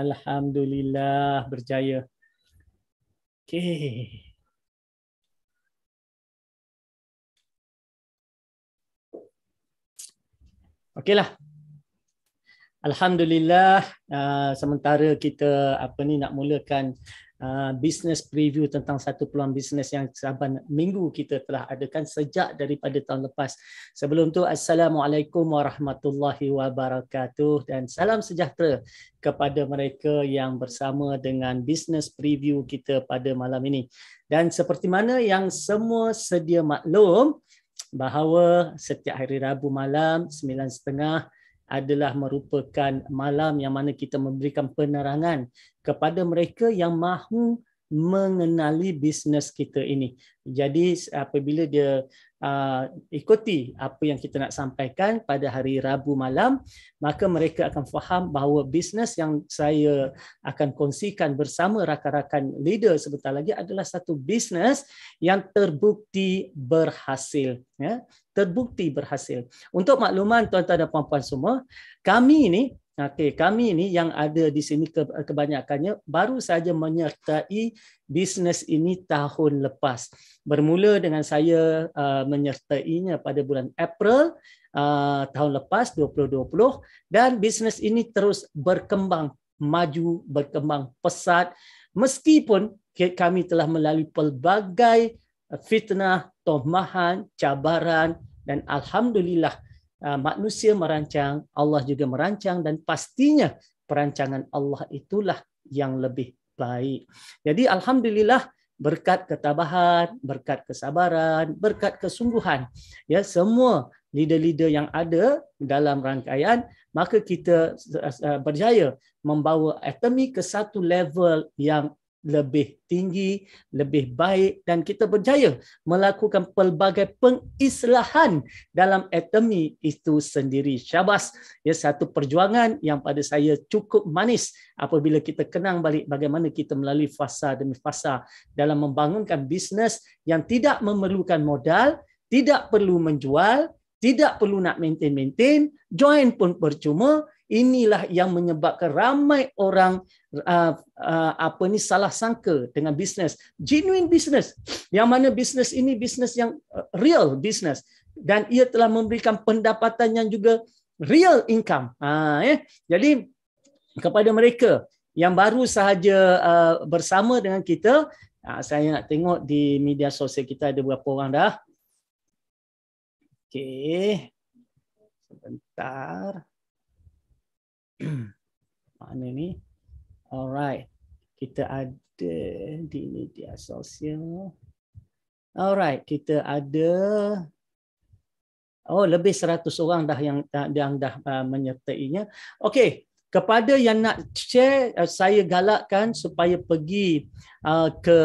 Alhamdulillah berjaya. Okay. Okeylah. Alhamdulillah uh, sementara kita apa ni nak mulakan Ah, business preview tentang satu peluang bisnes yang saban minggu kita telah adakan sejak daripada tahun lepas. Sebelum tu assalamualaikum warahmatullahi wabarakatuh dan salam sejahtera kepada mereka yang bersama dengan business preview kita pada malam ini. Dan seperti mana yang semua sedia maklum bahawa setiap hari Rabu malam 9.30 adalah merupakan malam yang mana kita memberikan penerangan kepada mereka yang mahu mengenali bisnes kita ini. Jadi apabila dia uh, ikuti apa yang kita nak sampaikan pada hari Rabu malam, maka mereka akan faham bahawa bisnes yang saya akan kongsikan bersama rakan-rakan leader sebentar lagi adalah satu bisnes yang terbukti berhasil. Ya? terbukti berhasil. Untuk makluman tuan-tuan dan puan-puan semua, kami ini Okay, kami ini yang ada di sini kebanyakannya baru saja menyertai bisnes ini tahun lepas. Bermula dengan saya uh, menyertainya pada bulan April uh, tahun lepas 2020 dan bisnes ini terus berkembang maju berkembang pesat meskipun kami telah melalui pelbagai fitnah, tomahan, cabaran dan alhamdulillah Ah, manusia merancang, Allah juga merancang dan pastinya perancangan Allah itulah yang lebih baik. Jadi alhamdulillah berkat ketabahan, berkat kesabaran, berkat kesungguhan ya semua leader-leader yang ada dalam rangkaian maka kita ah, ah, berjaya membawa atomi ke satu level yang lebih tinggi, lebih baik dan kita berjaya melakukan pelbagai pengislahan dalam atomi itu sendiri. Syabas, ya satu perjuangan yang pada saya cukup manis apabila kita kenang balik bagaimana kita melalui fasa demi fasa dalam membangunkan bisnes yang tidak memerlukan modal, tidak perlu menjual, tidak perlu nak maintain-maintain, join pun percuma, inilah yang menyebabkan ramai orang uh, uh, apa ni salah sangka dengan bisnes genuine bisnes yang mana bisnes ini bisnes yang uh, real bisnes dan ia telah memberikan pendapatan yang juga real income ha eh jadi kepada mereka yang baru sahaja uh, bersama dengan kita uh, saya nak tengok di media sosial kita ada beberapa orang dah okey sebentar mana ni alright kita ada di media sosial alright kita ada oh lebih 100 orang dah yang yang dah uh, menyertainya okey kepada yang nak share uh, saya galakkan supaya pergi uh, ke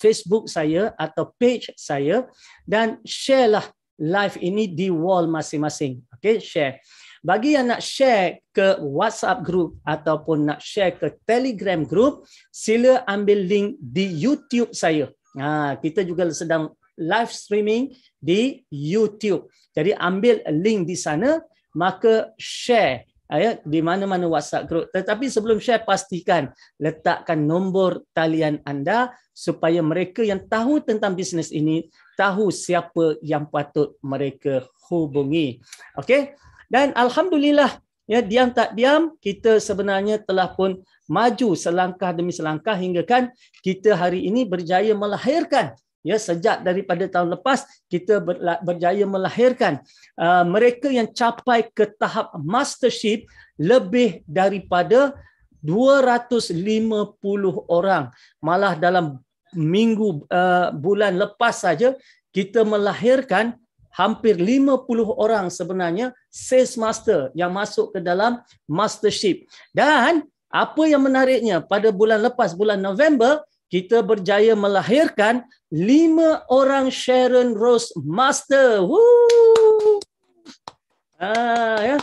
Facebook saya atau page saya dan sharelah live ini di wall masing-masing okey share bagi yang nak share ke WhatsApp group ataupun nak share ke Telegram group, sila ambil link di YouTube saya. Ha, kita juga sedang live streaming di YouTube. Jadi ambil link di sana, maka share ya, di mana-mana WhatsApp group. Tetapi sebelum share, pastikan letakkan nombor talian anda supaya mereka yang tahu tentang bisnes ini tahu siapa yang patut mereka hubungi. Okey? dan alhamdulillah ya diam tak diam kita sebenarnya telah pun maju selangkah demi selangkah hingga kan kita hari ini berjaya melahirkan ya sejak daripada tahun lepas kita berjaya melahirkan uh, mereka yang capai ke tahap mastership lebih daripada 250 orang malah dalam minggu uh, bulan lepas saja kita melahirkan hampir 50 orang sebenarnya sales master yang masuk ke dalam mastership. Dan apa yang menariknya pada bulan lepas bulan November kita berjaya melahirkan 5 orang Sharon Rose Master. Woo! Ah, ya.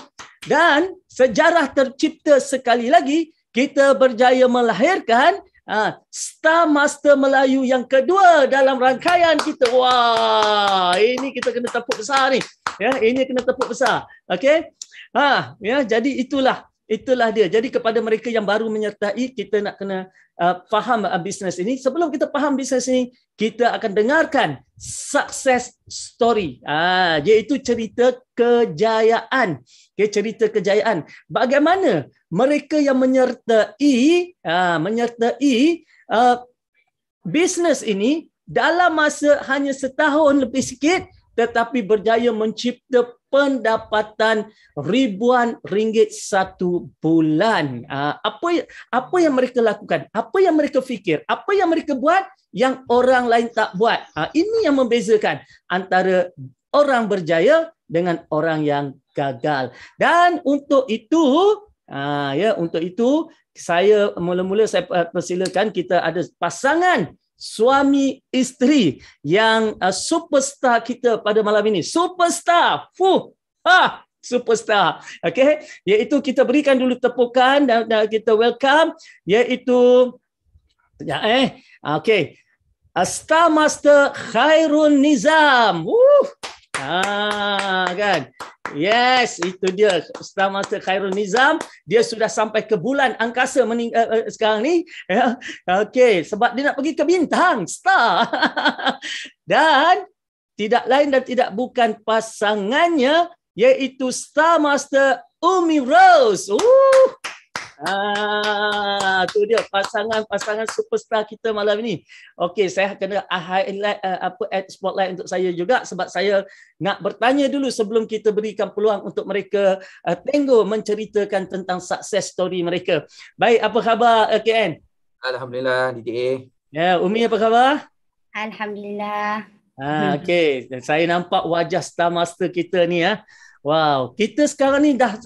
Dan sejarah tercipta sekali lagi kita berjaya melahirkan Ah, Star Master Melayu yang kedua dalam rangkaian kita. Wah, ini kita kena tepuk besar ni. Ya, ini kena tepuk besar. Okey. Ha, ya, jadi itulah Itulah dia. Jadi kepada mereka yang baru menyertai, kita nak kena uh, faham uh, bisnes ini. Sebelum kita faham bisnes ini, kita akan dengarkan success story. Ah, iaitu cerita kejayaan. Okay, cerita kejayaan. Bagaimana mereka yang menyertai uh, menyertai uh, bisnes ini dalam masa hanya setahun lebih sikit, tetapi berjaya mencipta pendapatan ribuan ringgit satu bulan. Ah, apa apa yang mereka lakukan? Apa yang mereka fikir? Apa yang mereka buat yang orang lain tak buat? Ah, ini yang membezakan antara orang berjaya dengan orang yang gagal. Dan untuk itu, ah, ya untuk itu saya mula-mula saya persilakan kita ada pasangan suami isteri yang uh, superstar kita pada malam ini. Superstar. Fuh. Ha, superstar. Okey, iaitu kita berikan dulu tepukan dan, dan kita welcome iaitu ya eh. Okey. Uh, Star Master Khairun Nizam. Woo. Ah, kan? Yes, itu dia. Ustaz Master Khairul Nizam, dia sudah sampai ke bulan angkasa mening- uh, uh, sekarang ni. Yeah. Okey, sebab dia nak pergi ke bintang, star. dan tidak lain dan tidak bukan pasangannya iaitu Star Master Umi Rose. Uh. Ah, tu dia pasangan-pasangan superstar kita malam ini. Okey, saya kena highlight uh, apa add eh, spotlight untuk saya juga sebab saya nak bertanya dulu sebelum kita berikan peluang untuk mereka uh, tengok menceritakan tentang success story mereka. Baik, apa khabar uh, KN? Alhamdulillah, DDA. Ya, yeah, Umi apa khabar? Alhamdulillah. Ah, okey. Dan saya nampak wajah star master kita ni ya. Wow, kita sekarang ni dah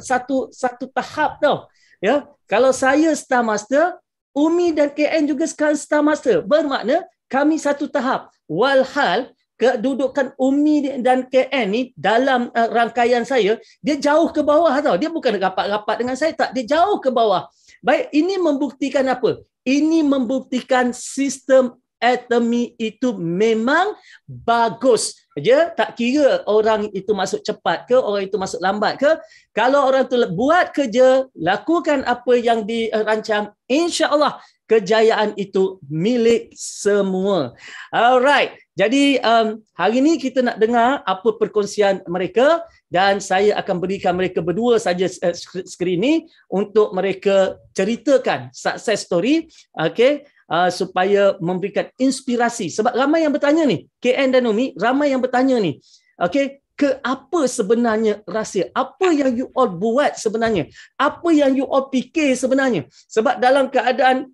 satu satu tahap tau. Ya, kalau saya star master, Umi dan KN juga sekarang star master. Bermakna kami satu tahap. Walhal kedudukan Umi dan KN ni dalam uh, rangkaian saya, dia jauh ke bawah tau. Dia bukan rapat-rapat dengan saya tak, dia jauh ke bawah. Baik, ini membuktikan apa? Ini membuktikan sistem Atomi itu memang bagus. aja ya, tak kira orang itu masuk cepat ke, orang itu masuk lambat ke. Kalau orang tu buat kerja, lakukan apa yang dirancang, insya-Allah kejayaan itu milik semua. Alright. Jadi um, hari ini kita nak dengar apa perkongsian mereka dan saya akan berikan mereka berdua saja skrin eh, ini untuk mereka ceritakan success story. Okay uh, supaya memberikan inspirasi sebab ramai yang bertanya ni KN dan Umi ramai yang bertanya ni Okay, ke apa sebenarnya rahsia apa yang you all buat sebenarnya apa yang you all fikir sebenarnya sebab dalam keadaan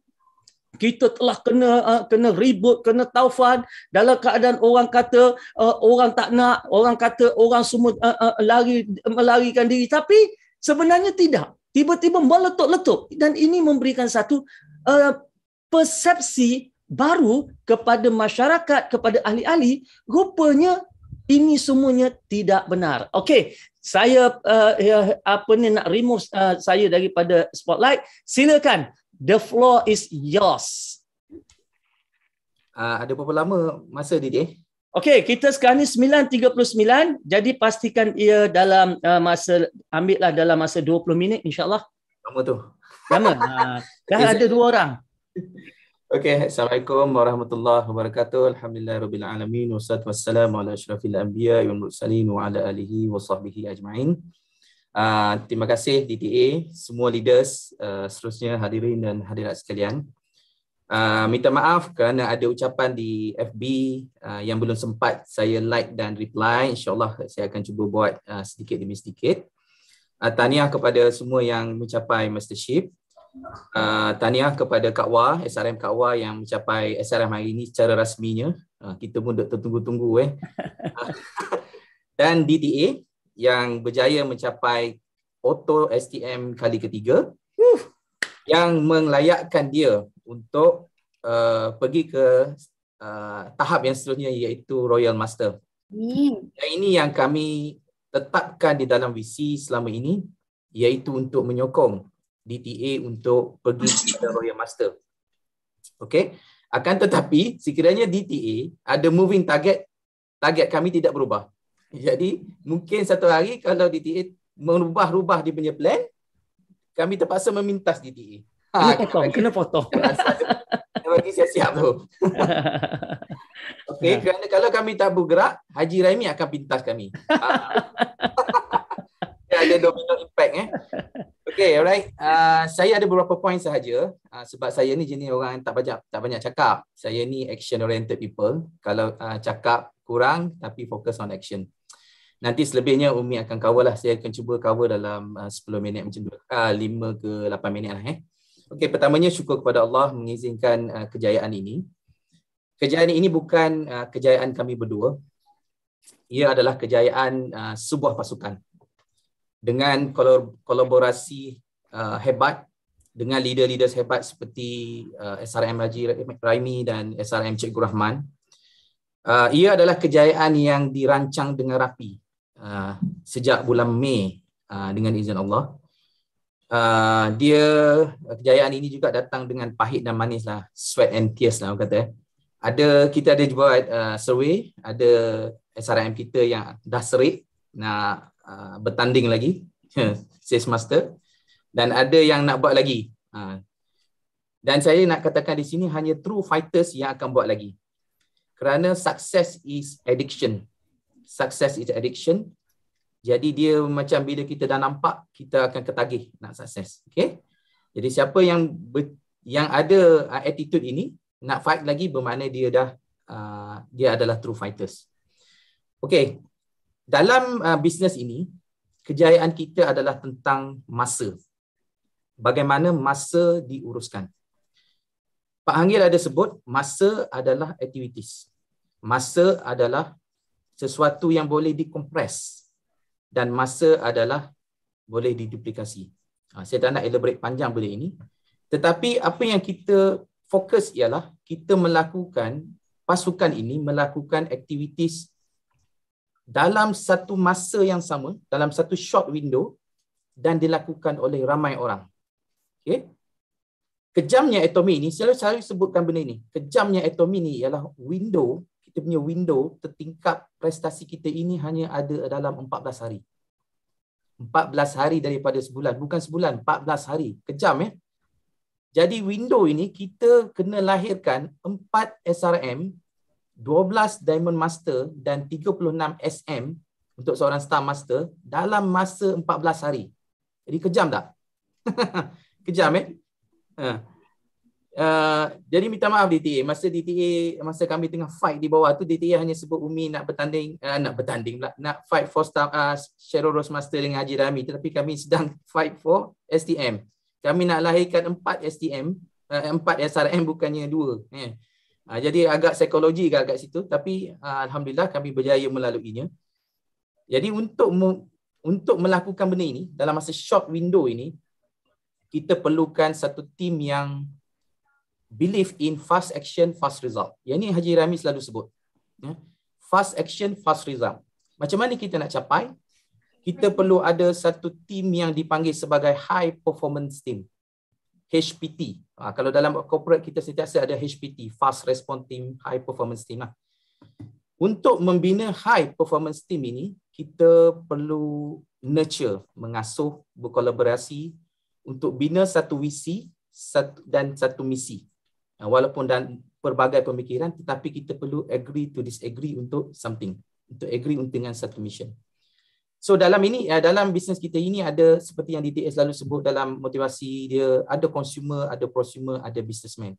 kita telah kena uh, kena ribut kena taufan dalam keadaan orang kata uh, orang tak nak orang kata orang semua uh, uh, lari melarikan diri tapi sebenarnya tidak tiba-tiba meletup-letup dan ini memberikan satu uh, persepsi baru kepada masyarakat, kepada ahli-ahli, rupanya ini semuanya tidak benar. Okey, saya uh, ya, apa ni nak remove uh, saya daripada spotlight. Silakan. The floor is yours. Uh, ada berapa lama masa dia? Eh? Okey, kita sekarang ni 9.39. Jadi pastikan ia dalam uh, masa, ambillah dalam masa 20 minit insyaAllah. Lama tu. Lama. Uh, dah ada dua orang. Okay, Assalamualaikum warahmatullahi wabarakatuh. Alhamdulillah rabbil alamin wassalatu wassalamu ala asyrafil anbiya wal mursalin wa ala alihi ah, terima kasih DTA, semua leaders, uh, seterusnya hadirin dan hadirat sekalian. Uh, minta maaf kerana ada ucapan di FB uh, yang belum sempat saya like dan reply. InsyaAllah saya akan cuba buat uh, sedikit demi sedikit. Uh, tahniah kepada semua yang mencapai mastership uh, tahniah kepada Kak Wah, SRM Kak Wah yang mencapai SRM hari ini secara rasminya. Uh, kita pun tertunggu-tunggu eh. Dan DTA yang berjaya mencapai auto STM kali ketiga yang melayakkan dia untuk uh, pergi ke uh, tahap yang seterusnya iaitu Royal Master. Dan ini yang kami tetapkan di dalam visi selama ini iaitu untuk menyokong DTA untuk pergi ke Royal Master. Okey. Akan tetapi sekiranya DTA ada moving target, target kami tidak berubah. Jadi mungkin satu hari kalau DTA merubah-rubah di punya plan, kami terpaksa memintas DTA. Ha, kena potong. Kena potong. Kena bagi siap-siap tu. Okey, ya. kerana kalau kami tak bergerak, Haji Raimi akan pintas kami. Ha. ada domino impact eh. Okay, alright. Uh, saya ada beberapa point sahaja uh, sebab saya ni jenis orang yang tak banyak tak banyak cakap. Saya ni action oriented people. Kalau uh, cakap kurang tapi fokus on action. Nanti selebihnya Umi akan cover lah. Saya akan cuba cover dalam uh, 10 minit macam tu. Uh, 5 ke 8 minit lah eh. Okay, pertamanya syukur kepada Allah mengizinkan uh, kejayaan ini. Kejayaan ini bukan uh, kejayaan kami berdua. Ia adalah kejayaan uh, sebuah pasukan dengan kolaborasi uh, hebat dengan leader-leader hebat seperti uh, SRM Raji Raimi dan SRM Cikgu Rahman. Uh, ia adalah kejayaan yang dirancang dengan rapi uh, sejak bulan Mei uh, dengan izin Allah. Uh, dia kejayaan ini juga datang dengan pahit dan manis lah, sweat and tears lah kata. Eh. Ada kita ada buat uh, survey, ada SRM kita yang dah serik nak Ah, bertanding lagi sales master dan ada yang nak buat lagi uh, dan saya nak katakan di sini hanya true fighters yang akan buat lagi kerana success is addiction success is addiction jadi dia macam bila kita dah nampak kita akan ketagih nak sukses Okay. jadi siapa yang ber, yang ada uh, attitude ini nak fight lagi bermakna dia dah uh, dia adalah true fighters Okay dalam uh, bisnes ini kejayaan kita adalah tentang masa bagaimana masa diuruskan Pak Hangil ada sebut masa adalah activities masa adalah sesuatu yang boleh dikompres dan masa adalah boleh diduplikasi uh, saya tak nak elaborate panjang benda ini tetapi apa yang kita fokus ialah kita melakukan pasukan ini melakukan activities dalam satu masa yang sama, dalam satu short window dan dilakukan oleh ramai orang. Okay. Kejamnya atomi ini, selalu saya sebutkan benda ini. Kejamnya atomi ini ialah window, kita punya window tertingkap prestasi kita ini hanya ada dalam 14 hari. 14 hari daripada sebulan. Bukan sebulan, 14 hari. Kejam ya. Jadi window ini kita kena lahirkan 4 SRM 12 Diamond Master dan 36 SM untuk seorang Star Master dalam masa 14 hari. Jadi kejam tak? kejam eh? Ha. Uh, jadi minta maaf DTA masa DTA masa kami tengah fight di bawah tu DTA hanya sebut Umi nak bertanding uh, nak bertanding pula nak fight for star uh, Cheryl Rose Master dengan Haji Rami tetapi kami sedang fight for STM. Kami nak lahirkan 4 STM uh, 4 SRM bukannya 2 eh. Uh, jadi agak psikologi agak kat situ tapi uh, alhamdulillah kami berjaya melaluinya. Jadi untuk me- untuk melakukan benda ini dalam masa short window ini kita perlukan satu tim yang believe in fast action fast result. Yang ini Haji Rami selalu sebut. Ya. Fast action fast result. Macam mana kita nak capai? Kita perlu ada satu tim yang dipanggil sebagai high performance team. HPT. Ha, kalau dalam corporate kita sentiasa ada HPT, Fast Response Team, High Performance Team lah. Untuk membina high performance team ini, kita perlu nurture, mengasuh, berkolaborasi untuk bina satu visi satu, dan satu misi. Ha, walaupun dan pelbagai pemikiran tetapi kita perlu agree to disagree untuk something. Untuk agree untuk dengan satu mission. So dalam ini eh, dalam bisnes kita ini ada seperti yang DTS lalu sebut dalam motivasi dia ada consumer, ada prosumer, ada businessman.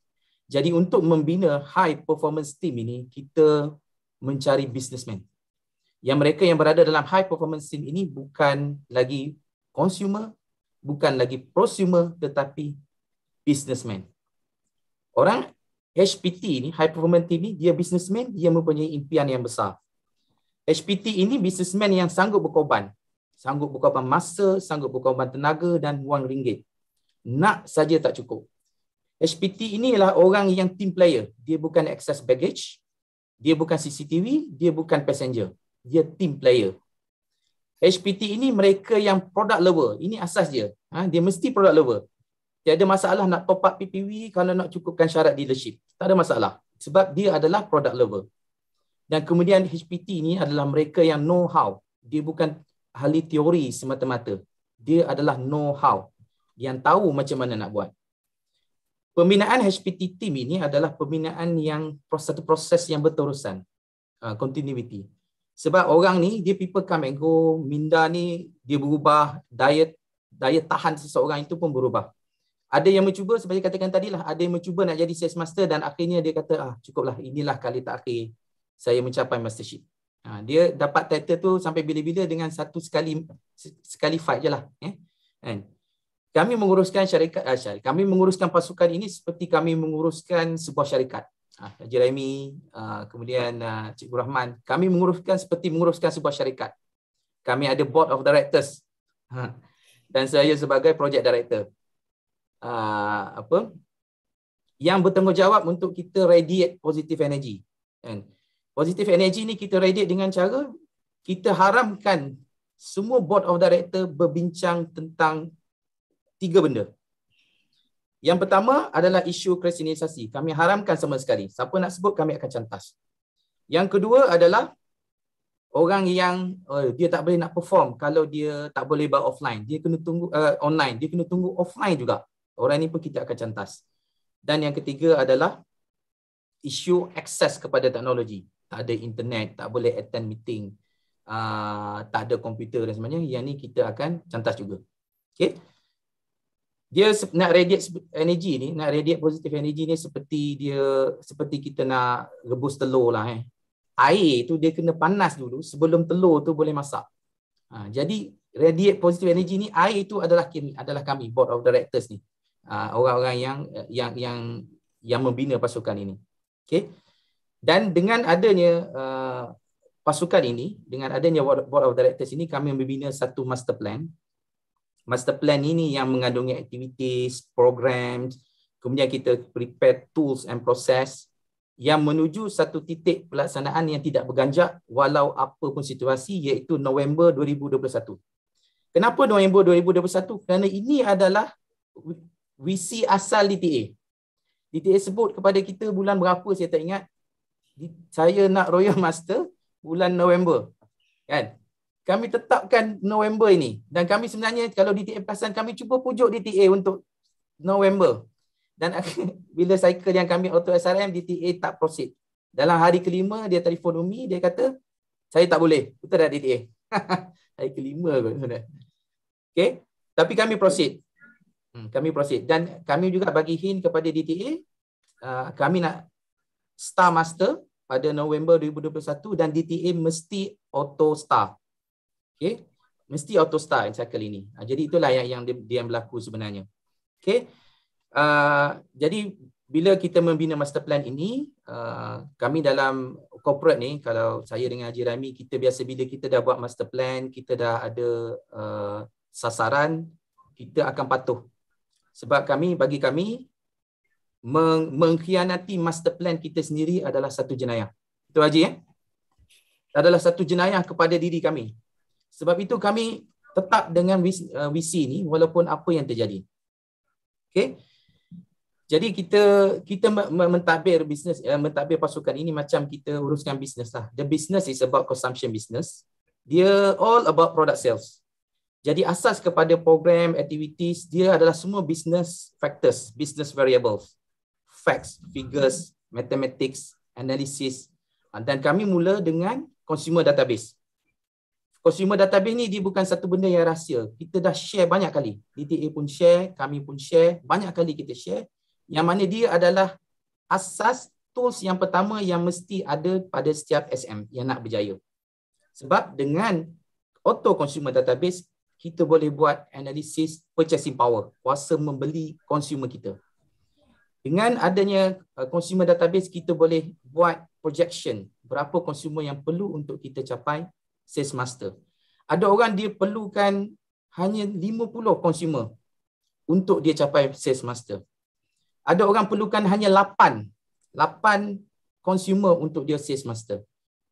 Jadi untuk membina high performance team ini kita mencari businessman. Yang mereka yang berada dalam high performance team ini bukan lagi consumer, bukan lagi prosumer tetapi businessman. Orang HPT ini high performance team ini dia businessman, dia mempunyai impian yang besar. HPT ini businessman yang sanggup berkorban. Sanggup berkorban masa, sanggup berkorban tenaga dan wang ringgit. Nak saja tak cukup. HPT inilah orang yang team player. Dia bukan excess baggage. Dia bukan CCTV. Dia bukan passenger. Dia team player. HPT ini mereka yang product lover. Ini asas dia. Ha, dia mesti product lover. Tiada masalah nak top up PPV kalau nak cukupkan syarat dealership. Tak ada masalah. Sebab dia adalah product lover dan kemudian HPT ni adalah mereka yang know how dia bukan ahli teori semata-mata dia adalah know how yang tahu macam mana nak buat pembinaan HPT team ini adalah pembinaan yang satu proses yang berterusan uh, continuity sebab orang ni dia people come and go minda ni dia berubah diet daya tahan seseorang itu pun berubah ada yang mencuba seperti katakan tadi lah, ada yang mencuba nak jadi sales master dan akhirnya dia kata ah cukuplah inilah kali terakhir saya mencapai mastership. Ha, dia dapat title tu sampai bila-bila dengan satu sekali sekali fight je lah. Eh? And kami menguruskan syarikat, ah, syarikat, kami menguruskan pasukan ini seperti kami menguruskan sebuah syarikat. Ha, Jeremy, ha, kemudian Cik ah, Cikgu Rahman, kami menguruskan seperti menguruskan sebuah syarikat. Kami ada board of directors ha, dan saya sebagai project director. Ha, apa? Yang bertanggungjawab untuk kita radiate positive energy. And, positif energy ni kita radiate dengan cara kita haramkan semua board of director berbincang tentang tiga benda. Yang pertama adalah isu kristenisasi Kami haramkan sama sekali. Siapa nak sebut kami akan cantas. Yang kedua adalah orang yang uh, dia tak boleh nak perform kalau dia tak boleh buat offline. Dia kena tunggu uh, online, dia kena tunggu offline juga. Orang ni pun kita akan cantas. Dan yang ketiga adalah isu akses kepada teknologi tak ada internet, tak boleh attend meeting, uh, tak ada komputer dan sebagainya, yang ni kita akan cantas juga. Okay? Dia nak radiate energy ni, nak radiate positive energy ni seperti dia seperti kita nak rebus telur lah eh. Air tu dia kena panas dulu sebelum telur tu boleh masak. Ha, jadi radiate positive energy ni air itu adalah kami adalah kami board of directors ni. Ha, orang-orang yang yang yang yang membina pasukan ini. Okey dan dengan adanya uh, pasukan ini dengan adanya board of directors ini kami membina satu master plan master plan ini yang mengandungi activities programs kemudian kita prepare tools and process yang menuju satu titik pelaksanaan yang tidak berganjak walau apa pun situasi iaitu November 2021. Kenapa November 2021? Kerana ini adalah visi asal DTA. DTA sebut kepada kita bulan berapa saya tak ingat saya nak Royal Master bulan November. Kan? Kami tetapkan November ini. Dan kami sebenarnya kalau DTA perasan, kami cuba pujuk DTA untuk November. Dan bila cycle yang kami auto SRM, DTA tak proceed. Dalam hari kelima, dia telefon Umi, dia kata, saya tak boleh. kita dah DTA? hari kelima kot. Okay? Tapi kami proceed. Hmm, kami proceed. Dan kami juga bagi hint kepada DTA, uh, kami nak Star Master pada November 2021 dan DTA mesti auto start. Okey. Mesti auto start cycle ini. Ha, jadi itulah yang yang dia berlaku sebenarnya. Okay? Uh, ah, jadi bila kita membina master plan ini, uh, kami dalam corporate ni kalau saya dengan Haji Rami kita biasa bila kita dah buat master plan, kita dah ada uh, sasaran, kita akan patuh. Sebab kami bagi kami meng- mengkhianati master plan kita sendiri adalah satu jenayah. Itu Haji ya. Adalah satu jenayah kepada diri kami. Sebab itu kami tetap dengan eh, visi ini walaupun apa yang terjadi. Okey. Jadi kita kita mentadbir bisnes eh, mentadbir pasukan ini macam kita uruskan bisnes lah. The business is about consumption business. Dia all about product sales. Jadi asas kepada program activities dia adalah semua business factors, business variables facts, figures, mathematics, analysis. Ah, dan kami mula dengan consumer database. Consumer database ni dia bukan satu benda yang rahsia. Kita dah share banyak kali. DTA pun share, kami pun share. Banyak kali kita share. Yang mana dia adalah asas tools yang pertama yang mesti ada pada setiap SM yang nak berjaya. Sebab dengan auto consumer database, kita boleh buat analisis purchasing power, kuasa membeli consumer kita. Dengan adanya uh, consumer database kita boleh buat projection berapa consumer yang perlu untuk kita capai sales master. Ada orang dia perlukan hanya 50 consumer untuk dia capai sales master. Ada orang perlukan hanya 8 8 consumer untuk dia sales master.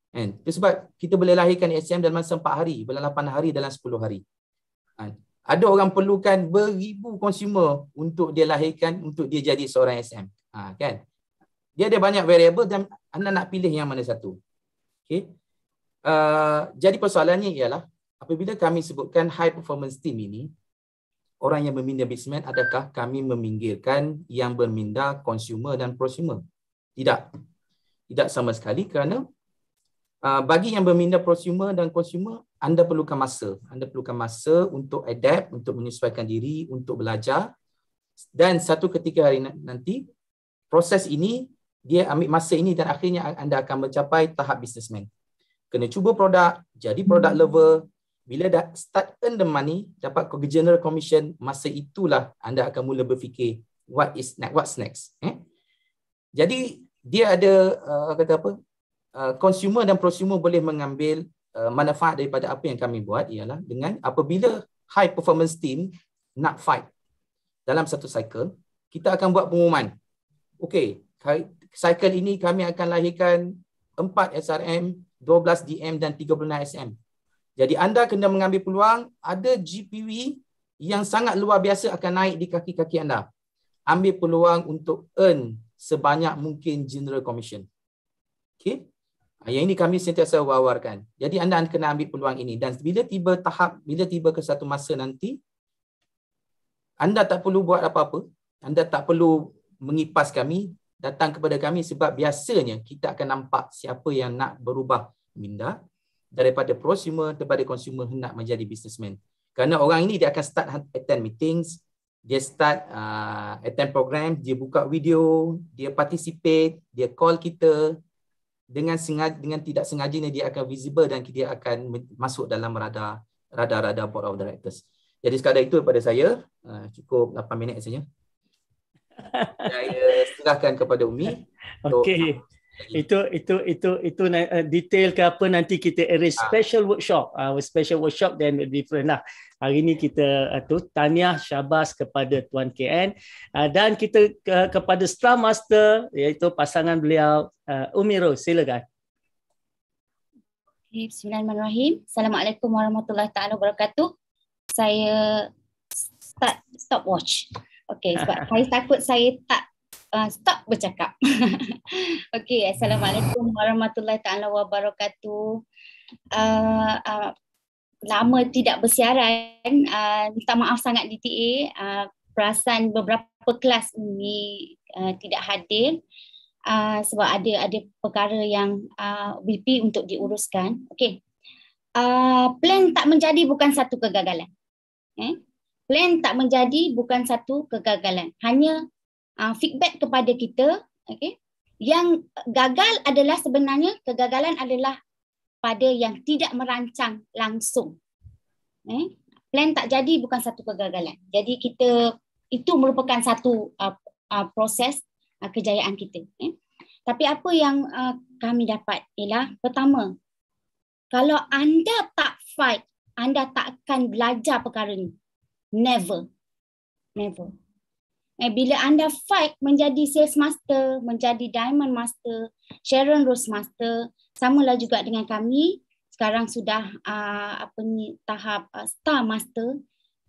Kan? Sebab kita boleh lahirkan SM dalam masa 4 hari, dalam 8 hari dalam 10 hari. Kan? ada orang perlukan beribu consumer untuk dia lahirkan untuk dia jadi seorang SM ha, kan dia ada banyak variable dan anda nak pilih yang mana satu okey uh, jadi persoalannya ialah apabila kami sebutkan high performance team ini orang yang meminda businessman adakah kami meminggirkan yang berminda consumer dan prosumer tidak tidak sama sekali kerana uh, bagi yang berminda prosumer dan consumer anda perlukan masa. Anda perlukan masa untuk adapt, untuk menyesuaikan diri, untuk belajar. Dan satu ketika hari nanti, proses ini, dia ambil masa ini dan akhirnya anda akan mencapai tahap businessman. Kena cuba produk, jadi product hmm. lover. Bila dah start earn the money, dapat ke general commission, masa itulah anda akan mula berfikir what is next, what's next. Eh? Jadi, dia ada, uh, kata apa, uh, consumer dan prosumer boleh mengambil Uh, manfaat daripada apa yang kami buat ialah dengan apabila high performance team nak fight dalam satu cycle, kita akan buat pengumuman. Okey, cycle ini kami akan lahirkan 4 SRM, 12 DM dan 36 SM. Jadi anda kena mengambil peluang, ada GPV yang sangat luar biasa akan naik di kaki-kaki anda. Ambil peluang untuk earn sebanyak mungkin general commission. Okey, Ah, yang ini kami sentiasa wawarkan. Jadi anda kena ambil peluang ini. Dan bila tiba tahap, bila tiba ke satu masa nanti, anda tak perlu buat apa-apa. Anda tak perlu mengipas kami, datang kepada kami sebab biasanya kita akan nampak siapa yang nak berubah minda daripada prosumer kepada consumer hendak menjadi businessman. Kerana orang ini dia akan start ha- attend meetings, dia start uh, attend program, dia buka video, dia participate, dia call kita, dengan sengaja dengan tidak sengajanya dia akan visible dan dia akan masuk dalam radar radar-radar board of directors. Jadi sekadar itu daripada saya, ah, cukup 8 minit saja. Saya serahkan kepada Umi. Okey. Itu itu itu itu eh, detail ke apa nanti kita arrange ah. special workshop. Our ah, special workshop then different lah hari ini kita uh, tu tanya syabas kepada tuan KN uh, dan kita ke, uh, kepada star master iaitu pasangan beliau uh, Umiro silakan Okay, Bismillahirrahmanirrahim. Assalamualaikum warahmatullahi taala wabarakatuh. Saya start stopwatch. Okey, sebab saya takut saya tak uh, stop bercakap. Okey, assalamualaikum warahmatullahi taala wabarakatuh. Uh, uh, lama tidak bersiaran uh, minta maaf sangat DTA uh, perasan beberapa kelas ini uh, tidak hadir uh, sebab ada ada perkara yang uh, BP untuk diuruskan okey uh, plan tak menjadi bukan satu kegagalan eh plan tak menjadi bukan satu kegagalan hanya uh, feedback kepada kita okey yang gagal adalah sebenarnya kegagalan adalah pada yang tidak merancang langsung. Eh? Plan tak jadi bukan satu kegagalan. Jadi kita itu merupakan satu uh, uh, proses uh, kejayaan kita. Eh? Tapi apa yang uh, kami dapat ialah pertama, kalau anda tak fight, anda tak akan belajar perkara ini. Never. Never. Eh, bila anda fight menjadi sales master, menjadi diamond master, Sharon Rose Rosemaster samalah juga dengan kami sekarang sudah uh, apa ni tahap uh, star master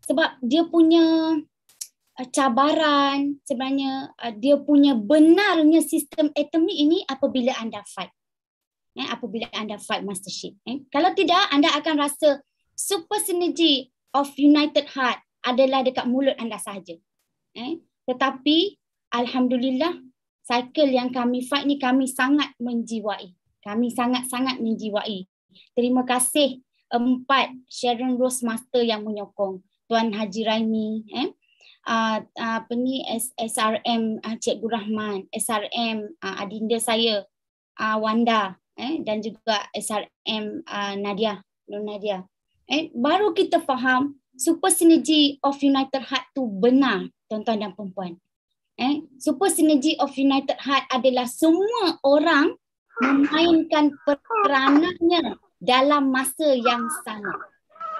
sebab dia punya uh, cabaran sebenarnya uh, dia punya benarnya sistem atomik ini apabila anda fight eh apabila anda fight mastership eh kalau tidak anda akan rasa super synergy of united heart adalah dekat mulut anda saja eh tetapi alhamdulillah cycle yang kami fight ni kami sangat menjiwai. Kami sangat-sangat menjiwai. Terima kasih empat Sharon Rose Master yang menyokong. Tuan Haji Raimi, eh? Ah, ah, apa ni SRM uh, ah, Cikgu Rahman, SRM adinda saya Wanda eh? dan juga SRM Nadia, Nur Nadia. Eh? Baru kita faham super synergy of United Heart tu benar tuan-tuan dan perempuan. Eh, super synergy of united heart adalah semua orang memainkan peranannya dalam masa yang sama.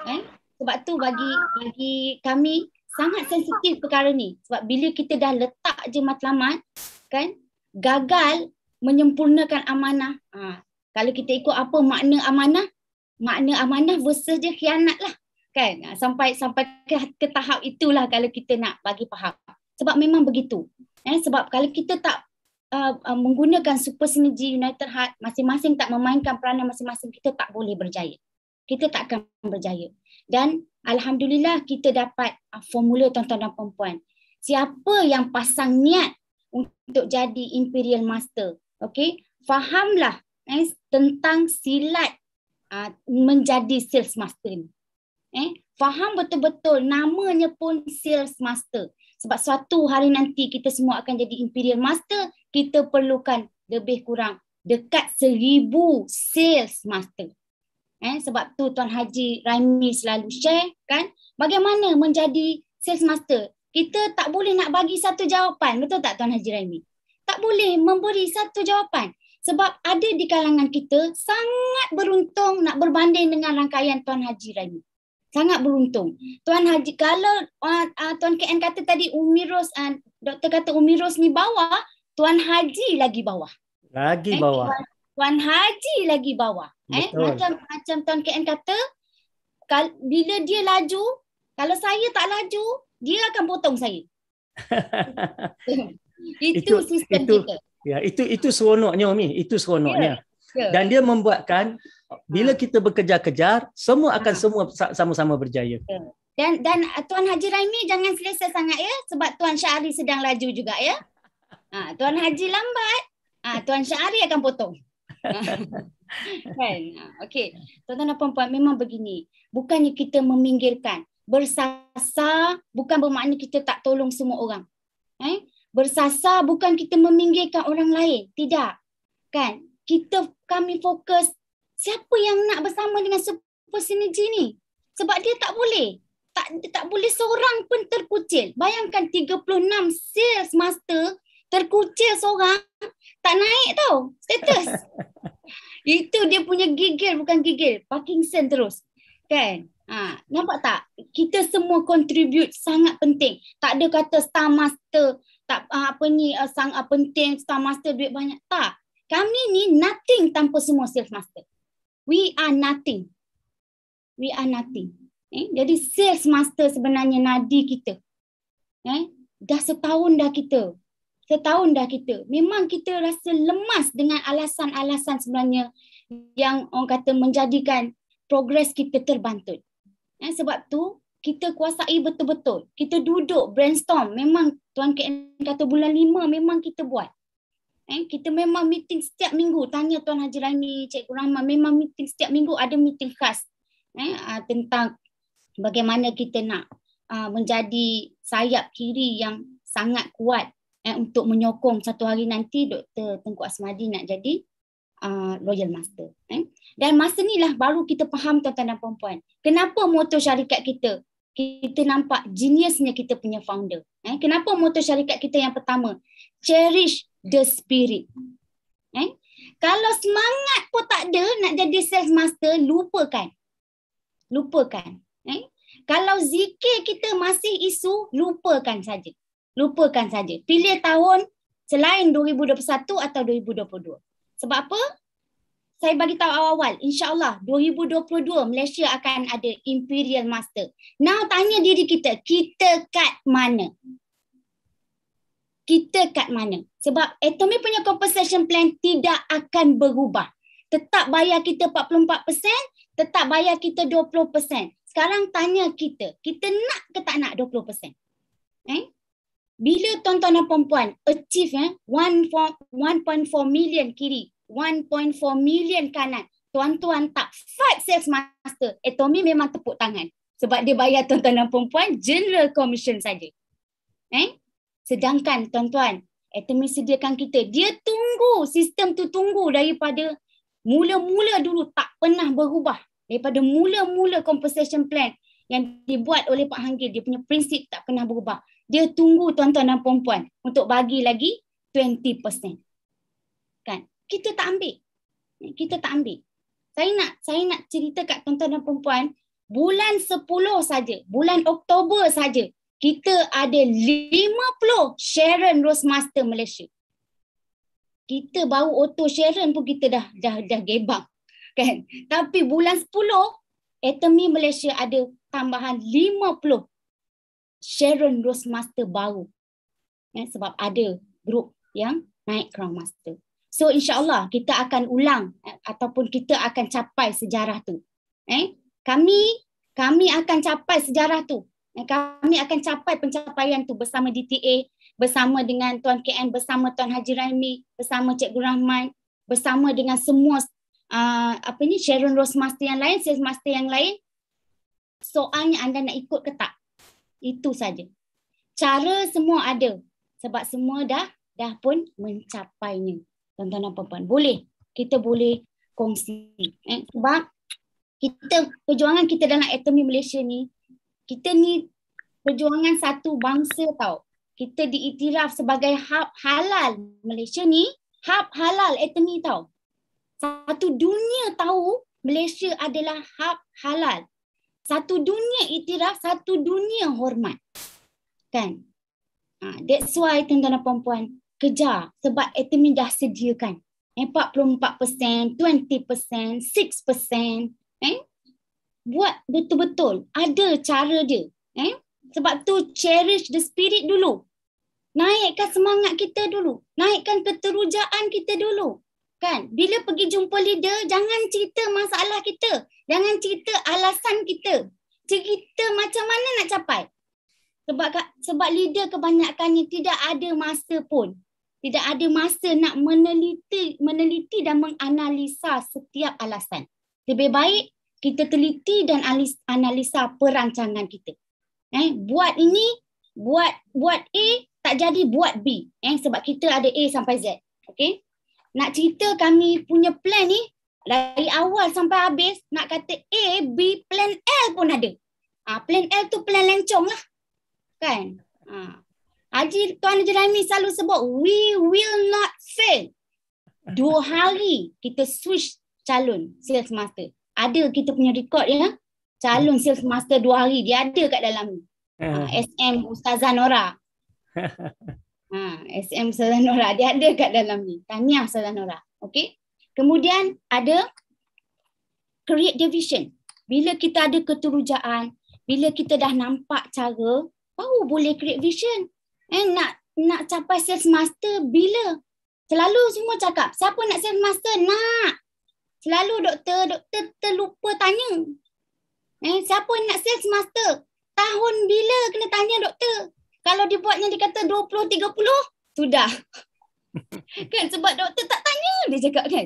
Eh, sebab tu bagi bagi kami sangat sensitif perkara ni. Sebab bila kita dah letak je matlamat, kan, gagal menyempurnakan amanah. Ha, kalau kita ikut apa makna amanah, makna amanah versus je khianat lah. Kan? Ha, sampai sampai ke, ke tahap itulah kalau kita nak bagi faham sebab memang begitu eh sebab kalau kita tak uh, uh, menggunakan super synergy united heart masing-masing tak memainkan peranan masing-masing kita tak boleh berjaya kita tak akan berjaya dan alhamdulillah kita dapat uh, formula tuan-tuan dan puan-puan siapa yang pasang niat untuk jadi imperial master okey fahamlah eh tentang silat uh, menjadi sales master ni eh faham betul-betul namanya pun sales master sebab suatu hari nanti kita semua akan jadi imperial master kita perlukan lebih kurang dekat seribu sales master eh sebab tu tuan haji Raimi selalu share kan bagaimana menjadi sales master kita tak boleh nak bagi satu jawapan betul tak tuan haji Raimi tak boleh memberi satu jawapan sebab ada di kalangan kita sangat beruntung nak berbanding dengan rangkaian tuan haji Raimi sangat beruntung. Tuan Haji kalau uh, Tuan KN kata tadi Umi Ros uh, ah, doktor kata Umi Ros ni bawah, Tuan Haji lagi bawah. Lagi okay? Eh, bawah. Tuan Haji lagi bawah. Eh, Betul. Eh macam macam Tuan KN kata kal- bila dia laju, kalau saya tak laju, dia akan potong saya. itu, itu sistem itu, kita. Ya, itu itu seronoknya Umi, itu seronoknya. Yeah. Dan dia membuatkan bila ha. kita bekerja-kejar semua akan ha. semua sama-sama berjaya. Dan dan uh, Tuan Haji Raimi jangan selesa sangat ya sebab Tuan Syahri sedang laju juga ya. Ha, Tuan Haji lambat, Tuan Syahri akan potong. kan? Okey. Tuan-tuan dan puan-puan memang begini. Bukannya kita meminggirkan bersasa bukan bermakna kita tak tolong semua orang. Eh? Bersasa bukan kita meminggirkan orang lain. Tidak. Kan? kita kami fokus siapa yang nak bersama dengan super sinergi ni sebab dia tak boleh tak tak boleh seorang pun terkucil bayangkan 36 sales master terkucil seorang tak naik tau status itu dia punya gigil bukan gigil parkinson terus kan ha nampak tak kita semua contribute sangat penting tak ada kata star master tak apa ni uh, sangat uh, penting star master duit banyak tak kami ni nothing tanpa semua self master we are nothing we are nothing eh jadi self master sebenarnya nadi kita eh dah setahun dah kita setahun dah kita memang kita rasa lemas dengan alasan-alasan sebenarnya yang orang kata menjadikan progres kita terbantut eh sebab tu kita kuasai betul-betul. Kita duduk brainstorm. Memang Tuan KN kata bulan lima memang kita buat. Eh, kita memang meeting setiap minggu. Tanya Tuan Haji Rani, Cikgu Rahman. Memang meeting setiap minggu ada meeting khas. Eh, ah, tentang bagaimana kita nak uh, menjadi sayap kiri yang sangat kuat eh, untuk menyokong satu hari nanti Dr. Tengku Asmadi nak jadi uh, Royal Master. Eh. Dan masa ni lah baru kita faham tuan-tuan dan perempuan. Kenapa motor syarikat kita? Kita nampak geniusnya kita punya founder. Eh. Kenapa motor syarikat kita yang pertama? Cherish the spirit. Eh? Kalau semangat pun tak ada nak jadi sales master, lupakan. Lupakan. Eh? Kalau zikir kita masih isu, lupakan saja. Lupakan saja. Pilih tahun selain 2021 atau 2022. Sebab apa? Saya bagi tahu awal-awal, insyaAllah 2022 Malaysia akan ada Imperial Master. Now tanya diri kita, kita kat mana? kita kat mana. Sebab Atomy punya compensation plan tidak akan berubah. Tetap bayar kita 44%, tetap bayar kita 20%. Sekarang tanya kita, kita nak ke tak nak 20%? Eh? Bila tuan-tuan dan perempuan achieve eh, 1.4 million kiri, 1.4 million kanan, tuan-tuan tak fight sales master, Atomy memang tepuk tangan. Sebab dia bayar tuan-tuan dan perempuan general commission saja. Eh? Sedangkan tuan-tuan, atomi sediakan kita, dia tunggu, sistem tu tunggu daripada mula-mula dulu tak pernah berubah. Daripada mula-mula compensation plan yang dibuat oleh Pak Hanggil, dia punya prinsip tak pernah berubah. Dia tunggu tuan-tuan dan perempuan untuk bagi lagi 20%. Kan? Kita tak ambil. Kita tak ambil. Saya nak saya nak cerita kat tuan-tuan dan perempuan, bulan 10 saja, bulan Oktober saja, kita ada 50 Sharon Rose Master Malaysia. Kita baru auto Sharon pun kita dah dah dah gebang. Kan? Tapi bulan 10 Atomy Malaysia ada tambahan 50 Sharon Roastmaster baru. Ya, eh, sebab ada grup yang naik Crown Master. So insyaAllah kita akan ulang eh, ataupun kita akan capai sejarah tu. Eh, kami kami akan capai sejarah tu dan kami akan capai pencapaian tu bersama DTA, bersama dengan Tuan KN, bersama Tuan Haji Rahmi, bersama Cikgu Rahman, bersama dengan semua uh, apa ni Sharon Rose Master yang lain, Sales Master yang lain. Soalnya anda nak ikut ke tak? Itu saja. Cara semua ada. Sebab semua dah dah pun mencapainya. Tuan-tuan dan puan-puan. Boleh. Kita boleh kongsi. Eh? Sebab kita, perjuangan kita dalam Atomy Malaysia ni kita ni perjuangan satu bangsa tau. Kita diiktiraf sebagai hub halal Malaysia ni, hub halal etni tau. Satu dunia tahu Malaysia adalah hub halal. Satu dunia iktiraf, satu dunia hormat. Kan? Ha, that's why tuan-tuan dan puan-puan kejar sebab etni dah sediakan. 44%, 20%, 6%. Eh? buat betul-betul. Ada cara dia. Eh? Sebab tu cherish the spirit dulu. Naikkan semangat kita dulu. Naikkan keterujaan kita dulu. Kan? Bila pergi jumpa leader, jangan cerita masalah kita. Jangan cerita alasan kita. Cerita macam mana nak capai. Sebab sebab leader kebanyakannya tidak ada masa pun. Tidak ada masa nak meneliti meneliti dan menganalisa setiap alasan. Lebih baik kita teliti dan analisa perancangan kita. Eh, buat ini, buat buat A tak jadi buat B. Eh, sebab kita ada A sampai Z. Okay? Nak cerita kami punya plan ni dari awal sampai habis nak kata A, B, plan L pun ada. Ah, ha, plan L tu plan lencong lah. Kan? Ha. Haji Tuan Haji Raimi selalu sebut we will not fail. Dua hari kita switch calon sales master ada kita punya record ya calon hmm. sales master dua hari dia ada kat dalam ni. Eh. Ah, SM Ustazah Nora. Ha, ah, SM Ustazah Nora dia ada kat dalam ni. tanya Ustazah Nora. Okey. Kemudian ada create division. Bila kita ada keterujaan, bila kita dah nampak cara, baru boleh create vision. Eh nak nak capai sales master bila? Selalu semua cakap, siapa nak sales master? Nak. Selalu doktor, doktor terlupa tanya. Eh, siapa nak sales master? Tahun bila kena tanya doktor? Kalau dibuatnya dia kata 20, 30, sudah. kan sebab doktor tak tanya dia cakap kan.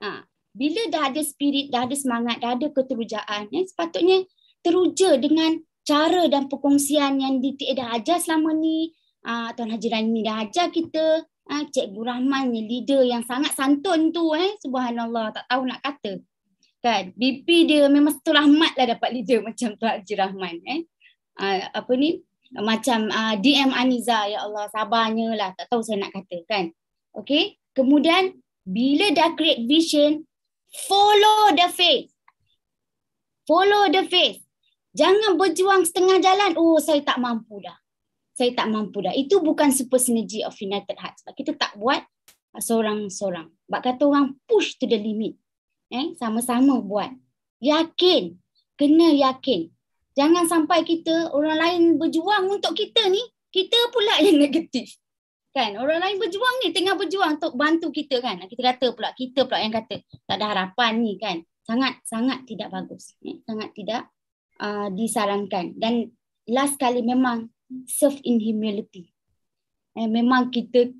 Ha, bila dah ada spirit, dah ada semangat, dah ada keterujaan, eh, sepatutnya teruja dengan cara dan perkongsian yang DTA dah ajar selama ni, uh, Tuan Haji Rani dah ajar kita, Ah ha, Cikgu Rahman ni leader yang sangat santun tu eh subhanallah tak tahu nak kata. Kan BP dia memang satu rahmat lah dapat leader macam tu Haji Rahman eh. Ha, apa ni macam uh, ah, DM Aniza ya Allah sabarnya lah tak tahu saya nak kata kan. Okay kemudian bila dah create vision follow the faith. Follow the faith. Jangan berjuang setengah jalan. Oh saya tak mampu dah saya tak mampu dah. Itu bukan super synergy of United Hearts. Sebab kita tak buat ah, seorang-seorang. Sebab kata orang push to the limit. Eh, sama-sama buat. Yakin. Kena yakin. Jangan sampai kita, orang lain berjuang untuk kita ni, kita pula yang negatif. Kan? Orang lain berjuang ni, tengah berjuang untuk bantu kita kan. Kita kata pula, kita pula yang kata, tak ada harapan ni kan. Sangat-sangat tidak bagus. Eh, sangat tidak uh, disarankan. Dan last kali memang Self in humility. Eh, memang kita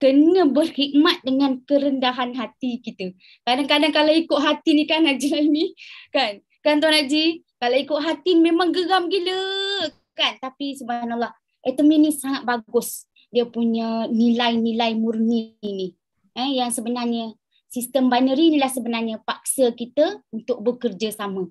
kena berkhidmat dengan kerendahan hati kita. Kadang-kadang kalau ikut hati ni kan Haji Laimi, kan? Kan Tuan Haji? Kalau ikut hati memang geram gila, kan? Tapi subhanallah, etemi ni sangat bagus. Dia punya nilai-nilai murni ni. Eh, yang sebenarnya, sistem binary inilah sebenarnya paksa kita untuk bekerja sama.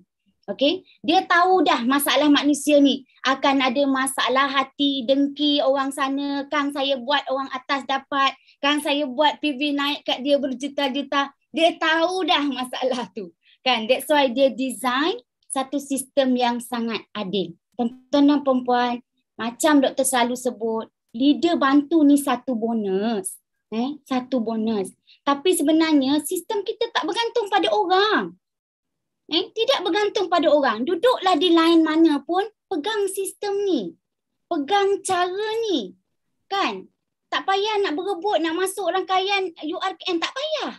Okay, dia tahu dah masalah manusia ni akan ada masalah hati, dengki orang sana, kang saya buat orang atas dapat, kang saya buat PV naik kat dia berjuta-juta. Dia tahu dah masalah tu. Kan? That's why dia design satu sistem yang sangat adil. Tuan-tuan dan perempuan, macam doktor selalu sebut, leader bantu ni satu bonus. Eh? Satu bonus. Tapi sebenarnya sistem kita tak bergantung pada orang. Eh, tidak bergantung pada orang. Duduklah di lain mana pun, pegang sistem ni. Pegang cara ni. Kan? Tak payah nak berebut, nak masuk rangkaian URKN. Tak payah.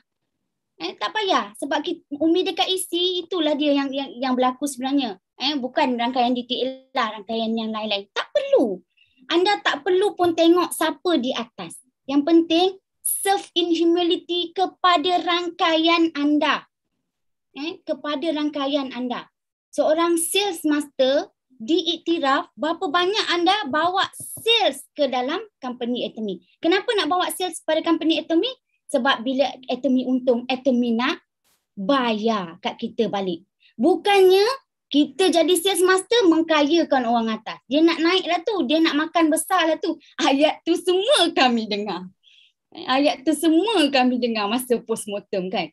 Eh, tak payah. Sebab kita, Umi dekat isi, e itulah dia yang, yang yang berlaku sebenarnya. Eh, bukan rangkaian DTL lah, rangkaian yang lain-lain. Tak perlu. Anda tak perlu pun tengok siapa di atas. Yang penting, serve in humility kepada rangkaian anda eh, kepada rangkaian anda. Seorang sales master diiktiraf berapa banyak anda bawa sales ke dalam company Atomy. Kenapa nak bawa sales pada company Atomy? Sebab bila Atomy untung, Atomy nak bayar kat kita balik. Bukannya kita jadi sales master mengkayakan orang atas. Dia nak naik lah tu, dia nak makan besar lah tu. Ayat tu semua kami dengar. Eh, ayat tu semua kami dengar masa postmortem kan.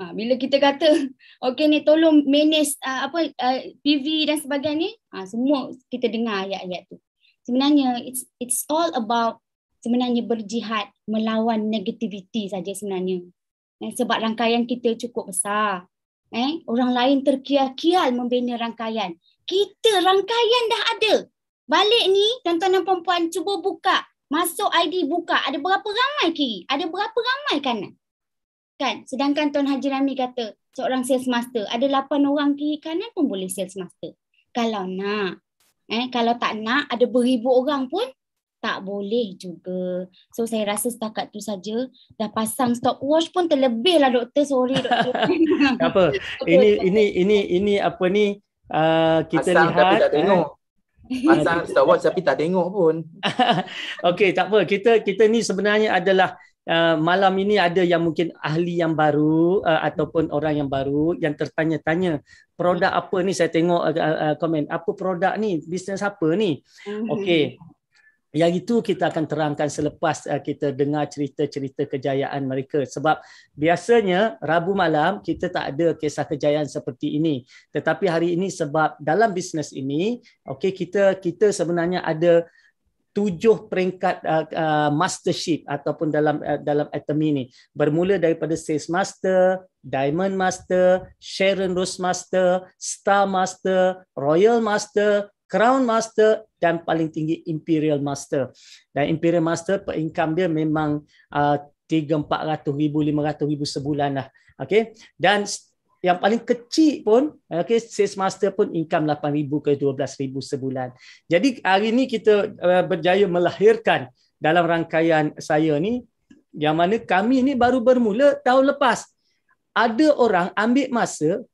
Ha, bila kita kata, okay ni tolong manage uh, apa uh, ah, PV dan sebagainya, ha, semua kita dengar ayat-ayat tu. Sebenarnya it's it's all about sebenarnya berjihad melawan negativiti saja sebenarnya. Eh, sebab rangkaian kita cukup besar. Eh, orang lain terkial-kial membina rangkaian. Kita rangkaian dah ada. Balik ni, tuan-tuan dan puan-puan cuba buka. Masuk ID buka. Ada berapa ramai kiri? Ada berapa ramai kanan? Kan? Sedangkan Tuan Haji Rami kata, seorang sales master, ada lapan orang kiri kanan pun boleh sales master. Kalau nak. Eh, kalau tak nak, ada beribu orang pun tak boleh juga. So saya rasa setakat tu saja dah pasang stopwatch pun terlebih lah doktor. Sorry doktor. apa? Ini ini ini ini apa ni? Uh, kita pasang lihat. Pasang tapi tak eh. tengok. Pasang stopwatch tapi tak tengok pun. Okey, tak apa. Kita kita ni sebenarnya adalah Uh, malam ini ada yang mungkin ahli yang baru uh, ataupun orang yang baru yang tertanya-tanya produk apa ni saya tengok uh, uh, uh komen apa produk ni bisnes apa ni mm-hmm. okey yang itu kita akan terangkan selepas uh, kita dengar cerita-cerita kejayaan mereka sebab biasanya Rabu malam kita tak ada kisah kejayaan seperti ini tetapi hari ini sebab dalam bisnes ini okey kita kita sebenarnya ada tujuh peringkat uh, uh, mastership ataupun dalam uh, dalam atom ini bermula daripada sales master, diamond master, Sharon Rose master, star master, royal master, crown master dan paling tinggi imperial master. Dan imperial master per income dia memang uh, 3 400,000 ribu sebulan lah. okay Dan yang paling kecil pun okey sales master pun income 8000 ke 12000 sebulan. Jadi hari ini kita uh, berjaya melahirkan dalam rangkaian saya ni yang mana kami ni baru bermula tahun lepas. Ada orang ambil masa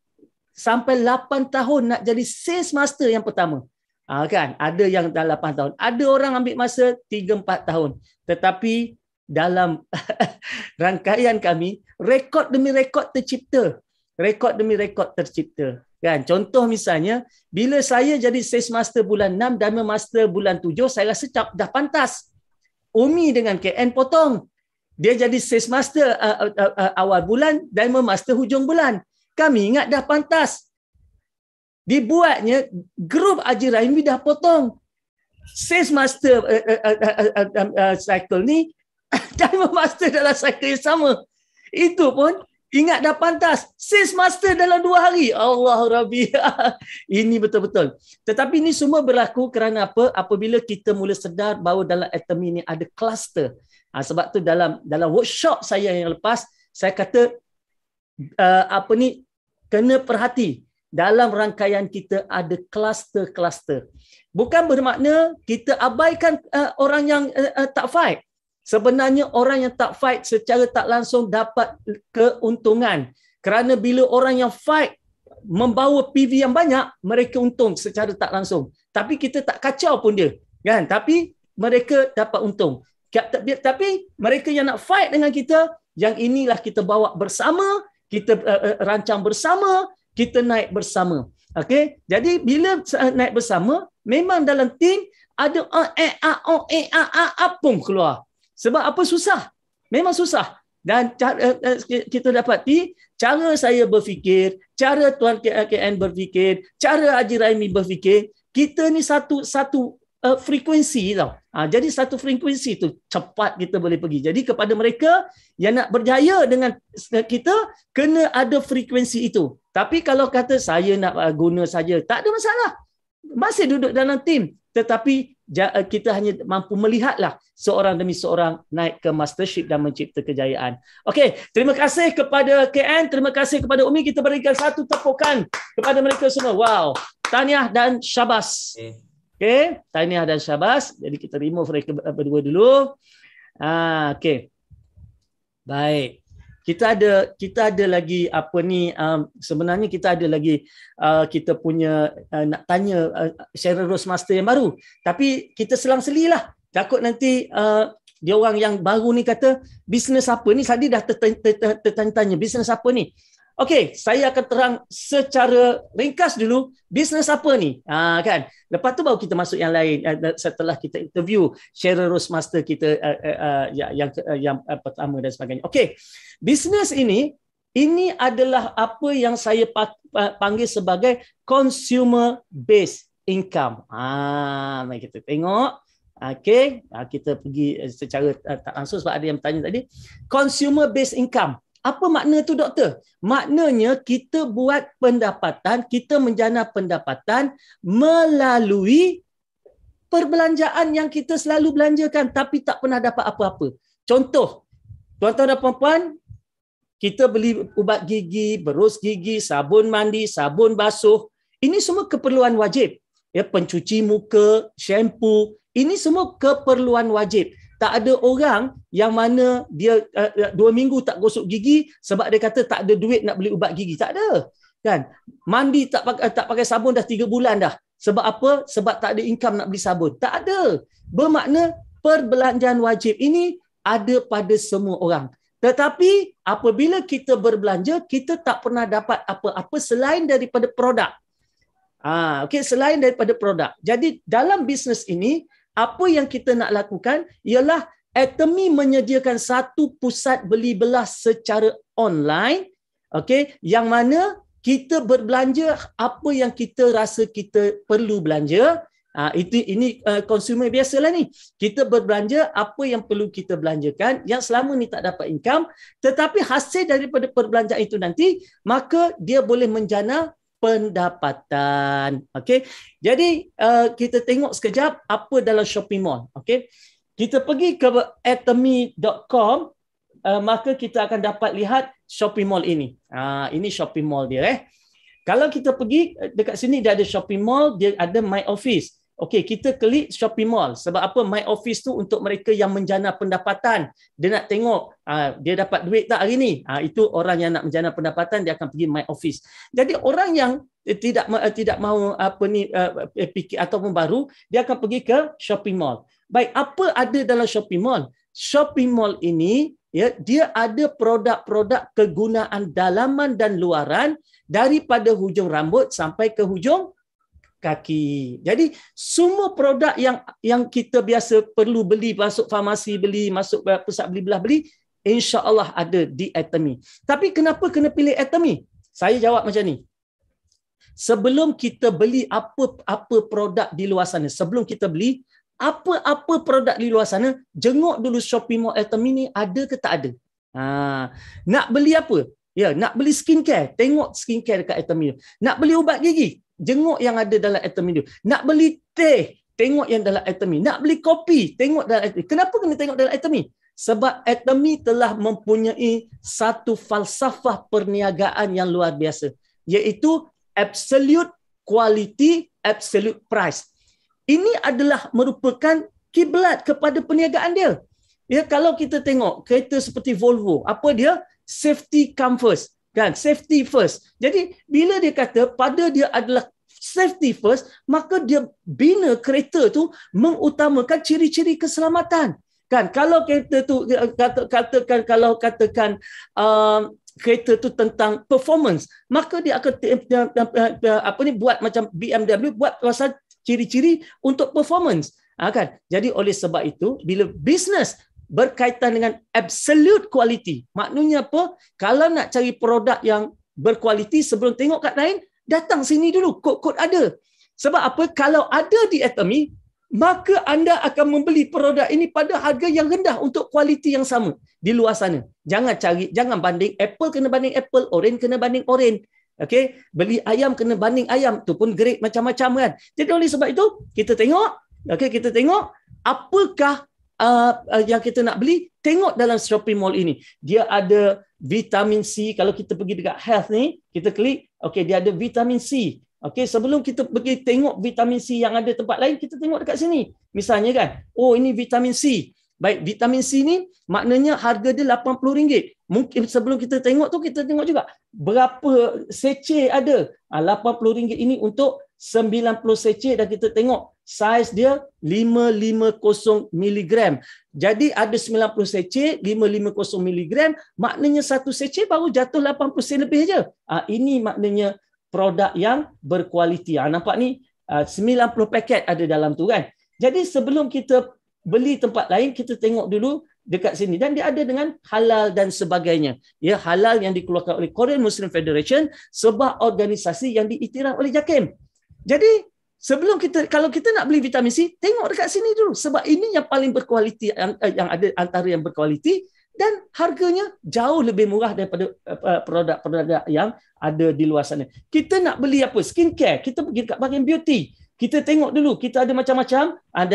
sampai 8 tahun nak jadi sales master yang pertama. Ah kan, ada yang dah 8 tahun. Ada orang ambil masa 3 4 tahun. Tetapi dalam rangkaian kami rekod demi rekod tercipta rekod demi rekod tercipta kan contoh misalnya bila saya jadi sales master bulan 6 dan master bulan 7 saya rasa cap dah pantas Umi dengan KN potong dia jadi sales master uh, uh, uh, uh awal bulan dan master hujung bulan kami ingat dah pantas dibuatnya grup Haji Rahimi dah potong sales master uh, uh, uh, uh, uh, um, uh, cycle ni dan master dalam cycle yang sama itu pun Ingat dah pantas. Sales master dalam dua hari. Allah Rabbi. ini betul-betul. Tetapi ini semua berlaku kerana apa? Apabila kita mula sedar bahawa dalam atom ini ada kluster. Ha, sebab tu dalam dalam workshop saya yang lepas, saya kata, uh, apa ni, kena perhati. Dalam rangkaian kita ada kluster-kluster. Bukan bermakna kita abaikan uh, orang yang uh, uh, tak fight. Sebenarnya orang yang tak fight secara tak langsung dapat keuntungan. Kerana bila orang yang fight membawa PV yang banyak, mereka untung secara tak langsung. Tapi kita tak kacau pun dia. Kan? Tapi mereka dapat untung. Tapi mereka yang nak fight dengan kita, yang inilah kita bawa bersama, kita uh, uh, rancang bersama, kita naik bersama. Okay? Jadi bila naik bersama, memang dalam tim ada e, e, a a a a a a a a a a sebab apa susah? Memang susah. Dan cara eh, eh, kita dapati cara saya berfikir, cara Tuan KLKN eh, berfikir, cara Haji Raimi berfikir, kita ni satu satu uh, frekuensi tau. Ha, jadi satu frekuensi tu cepat kita boleh pergi. Jadi kepada mereka yang nak berjaya dengan kita, kena ada frekuensi itu. Tapi kalau kata saya nak guna saja, tak ada masalah. Masih duduk dalam tim. Tetapi Eh, kita hanya mampu melihatlah seorang demi seorang naik ke mastership dan mencipta kejayaan. Okey, terima kasih kepada KN, terima kasih kepada Umi. Kita berikan satu tepukan kepada mereka semua. Wow, tahniah dan syabas. Okey, tahniah dan syabas. Jadi kita remove mereka berdua dulu. Ah, okey. Baik kita ada kita ada lagi apa ni um, sebenarnya kita ada lagi uh, kita punya uh, nak tanya uh, Cheryl Rose Master yang baru tapi kita selang-selilah takut nanti uh, dia orang yang baru ni kata bisnes apa ni tadi dah tertanya-tanya bisnes apa ni Okey, saya akan terang secara ringkas dulu bisnes apa ni. Ha, kan? Lepas tu baru kita masuk yang lain eh, setelah kita interview share Rose Master kita uh, uh, yang yang, uh, yang uh, pertama dan sebagainya. Okey. Bisnes ini ini adalah apa yang saya panggil sebagai consumer based income. Ha, mari kita tengok. Okey, ha, kita pergi secara tak langsung sebab ada yang bertanya tadi. Consumer based income. Apa makna tu doktor? Maknanya kita buat pendapatan, kita menjana pendapatan melalui perbelanjaan yang kita selalu belanjakan tapi tak pernah dapat apa-apa. Contoh, tuan-tuan dan puan-puan, kita beli ubat gigi, berus gigi, sabun mandi, sabun basuh. Ini semua keperluan wajib. Ya, pencuci muka, syampu, ini semua keperluan wajib tak ada orang yang mana dia uh, dua minggu tak gosok gigi sebab dia kata tak ada duit nak beli ubat gigi tak ada kan mandi tak pakai, eh, tak pakai sabun dah tiga bulan dah sebab apa sebab tak ada income nak beli sabun tak ada bermakna perbelanjaan wajib ini ada pada semua orang tetapi apabila kita berbelanja kita tak pernah dapat apa-apa selain daripada produk ah okey selain daripada produk jadi dalam bisnes ini apa yang kita nak lakukan ialah Atomy menyediakan satu pusat beli belah secara online okey yang mana kita berbelanja apa yang kita rasa kita perlu belanja ha, itu ini uh, consumer biasalah ni kita berbelanja apa yang perlu kita belanjakan yang selama ni tak dapat income tetapi hasil daripada perbelanjaan itu nanti maka dia boleh menjana pendapatan. Okey. Jadi uh, kita tengok sekejap apa dalam shopping mall. Okey. Kita pergi ke atomy.com uh, maka kita akan dapat lihat shopping mall ini. Ah uh, ini shopping mall dia eh. Kalau kita pergi uh, dekat sini dia ada shopping mall, dia ada my office. Okey, kita klik shopping mall. Sebab apa? My office tu untuk mereka yang menjana pendapatan. Dia nak tengok uh, dia dapat duit tak hari ni. Uh, itu orang yang nak menjana pendapatan dia akan pergi my office. Jadi orang yang eh, tidak uh, tidak mahu apa ni uh, fikir ataupun baru dia akan pergi ke shopping mall. Baik, apa ada dalam shopping mall? Shopping mall ini ya dia ada produk-produk kegunaan dalaman dan luaran daripada hujung rambut sampai ke hujung kaki. Jadi semua produk yang yang kita biasa perlu beli masuk farmasi beli masuk pusat beli belah beli insya-Allah ada di Atomy. Tapi kenapa kena pilih Atomy? Saya jawab macam ni. Sebelum kita beli apa apa produk di luar sana, sebelum kita beli apa-apa produk di luar sana, jenguk dulu Shopee Mall Atomy ni ada ke tak ada. Ha, nak beli apa? Ya, nak beli skincare, tengok skincare dekat Atomio. Nak beli ubat gigi, jenguk yang ada dalam Atomio. Nak beli teh, tengok yang dalam Atomio. Nak beli kopi, tengok dalam Atomio. Kenapa kena tengok dalam Atomio? Sebab Atomi telah mempunyai satu falsafah perniagaan yang luar biasa. Iaitu absolute quality, absolute price. Ini adalah merupakan kiblat kepada perniagaan dia. Ya, kalau kita tengok kereta seperti Volvo, apa dia? safety come first kan safety first jadi bila dia kata pada dia adalah safety first maka dia bina kereta tu mengutamakan ciri-ciri keselamatan kan kalau kereta tu kata, katakan kalau katakan uh, kereta tu tentang performance maka dia akan apa ni buat macam BMW buat pasal ciri-ciri untuk performance ha, kan jadi oleh sebab itu bila business berkaitan dengan absolute quality. Maknanya apa? Kalau nak cari produk yang berkualiti sebelum tengok kat lain, datang sini dulu. Kod-kod ada. Sebab apa? Kalau ada di Atomy, maka anda akan membeli produk ini pada harga yang rendah untuk kualiti yang sama di luar sana. Jangan cari, jangan banding apple kena banding apple, orange kena banding orange. Okey, beli ayam kena banding ayam tu pun grade macam-macam kan. Jadi oleh sebab itu kita tengok, okey kita tengok apakah uh, yang kita nak beli, tengok dalam shopping mall ini. Dia ada vitamin C. Kalau kita pergi dekat health ni, kita klik, okay, dia ada vitamin C. Okay, sebelum kita pergi tengok vitamin C yang ada tempat lain, kita tengok dekat sini. Misalnya kan, oh ini vitamin C. Baik, vitamin C ni maknanya harga dia RM80. Mungkin sebelum kita tengok tu, kita tengok juga berapa seceh ada. Ah, RM80 ini untuk 90 cc dan kita tengok saiz dia 550 miligram. Jadi ada 90 secik, 550 miligram, maknanya satu cc baru jatuh 80 sen lebih saja. Ah, ha, ini maknanya produk yang berkualiti. Ha, nampak ni 90 ah, paket ada dalam tu kan. Jadi sebelum kita beli tempat lain, kita tengok dulu dekat sini dan dia ada dengan halal dan sebagainya. Ya halal yang dikeluarkan oleh Korean Muslim Federation sebuah organisasi yang diiktiraf oleh JAKIM. Jadi sebelum kita kalau kita nak beli vitamin C, tengok dekat sini dulu sebab ini yang paling berkualiti yang, eh, yang ada antara yang berkualiti dan harganya jauh lebih murah daripada eh, produk-produk yang ada di luar sana. Kita nak beli apa? Skincare. Kita pergi dekat bahagian beauty. Kita tengok dulu. Kita ada macam-macam.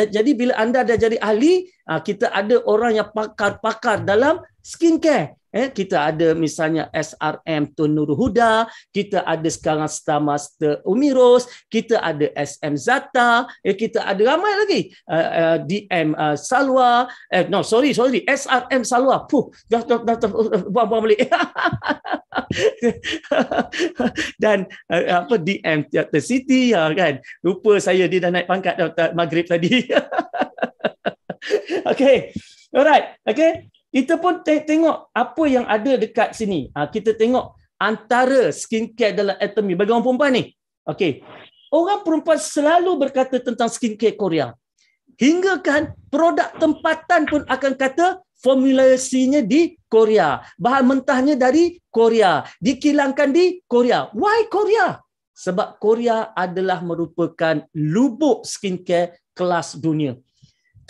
Jadi bila anda dah jadi ahli, ah, kita ada orang yang pakar-pakar dalam skincare. Eh, kita ada misalnya SRM Tun Nur Huda, kita ada sekarang Star Master Umiros, kita ada SM Zata, eh, kita ada ramai lagi uh, eh, uh, eh, DM uh, eh, Salwa, eh, no sorry sorry SRM Salwa, puh dah dah dah, buang buang balik dan uh, apa DM The City ya uh, kan, lupa saya dia dah naik pangkat dah, maghrib tadi. okay, alright, okay kita pun te- tengok apa yang ada dekat sini. Ha, kita tengok antara skincare dalam atomy. Bagi orang perempuan ni. Okay. Orang perempuan selalu berkata tentang skincare Korea. Hingga kan produk tempatan pun akan kata formulasinya di Korea. Bahan mentahnya dari Korea. Dikilangkan di Korea. Why Korea? Sebab Korea adalah merupakan lubuk skincare kelas dunia.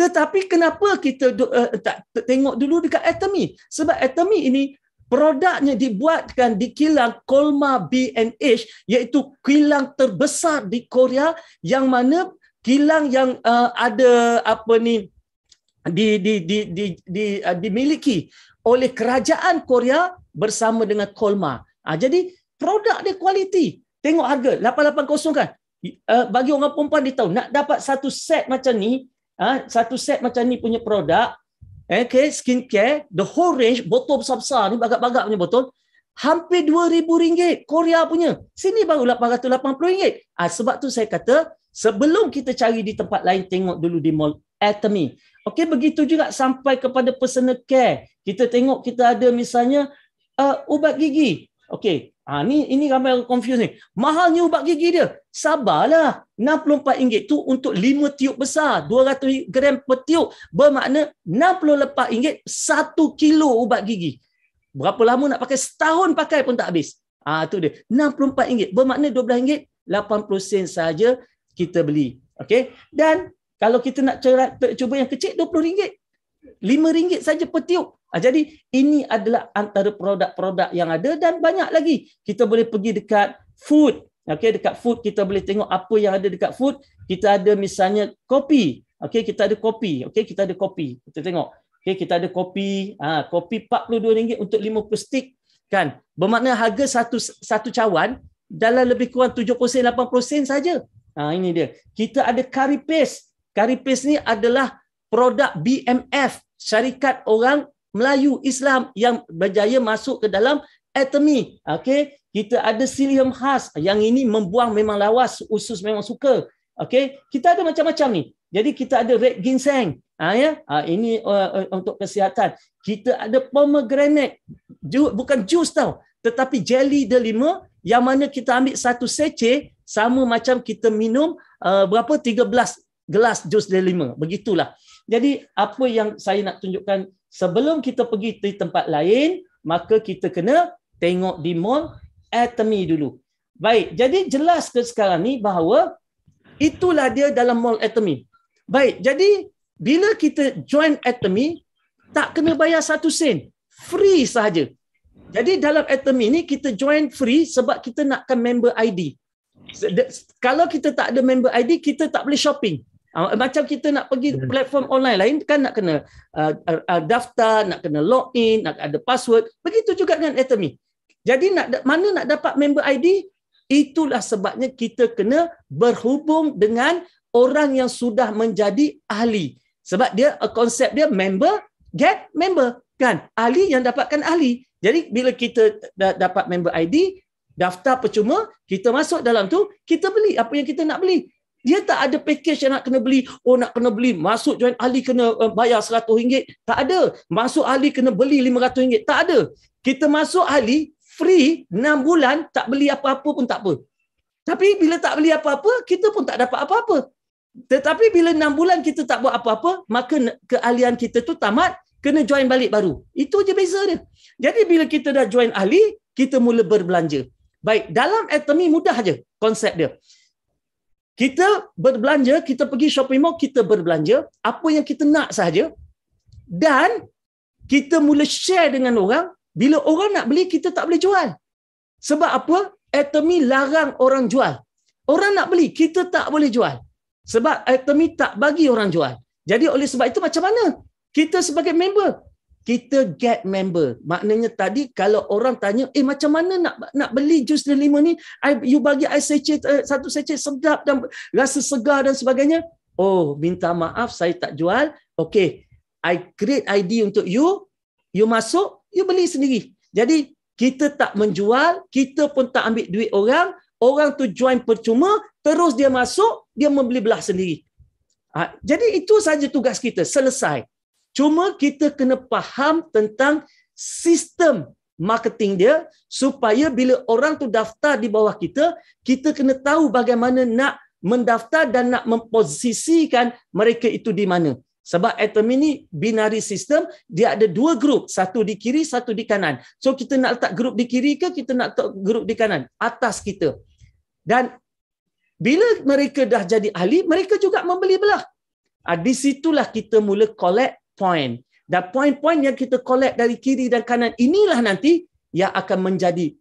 Tetapi kenapa kita uh, tak tengok dulu dekat atomi? Sebab atomi ini produknya dibuatkan di kilang Kolma B&H iaitu kilang terbesar di Korea yang mana kilang yang uh, ada apa ni di di di di, di uh, dimiliki oleh kerajaan Korea bersama dengan Kolma. Ha, ah, jadi produk dia kualiti. Tengok harga 880 kan. Uh, bagi orang perempuan dia tahu nak dapat satu set macam ni Ah, ha, satu set macam ni punya produk, eh, okay, skin care, the whole range, botol besar-besar ni, bagak-bagak punya botol, hampir RM2,000 Korea punya. Sini baru RM880. Ah, ha, sebab tu saya kata, sebelum kita cari di tempat lain, tengok dulu di mall Atomy. Okay, begitu juga sampai kepada personal care. Kita tengok kita ada misalnya uh, ubat gigi. Okay, Ha, ni, ini ramai orang confuse ni. Mahalnya ubat gigi dia. Sabarlah. RM64 tu untuk 5 tiup besar. 200 gram per tiup. Bermakna RM68 satu kilo ubat gigi. Berapa lama nak pakai? Setahun pakai pun tak habis. Ah ha, tu dia. RM64. Bermakna RM12. 80 sen saja kita beli. Okay? Dan kalau kita nak cuba yang kecil, RM20. RM5 saja per tiup. Ah, jadi ini adalah antara produk-produk yang ada dan banyak lagi. Kita boleh pergi dekat food. okay dekat food kita boleh tengok apa yang ada dekat food. Kita ada misalnya kopi. okay kita ada kopi. okay kita ada kopi. Kita tengok. okay kita ada kopi. Ah, ha, kopi RM42 untuk 50 stick kan. Bermakna harga satu satu cawan dalam lebih kurang 70 sen 80 sen saja. Ha, ini dia. Kita ada curry paste. Curry paste ni adalah produk BMF syarikat orang Melayu Islam yang berjaya masuk ke dalam atomi. Okey, kita ada silium khas yang ini membuang memang lawas, usus memang suka. Okey, kita ada macam-macam ni. Jadi kita ada red ginseng. Ah ya, ah, ini uh, uh, untuk kesihatan. Kita ada pomegranate. Ju- bukan jus tau, tetapi jelly delima yang mana kita ambil satu seceh sama macam kita minum uh, berapa 13 gelas jus delima. Begitulah. Jadi apa yang saya nak tunjukkan sebelum kita pergi di tempat lain, maka kita kena tengok di mall Atomy dulu. Baik, jadi jelas ke sekarang ni bahawa itulah dia dalam mall Atomy. Baik, jadi bila kita join Atomy, tak kena bayar satu sen. Free sahaja. Jadi dalam Atomy ni kita join free sebab kita nakkan member ID. Kalau kita tak ada member ID, kita tak boleh shopping. Uh, macam kita nak pergi hmm. platform online lain kan nak kena uh, uh, daftar, nak kena log in, nak ada password. Begitu juga dengan Atomy. Jadi nak mana nak dapat member ID? Itulah sebabnya kita kena berhubung dengan orang yang sudah menjadi ahli. Sebab dia konsep dia member get member kan. Ahli yang dapatkan ahli. Jadi bila kita dapat member ID, daftar percuma, kita masuk dalam tu, kita beli apa yang kita nak beli. Dia tak ada package yang nak kena beli. Oh nak kena beli. Masuk join ahli kena eh, bayar RM100. Tak ada. Masuk ahli kena beli RM500. Tak ada. Kita masuk ahli free 6 bulan tak beli apa-apa pun tak apa. Tapi bila tak beli apa-apa, kita pun tak dapat apa-apa. Tetapi bila 6 bulan kita tak buat apa-apa, maka keahlian kita tu tamat, kena join balik baru. Itu je beza dia. Jadi bila kita dah join ahli, kita mula berbelanja. Baik, dalam atomi mudah je konsep dia. Kita berbelanja, kita pergi shopping mall, kita berbelanja apa yang kita nak saja dan kita mula share dengan orang, bila orang nak beli kita tak boleh jual. Sebab apa? Atomi larang orang jual. Orang nak beli, kita tak boleh jual. Sebab atomi tak bagi orang jual. Jadi oleh sebab itu macam mana? Kita sebagai member, kita get member. Maknanya tadi kalau orang tanya, eh macam mana nak nak beli jus delima ni? I, you bagi I sachet, uh, satu sachet sedap dan rasa segar dan sebagainya. Oh, minta maaf saya tak jual. Okay, I create ID untuk you. You masuk, you beli sendiri. Jadi kita tak menjual, kita pun tak ambil duit orang. Orang tu join percuma, terus dia masuk, dia membeli belah sendiri. Ha, jadi itu saja tugas kita, selesai. Cuma kita kena faham tentang sistem marketing dia supaya bila orang tu daftar di bawah kita, kita kena tahu bagaimana nak mendaftar dan nak memposisikan mereka itu di mana. Sebab atom ini binari sistem dia ada dua grup, satu di kiri, satu di kanan. So kita nak letak grup di kiri ke kita nak letak grup di kanan? Atas kita. Dan bila mereka dah jadi ahli, mereka juga membeli belah. Ah, di situlah kita mula collect point. Dan point-point yang kita collect dari kiri dan kanan inilah nanti yang akan menjadi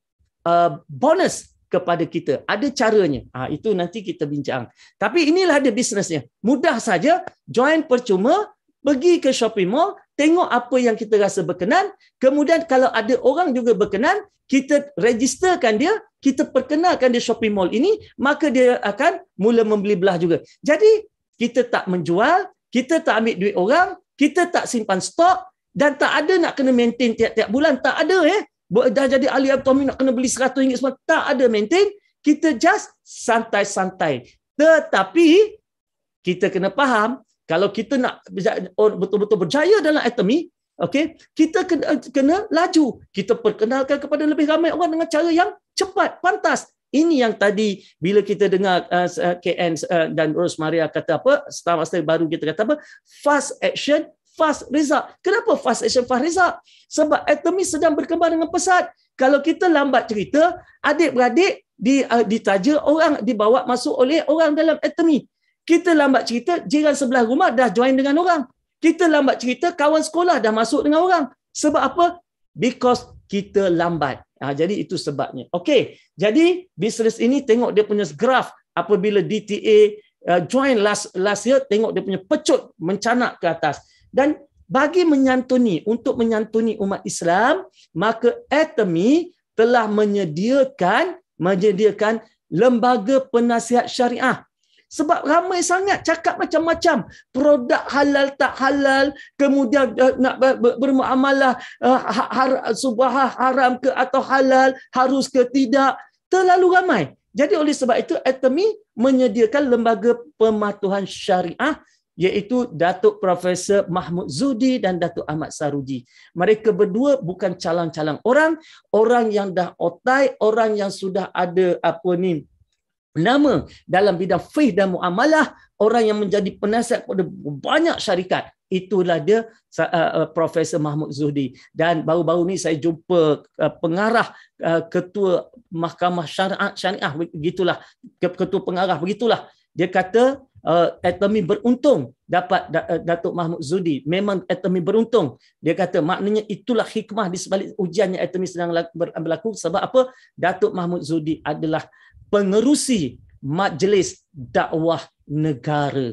uh, bonus kepada kita. Ada caranya. Ha, itu nanti kita bincang. Tapi inilah dia bisnesnya. Mudah saja. Join percuma. Pergi ke shopping mall. Tengok apa yang kita rasa berkenan. Kemudian kalau ada orang juga berkenan, kita registerkan dia. Kita perkenalkan dia shopping mall ini. Maka dia akan mula membeli belah juga. Jadi kita tak menjual. Kita tak ambil duit orang kita tak simpan stok dan tak ada nak kena maintain tiap-tiap bulan tak ada eh dah jadi ahli atomik nak kena beli RM100 semua tak ada maintain kita just santai-santai tetapi kita kena faham kalau kita nak betul-betul berjaya dalam atomi okay? kita kena, kena laju kita perkenalkan kepada lebih ramai orang dengan cara yang cepat pantas ini yang tadi bila kita dengar uh, uh KN uh, dan Rose kata apa, Star Master baru kita kata apa, fast action, fast result. Kenapa fast action, fast result? Sebab atomis sedang berkembang dengan pesat. Kalau kita lambat cerita, adik-beradik di, uh, ditaja orang, dibawa masuk oleh orang dalam atomis. Kita lambat cerita, jiran sebelah rumah dah join dengan orang. Kita lambat cerita, kawan sekolah dah masuk dengan orang. Sebab apa? Because kita lambat. Ha, jadi itu sebabnya. Okey, jadi bisnes ini tengok dia punya graf apabila DTA uh, join last last year tengok dia punya pecut mencanak ke atas dan bagi menyantuni untuk menyantuni umat Islam maka Atomy telah menyediakan menyediakan lembaga penasihat syariah sebab ramai sangat cakap macam-macam produk halal tak halal kemudian uh, nak bermuamalah uh, har, subah ha-, haram ke atau halal harus ke tidak terlalu ramai jadi oleh sebab itu atomi menyediakan lembaga pematuhan syariah iaitu Datuk Profesor Mahmud Zudi dan Datuk Ahmad Saruji. Mereka berdua bukan calang-calang orang, orang yang dah otai, orang yang sudah ada apa ni nama dalam bidang faith dan muamalah orang yang menjadi penasihat pada banyak syarikat itulah dia uh, uh, profesor Mahmud Zuhdi dan baru-baru ni saya jumpa uh, pengarah uh, ketua mahkamah syariah syariah begitulah ketua pengarah begitulah dia kata uh, atomi beruntung dapat uh, Datuk Mahmud Zudi memang atomi beruntung dia kata maknanya itulah hikmah di sebalik ujian yang atomi sedang berlaku sebab apa Datuk Mahmud Zudi adalah pengerusi majlis dakwah negara.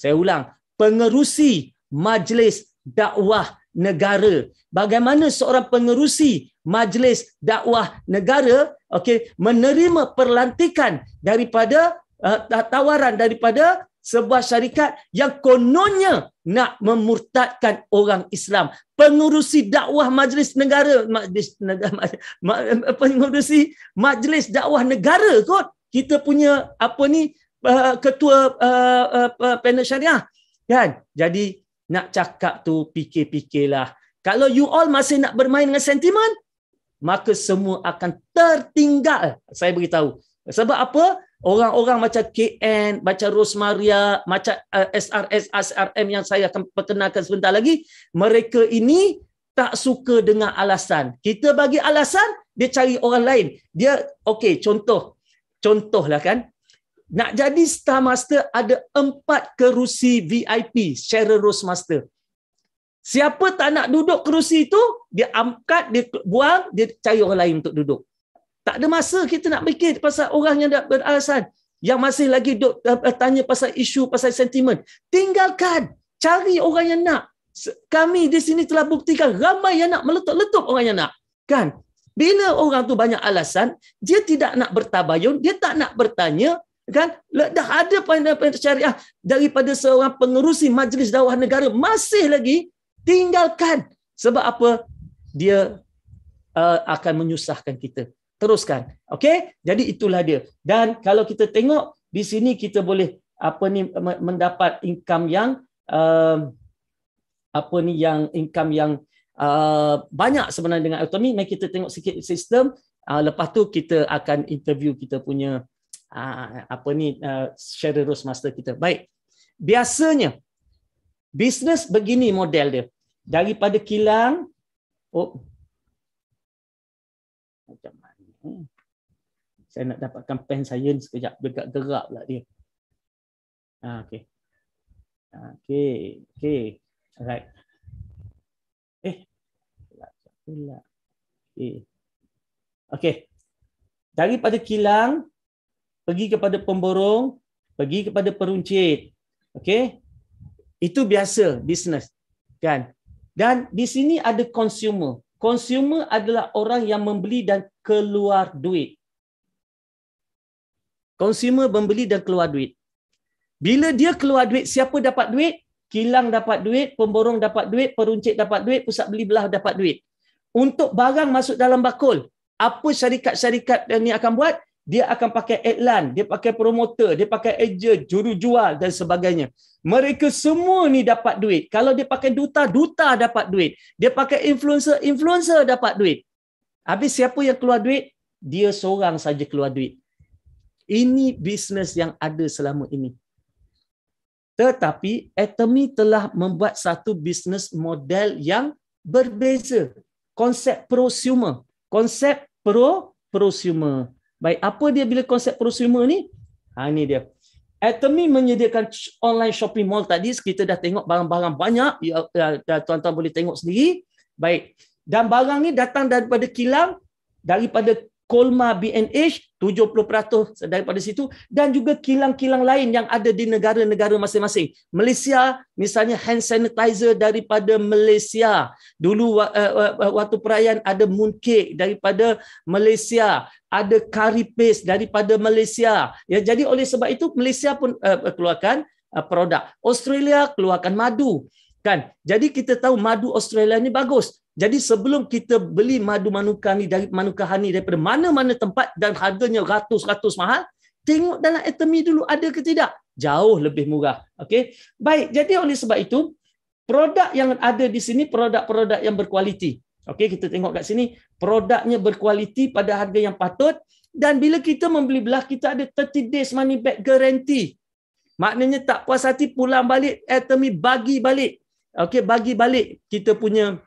Saya ulang, pengerusi majlis dakwah negara. Bagaimana seorang pengerusi majlis dakwah negara okey menerima perlantikan daripada uh, tawaran daripada sebuah syarikat yang kononnya nak memurtadkan orang Islam. Pengurusi dakwah majlis negara, majlis negara, pengurusi majlis dakwah negara kot. Kita punya apa ni eh, ketua eh, eh, panel syariah. Kan? Jadi nak cakap tu fikir-fikirlah. Kalau you all masih nak bermain dengan sentimen, maka semua akan tertinggal. Saya beritahu. Sebab apa? Orang-orang macam KN, macam Rosmaria, macam uh, eh, SRS, SRM yang saya akan perkenalkan sebentar lagi, mereka ini tak suka dengan alasan. Kita bagi alasan, dia cari orang lain. Dia, okey, contoh. Contohlah kan. Nak jadi Star Master, ada empat kerusi VIP, Sharon Rose Master. Siapa tak nak duduk kerusi itu, dia angkat, dia buang, dia cari orang lain untuk duduk. Tak ada masa kita nak fikir pasal orang yang tak beralasan. Yang masih lagi duk eh, eh, tanya pasal isu, pasal sentimen. Tinggalkan. Cari orang yang nak. Kami di sini telah buktikan ramai yang nak meletup-letup orang yang nak. Kan? Bila orang tu banyak alasan, dia tidak nak bertabayun, dia tak nak bertanya, kan? Dah ada pandangan syariah daripada seorang pengerusi majlis Dawah negara masih lagi tinggalkan sebab apa? Dia uh, akan menyusahkan kita teruskan. Okey? Jadi itulah dia. Dan kalau kita tengok di sini kita boleh apa ni mendapat income yang uh, apa ni yang income yang uh, banyak sebenarnya dengan otomi. Mari kita tengok sikit sistem. Uh, lepas tu kita akan interview kita punya uh, apa ni uh, share rose master kita. Baik. Biasanya bisnes begini model dia. Daripada kilang oh saya nak dapatkan pen saya ni sekejap dekat gerak pula dia. Ha okey. Ha okey. Okey. Alright. Eh. Pula pula. Okey. Okey. Daripada kilang pergi kepada pemborong, pergi kepada peruncit. Okey. Itu biasa business. Kan? Dan di sini ada consumer. Consumer adalah orang yang membeli dan keluar duit. Consumer membeli dan keluar duit. Bila dia keluar duit, siapa dapat duit? Kilang dapat duit, pemborong dapat duit, peruncit dapat duit, pusat beli belah dapat duit. Untuk barang masuk dalam bakul, apa syarikat-syarikat yang ni akan buat? dia akan pakai iklan, dia pakai promoter, dia pakai ejen, juru jual dan sebagainya. Mereka semua ni dapat duit. Kalau dia pakai duta, duta dapat duit. Dia pakai influencer, influencer dapat duit. Habis siapa yang keluar duit? Dia seorang saja keluar duit. Ini bisnes yang ada selama ini. Tetapi Atomy telah membuat satu bisnes model yang berbeza. Konsep prosumer. Konsep pro prosumer. Baik, apa dia bila konsep prosumer ni? Ha, ini dia. Atomy menyediakan online shopping mall tadi. Kita dah tengok barang-barang banyak. Ya, ya, ya, tuan-tuan boleh tengok sendiri. Baik. Dan barang ni datang daripada kilang, daripada Kolma BNH 70% daripada situ dan juga kilang-kilang lain yang ada di negara-negara masing-masing. Malaysia misalnya hand sanitizer daripada Malaysia. Dulu eh, eh, waktu perayaan ada mooncake daripada Malaysia, ada curry paste daripada Malaysia. Ya jadi oleh sebab itu Malaysia pun uh, keluarkan uh, produk. Australia keluarkan madu kan. Jadi kita tahu madu Australia ini bagus. Jadi sebelum kita beli madu manuka ni dari manuka hani daripada mana-mana tempat dan harganya ratus-ratus mahal, tengok dalam atomi dulu ada ke tidak. Jauh lebih murah. Okay, Baik, jadi oleh sebab itu produk yang ada di sini produk-produk yang berkualiti. Okay, kita tengok kat sini produknya berkualiti pada harga yang patut dan bila kita membeli belah kita ada 30 days money back guarantee. Maknanya tak puas hati pulang balik atomi bagi balik. Okay, bagi balik kita punya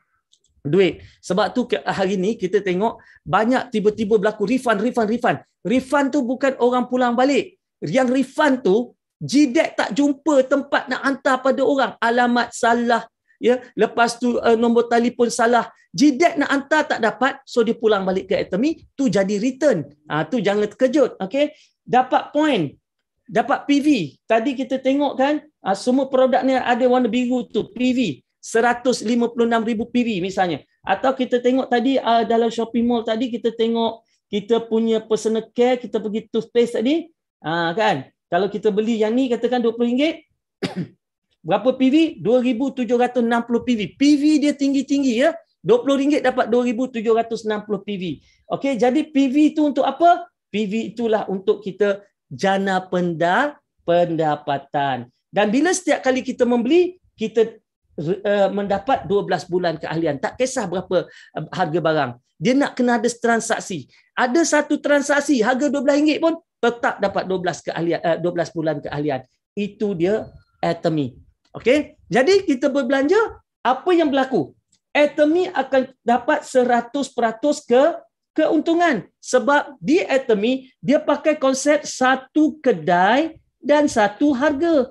duit. Sebab tu hari ni kita tengok banyak tiba-tiba berlaku refund, refund, refund. Refund tu bukan orang pulang balik. Yang refund tu jidat tak jumpa tempat nak hantar pada orang. Alamat salah. Ya, lepas tu uh, nombor telefon salah. Jidat nak hantar tak dapat, so dia pulang balik ke atomi, tu jadi return. Ah ha, tu jangan terkejut, okey. Dapat point. Dapat PV. Tadi kita tengok kan, ha, semua produk ni ada warna biru tu, PV. 156,000 piri misalnya. Atau kita tengok tadi uh, dalam shopping mall tadi, kita tengok kita punya personal care, kita pergi toothpaste tadi, uh, kan? Kalau kita beli yang ni, katakan RM20, berapa PV? 2,760 PV. PV dia tinggi-tinggi, ya. RM20 dapat 2,760 PV. okay jadi PV itu untuk apa? PV itulah untuk kita jana pendapatan. Dan bila setiap kali kita membeli, kita Eh, mendapat 12 bulan keahlian tak kisah berapa eh, harga barang dia nak kena ada transaksi ada satu transaksi harga RM12 pun tetap dapat 12 keahlian 12 eh, bulan keahlian itu dia atomy okey jadi kita berbelanja apa yang berlaku atomy akan dapat 100% ke keuntungan sebab di atomy dia pakai konsep satu kedai dan satu harga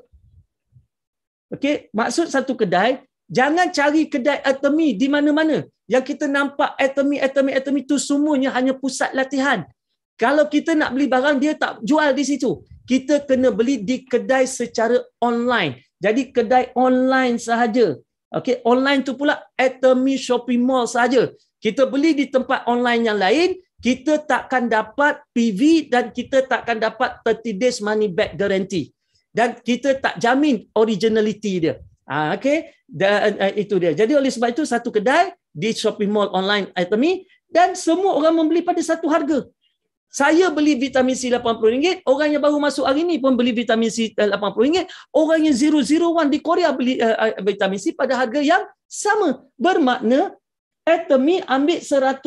Okey, maksud satu kedai, jangan cari kedai atomi di mana-mana. Yang kita nampak atomi atomi atomi tu semuanya hanya pusat latihan. Kalau kita nak beli barang dia tak jual di situ. Kita kena beli di kedai secara online. Jadi kedai online sahaja. Okey, online tu pula atomi shopping mall sahaja. Kita beli di tempat online yang lain, kita takkan dapat PV dan kita takkan dapat 30 days money back guarantee dan kita tak jamin originality dia. Ha, okay, dan uh, eh, eh, itu dia. Jadi oleh sebab itu satu kedai di shopping mall online item ni dan semua orang membeli pada satu harga. Saya beli vitamin C RM80, orang yang baru masuk hari ini pun beli vitamin C eh, RM80, orang yang 001 di Korea beli uh, vitamin C pada harga yang sama. Bermakna Atomy ambil 100%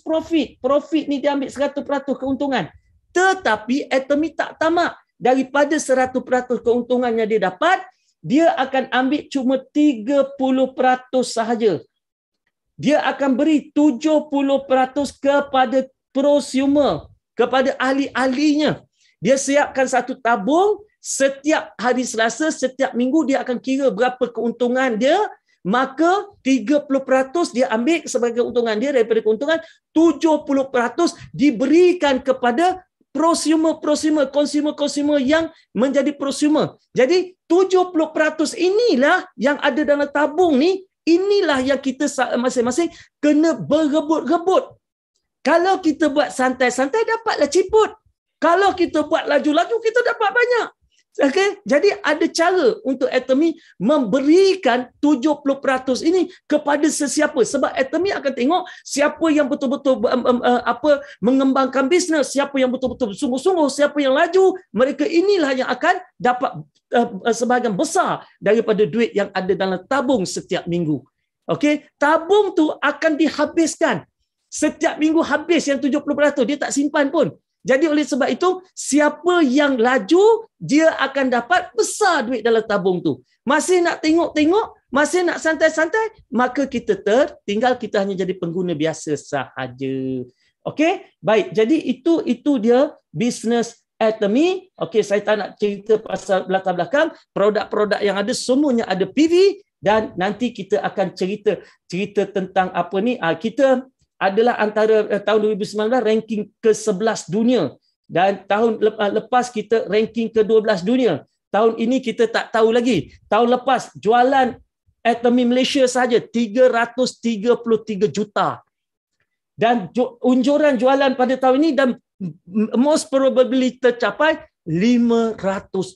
profit. Profit ni dia ambil 100% keuntungan. Tetapi Atomy tak tamak daripada 100% keuntungan yang dia dapat, dia akan ambil cuma 30% sahaja. Dia akan beri 70% kepada prosumer, kepada ahli-ahlinya. Dia siapkan satu tabung, setiap hari Selasa, setiap minggu dia akan kira berapa keuntungan dia, maka 30% dia ambil sebagai keuntungan dia daripada keuntungan, 70% diberikan kepada prosumer prosumer consumer consumer yang menjadi prosumer. Jadi 70% inilah yang ada dalam tabung ni, inilah yang kita masing-masing kena berebut-rebut. Kalau kita buat santai-santai dapatlah ciput. Kalau kita buat laju-laju kita dapat banyak. Okay? Jadi ada cara untuk atomi memberikan 70% ini kepada sesiapa sebab atomi akan tengok siapa yang betul-betul um, um, uh, apa mengembangkan bisnes, siapa yang betul-betul sungguh-sungguh, siapa yang laju, mereka inilah yang akan dapat uh, sebahagian besar daripada duit yang ada dalam tabung setiap minggu. Okay, tabung tu akan dihabiskan setiap minggu habis yang 70% dia tak simpan pun. Jadi oleh sebab itu, siapa yang laju, dia akan dapat besar duit dalam tabung tu. Masih nak tengok-tengok, masih nak santai-santai, maka kita tertinggal, kita hanya jadi pengguna biasa sahaja. Okey, baik. Jadi itu itu dia business atomy. Okey, saya tak nak cerita pasal belakang belakang produk-produk yang ada semuanya ada PV dan nanti kita akan cerita cerita tentang apa ni. Ah kita adalah antara uh, tahun 2019 ranking ke-11 dunia dan tahun eh, lepas kita ranking ke-12 dunia. Tahun ini kita tak tahu lagi. Tahun lepas jualan Atomy Malaysia saja 333 juta. Dan unjuran jualan pada tahun ini dan most probably tercapai 500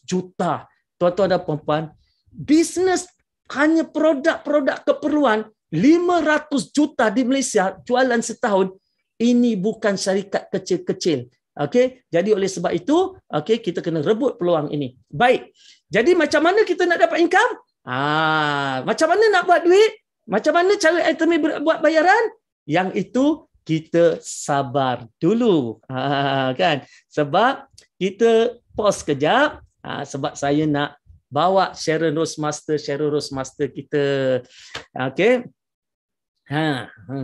juta. Tuan-tuan dan puan-puan, bisnes hanya produk-produk keperluan 500 juta di Malaysia jualan setahun ini bukan syarikat kecil-kecil. Okey, jadi oleh sebab itu, okey kita kena rebut peluang ini. Baik. Jadi macam mana kita nak dapat income? Ah, macam mana nak buat duit? Macam mana cara Atomy buat bayaran? Yang itu kita sabar dulu. Ah, kan? Sebab kita pause kejap ah, sebab saya nak bawa Sharon Rose Master, Sharon Rose Master kita. Okey. Ha, ha,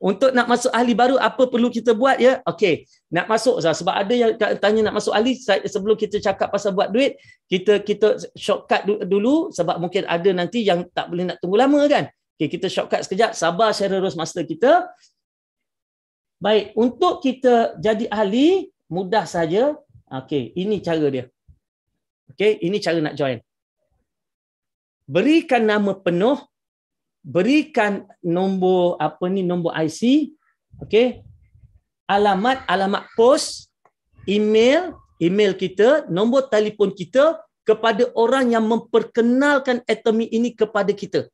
Untuk nak masuk ahli baru apa perlu kita buat ya? Okey, nak masuk sebab ada yang tanya nak masuk ahli sebelum kita cakap pasal buat duit, kita kita shortcut dulu sebab mungkin ada nanti yang tak boleh nak tunggu lama kan. Okey, kita shortcut sekejap, sabar share terus master kita. Baik, untuk kita jadi ahli mudah saja. Okey, ini cara dia. Okey, ini cara nak join. Berikan nama penuh berikan nombor apa ni nombor IC okey alamat alamat pos email email kita nombor telefon kita kepada orang yang memperkenalkan atomik ini kepada kita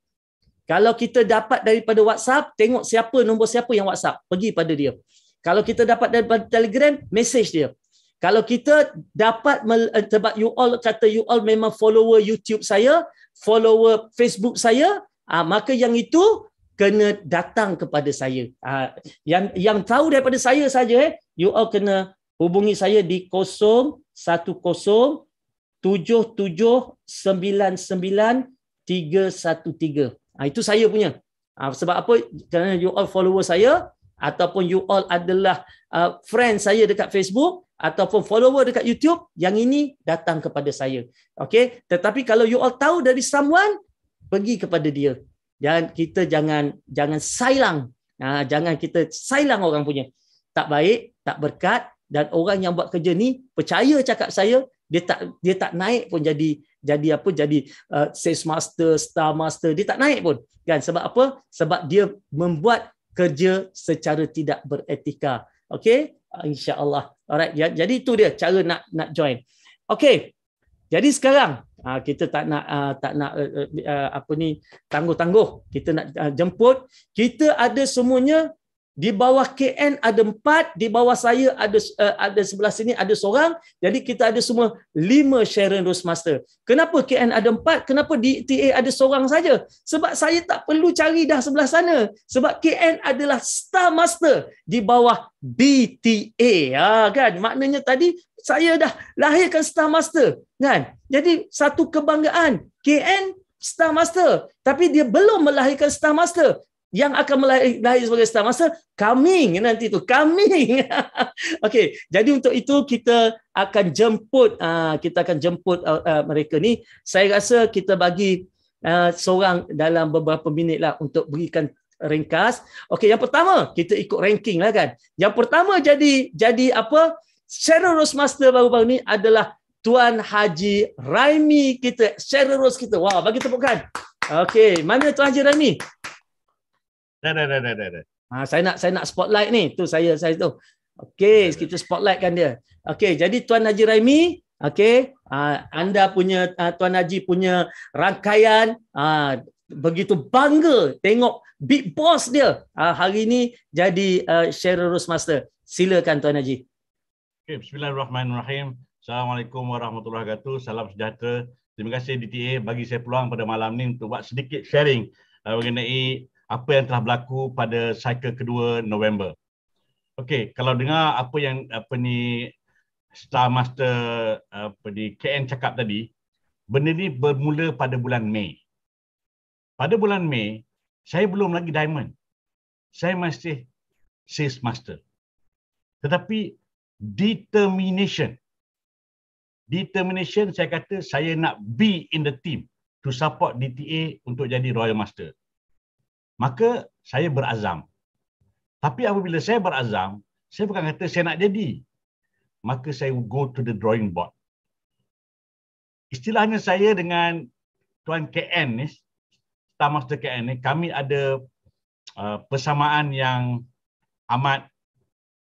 kalau kita dapat daripada WhatsApp tengok siapa nombor siapa yang WhatsApp pergi pada dia kalau kita dapat daripada Telegram message dia kalau kita dapat eh, sebab you all kata you all memang follower YouTube saya follower Facebook saya Uh, maka yang itu kena datang kepada saya. Uh, yang yang tahu daripada saya saja eh, you all kena hubungi saya di 010 7799 7799 313. Ha, itu saya punya. Ha, sebab apa? Kerana you all follower saya ataupun you all adalah uh, friend saya dekat Facebook ataupun follower dekat YouTube, yang ini datang kepada saya. Okey? Tetapi kalau you all tahu dari someone, pergi kepada dia dan kita jangan jangan sailang ha, jangan kita sailang orang punya tak baik tak berkat dan orang yang buat kerja ni percaya cakap saya dia tak dia tak naik pun jadi jadi apa jadi uh, sales master star master dia tak naik pun kan sebab apa sebab dia membuat kerja secara tidak beretika okey Allah. alright ya jadi itu dia cara nak nak join okey jadi sekarang ah, kita tak nak ah, tak nak eh, eh, ah, apa ni tangguh-tangguh kita nak jemput kita ada semuanya di bawah KN ada empat, di bawah saya ada eh, ada sebelah sini ada seorang. Jadi kita ada semua lima Sharon Rose Master. Kenapa KN ada empat? Kenapa di TA ada seorang saja? Sebab saya tak perlu cari dah sebelah sana. Sebab KN adalah Star Master di bawah BTA. Ha, kan? Maknanya tadi saya dah lahirkan Star Master kan jadi satu kebanggaan KN Star Master tapi dia belum melahirkan Star Master yang akan melahirkan sebagai Star Master coming ya, nanti tu coming Okay, jadi untuk itu kita akan jemput ah, kita akan jemput ah, ah, mereka ni saya rasa kita bagi seorang dalam beberapa minit lah untuk berikan ringkas okey yang pertama kita ikut ranking lah kan yang pertama jadi jadi apa Sharon Rose Master baru-baru ni adalah Tuan Haji Raimi kita, Sharon Rose kita. wow, bagi tepukan. Okey, mana Tuan Haji Raimi? Dah, dah, dah, dah, dah. Ha, nah, saya nak saya nak spotlight ni. Tu saya saya tu. Okey, nah, kita spotlight kan dia. Okey, jadi Tuan Haji Raimi, okey, ha, anda punya ha, Tuan Haji punya rangkaian uh, begitu bangga tengok big boss dia uh, hari ini jadi uh, Sharon Rose Master. Silakan Tuan Haji. Okay, Bismillahirrahmanirrahim. Assalamualaikum warahmatullahi wabarakatuh. Salam sejahtera. Terima kasih DTA bagi saya peluang pada malam ini untuk buat sedikit sharing uh, mengenai apa yang telah berlaku pada cycle kedua November. Okey, kalau dengar apa yang apa ni Star Master apa ni KN cakap tadi, benda ni bermula pada bulan Mei. Pada bulan Mei, saya belum lagi diamond. Saya masih sales master. Tetapi determination. Determination saya kata saya nak be in the team to support DTA untuk jadi Royal Master. Maka saya berazam. Tapi apabila saya berazam, saya bukan kata saya nak jadi. Maka saya go to the drawing board. Istilahnya saya dengan Tuan KN ni, Star Master KN ni, kami ada uh, persamaan yang amat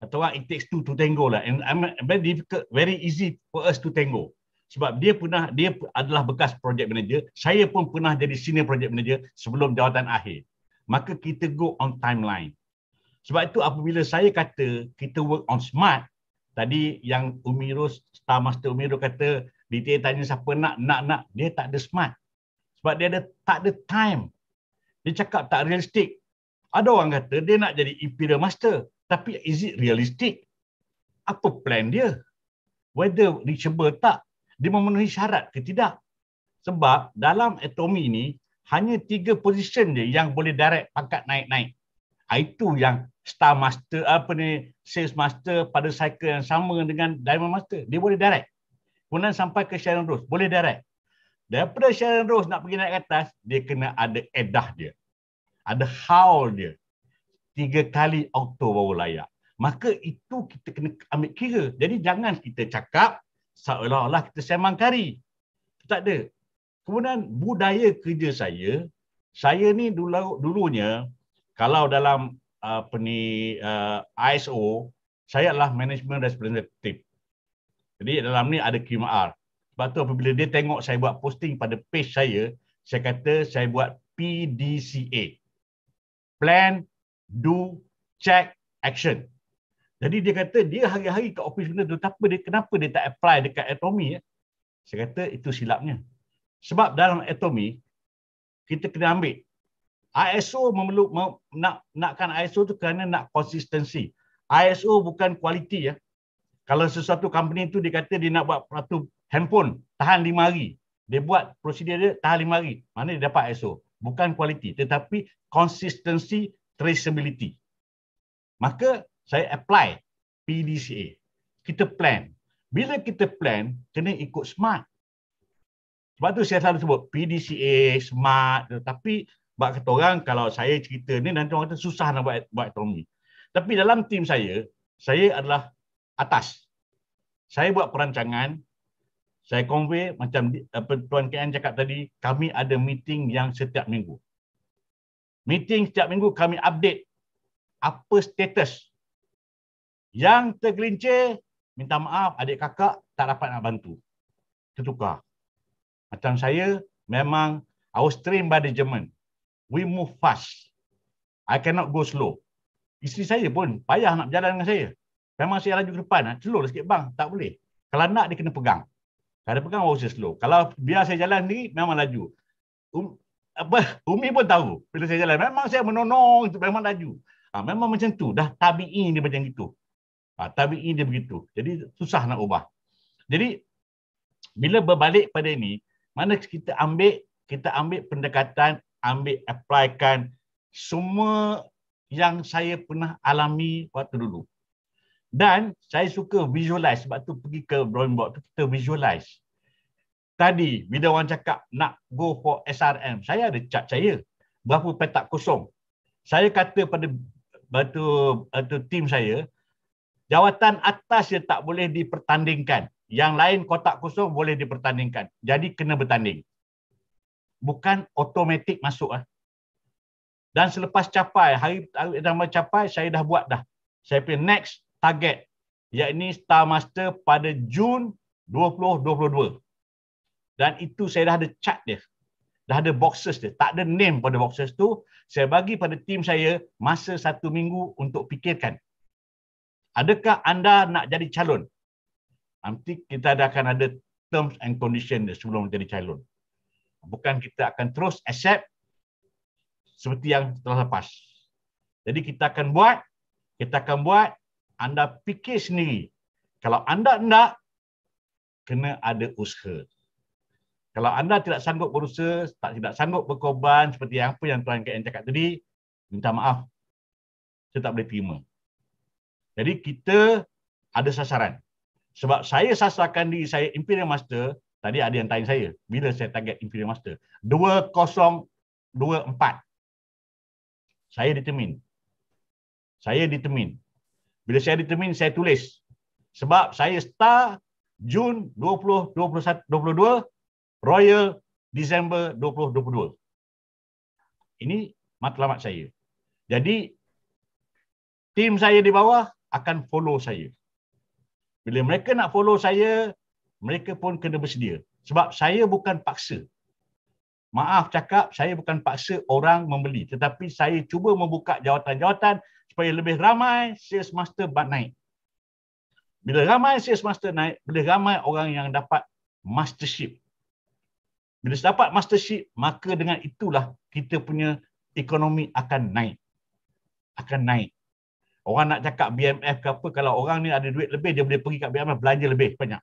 atau what it takes two to tango lah and I'm very difficult very easy for us to tango sebab dia pernah dia adalah bekas project manager saya pun pernah jadi senior project manager sebelum jawatan akhir maka kita go on timeline sebab itu apabila saya kata kita work on smart tadi yang Umiro, Star Master Umiro kata dia tanya siapa nak nak nak dia tak ada smart sebab dia ada tak ada time dia cakap tak realistik ada orang kata dia nak jadi imperial master tapi is it realistic? Apa plan dia? Whether reachable tak? Dia memenuhi syarat ke tidak? Sebab dalam atomi ni, hanya tiga position je yang boleh direct pangkat naik-naik. Itu yang star master, apa ni, sales master pada cycle yang sama dengan diamond master. Dia boleh direct. Kemudian sampai ke Sharon Rose, boleh direct. Daripada Sharon Rose nak pergi naik atas, dia kena ada edah dia. Ada how dia tiga kali auto bawa layak. Maka itu kita kena ambil kira. Jadi jangan kita cakap seolah-olah kita semang kari. Tak ada. Kemudian budaya kerja saya, saya ni dulu, dulunya kalau dalam uh, apa ni uh, ISO, saya adalah management representative. Jadi dalam ni ada QMR. Sebab tu apabila dia tengok saya buat posting pada page saya, saya kata saya buat PDCA. Plan, do, check, action. Jadi dia kata dia hari-hari kat office benda tu, tapi dia, kenapa dia tak apply dekat atomi? Ya? Eh? Saya kata itu silapnya. Sebab dalam atomi, kita kena ambil. ISO memeluk, nak, nakkan ISO tu kerana nak konsistensi. ISO bukan kualiti Ya. Kalau sesuatu company tu dia kata dia nak buat satu handphone, tahan lima hari. Dia buat prosedur dia, tahan lima hari. Mana dia dapat ISO. Bukan kualiti, tetapi konsistensi traceability. Maka saya apply PDCA. Kita plan. Bila kita plan, kena ikut SMART. Sebab tu saya selalu sebut PDCA, SMART. Tapi buat kata orang, kalau saya cerita ni, nanti orang kata susah nak buat, buat ekonomi. Tapi dalam tim saya, saya adalah atas. Saya buat perancangan, saya convey macam apa Tuan KN cakap tadi, kami ada meeting yang setiap minggu meeting setiap minggu kami update apa status yang tergelincir minta maaf adik kakak tak dapat nak bantu tertukar macam saya memang our stream by the German we move fast I cannot go slow isteri saya pun payah nak berjalan dengan saya memang saya laju ke depan celur ah, lah sikit bang tak boleh kalau nak dia kena pegang kalau pegang, oh, saya slow. Kalau biar saya jalan ni memang laju. Um, apa Umi pun tahu bila saya jalan memang saya menonong memang laju ha, memang macam tu dah tabi'i dia macam gitu ha, tabi'i dia begitu jadi susah nak ubah jadi bila berbalik pada ini mana kita ambil kita ambil pendekatan ambil applykan semua yang saya pernah alami waktu dulu dan saya suka visualize sebab tu pergi ke drawing board tu kita visualize Tadi bidawan cakap nak go for SRM. Saya ada cat saya. Berapa petak kosong. Saya kata pada batu batu tim saya, jawatan atas yang tak boleh dipertandingkan. Yang lain kotak kosong boleh dipertandingkan. Jadi kena bertanding. Bukan otomatik masuk. Ah. Dan selepas capai, hari pertama capai, saya dah buat dah. Saya pilih next target, yakni Star Master pada Jun 2022 dan itu saya dah ada chart dia. Dah ada boxes dia. Tak ada name pada boxes tu. Saya bagi pada tim saya masa satu minggu untuk fikirkan. Adakah anda nak jadi calon? Nanti kita akan ada terms and condition dia sebelum jadi calon. Bukan kita akan terus accept seperti yang telah lepas. Jadi kita akan buat, kita akan buat anda fikir sendiri. Kalau anda hendak, kena ada usaha. Kalau anda tidak sanggup berusaha, tak tidak sanggup berkorban seperti yang apa yang Tuan KN cakap tadi, minta maaf. Saya tak boleh terima. Jadi kita ada sasaran. Sebab saya sasarkan diri saya Imperial Master, tadi ada yang tanya saya, bila saya target Imperial Master? 2024. Saya ditemin, Saya ditemin. Bila saya ditemin saya tulis. Sebab saya star Jun 2021, 22, Royal Disember 2022. Ini matlamat saya. Jadi tim saya di bawah akan follow saya. Bila mereka nak follow saya, mereka pun kena bersedia. Sebab saya bukan paksa. Maaf cakap, saya bukan paksa orang membeli. Tetapi saya cuba membuka jawatan-jawatan supaya lebih ramai sales master buat naik. Bila ramai sales master naik, lebih ramai orang yang dapat mastership bila dapat mastership, maka dengan itulah kita punya ekonomi akan naik. Akan naik. Orang nak cakap BMF ke apa, kalau orang ni ada duit lebih, dia boleh pergi kat BMF belanja lebih banyak.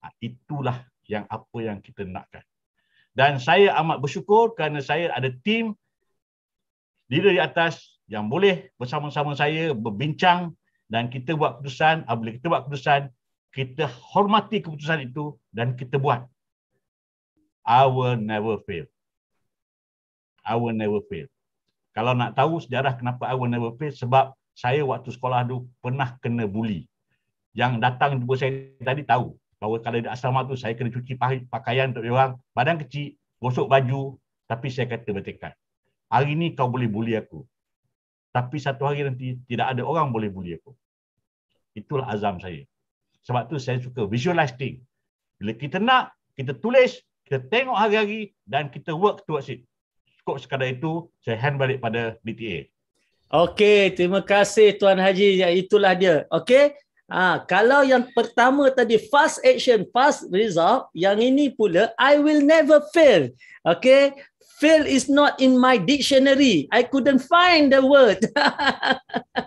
Ha, itulah yang apa yang kita nakkan. Dan saya amat bersyukur kerana saya ada tim leader di atas yang boleh bersama-sama saya berbincang dan kita buat keputusan, apabila kita buat keputusan, kita hormati keputusan itu dan kita buat. I will never fail. I will never fail. Kalau nak tahu sejarah kenapa I will never fail, sebab saya waktu sekolah tu pernah kena bully. Yang datang jumpa saya tadi tahu bahawa kalau di asrama tu saya kena cuci pakaian untuk orang, badan kecil, gosok baju, tapi saya kata bertekad. Hari ni kau boleh bully aku. Tapi satu hari nanti tidak ada orang boleh bully aku. Itulah azam saya. Sebab tu saya suka visualizing. Bila kita nak, kita tulis, kita tengok hari-hari dan kita work towards it. Cukup sekadar itu, saya hand balik pada BTA. Okey, terima kasih Tuan Haji. Ya, itulah dia. Okey, ha, kalau yang pertama tadi fast action, fast result, yang ini pula I will never fail. Okey, fail is not in my dictionary. I couldn't find the word.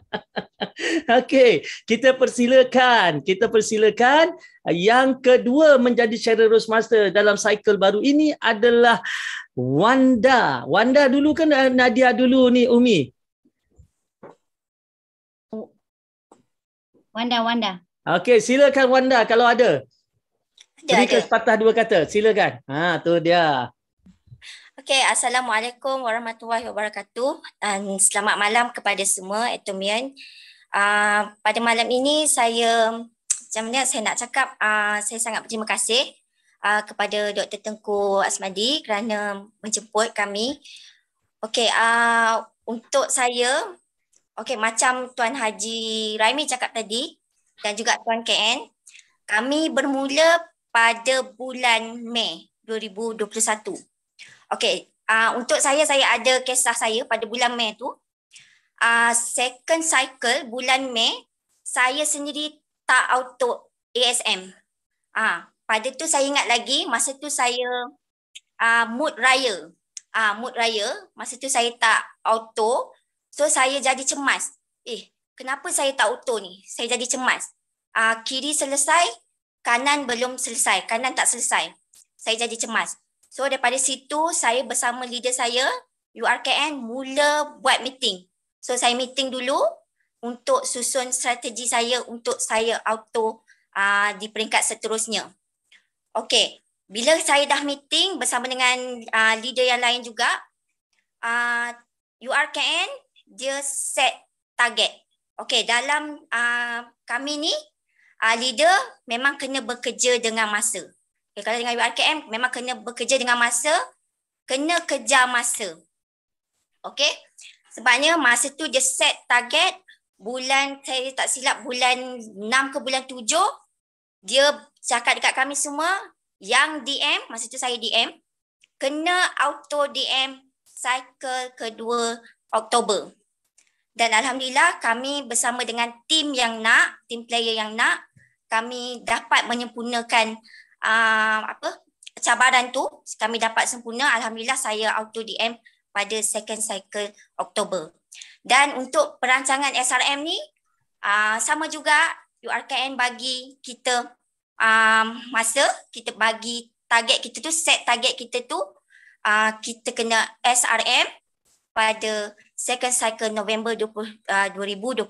okay, kita persilakan. Kita persilakan. Yang kedua menjadi Cheryl Rose Master dalam cycle baru ini adalah Wanda. Wanda dulu kan Nadia dulu ni Umi. Wanda, Wanda. Okey, silakan Wanda kalau ada. Ada, Berikan sepatah dua kata, silakan. Ha, tu dia. Okey, Assalamualaikum warahmatullahi wabarakatuh dan selamat malam kepada semua Atomian. Uh, pada malam ini saya macam ni saya nak cakap uh, saya sangat berterima kasih uh, kepada Dr. Tengku Asmadi kerana menjemput kami. Okey, uh, untuk saya, okey macam Tuan Haji Raimi cakap tadi dan juga Tuan KN, kami bermula pada bulan Mei 2021. Okey, uh, untuk saya, saya ada kisah saya pada bulan Mei tu. Uh, second cycle bulan Mei, saya sendiri tak auto ASM. Ah, pada tu saya ingat lagi masa tu saya ah mood raya. Ah mood raya, masa tu saya tak auto. So saya jadi cemas. Eh, kenapa saya tak auto ni? Saya jadi cemas. Ah kiri selesai, kanan belum selesai, kanan tak selesai. Saya jadi cemas. So daripada situ saya bersama leader saya URKN mula buat meeting. So saya meeting dulu, untuk susun strategi saya untuk saya auto uh, di peringkat seterusnya. Okey, bila saya dah meeting bersama dengan uh, leader yang lain juga, uh, ah, URKN dia set target. Okey, dalam uh, kami ni uh, leader memang kena bekerja dengan masa. Okay, kalau dengan URKM memang kena bekerja dengan masa, kena kejar masa. Okey. Sebabnya masa tu dia set target bulan saya tak silap bulan 6 ke bulan 7 dia cakap dekat kami semua yang DM masa tu saya DM kena auto DM cycle kedua Oktober. Dan alhamdulillah kami bersama dengan tim yang nak, tim player yang nak, kami dapat menyempurnakan uh, apa cabaran tu, kami dapat sempurna alhamdulillah saya auto DM pada second cycle Oktober. Dan untuk perancangan SRM ni, ah, sama juga URKN bagi kita ah, masa, kita bagi target kita tu, set target kita tu, ah, kita kena SRM pada second cycle November 2021.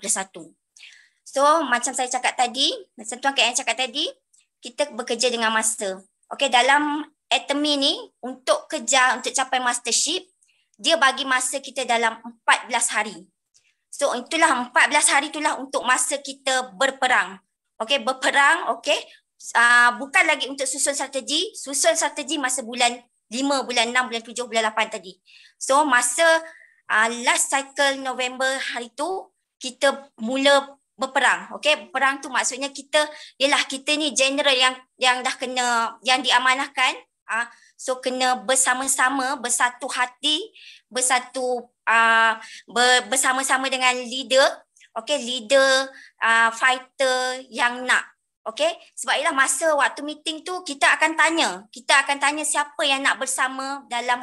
So macam saya cakap tadi, macam Tuan KN cakap tadi, kita bekerja dengan master. Okay, dalam atomy ni, untuk kejar, untuk capai mastership, dia bagi masa kita dalam 14 hari. So itulah 14 hari itulah untuk masa kita berperang. Okey, berperang, okey. Uh, bukan lagi untuk susun strategi, susun strategi masa bulan 5, bulan 6, bulan 7, bulan 8 tadi. So masa uh, last cycle November hari tu, kita mula berperang. Okey, perang tu maksudnya kita ialah kita ni general yang yang dah kena yang diamanahkan uh, So kena bersama-sama, bersatu hati, bersatu uh, ah, ber, bersama-sama dengan leader, okay, leader, uh, fighter yang nak. Okay, sebab itulah masa waktu meeting tu kita akan tanya, kita akan tanya siapa yang nak bersama dalam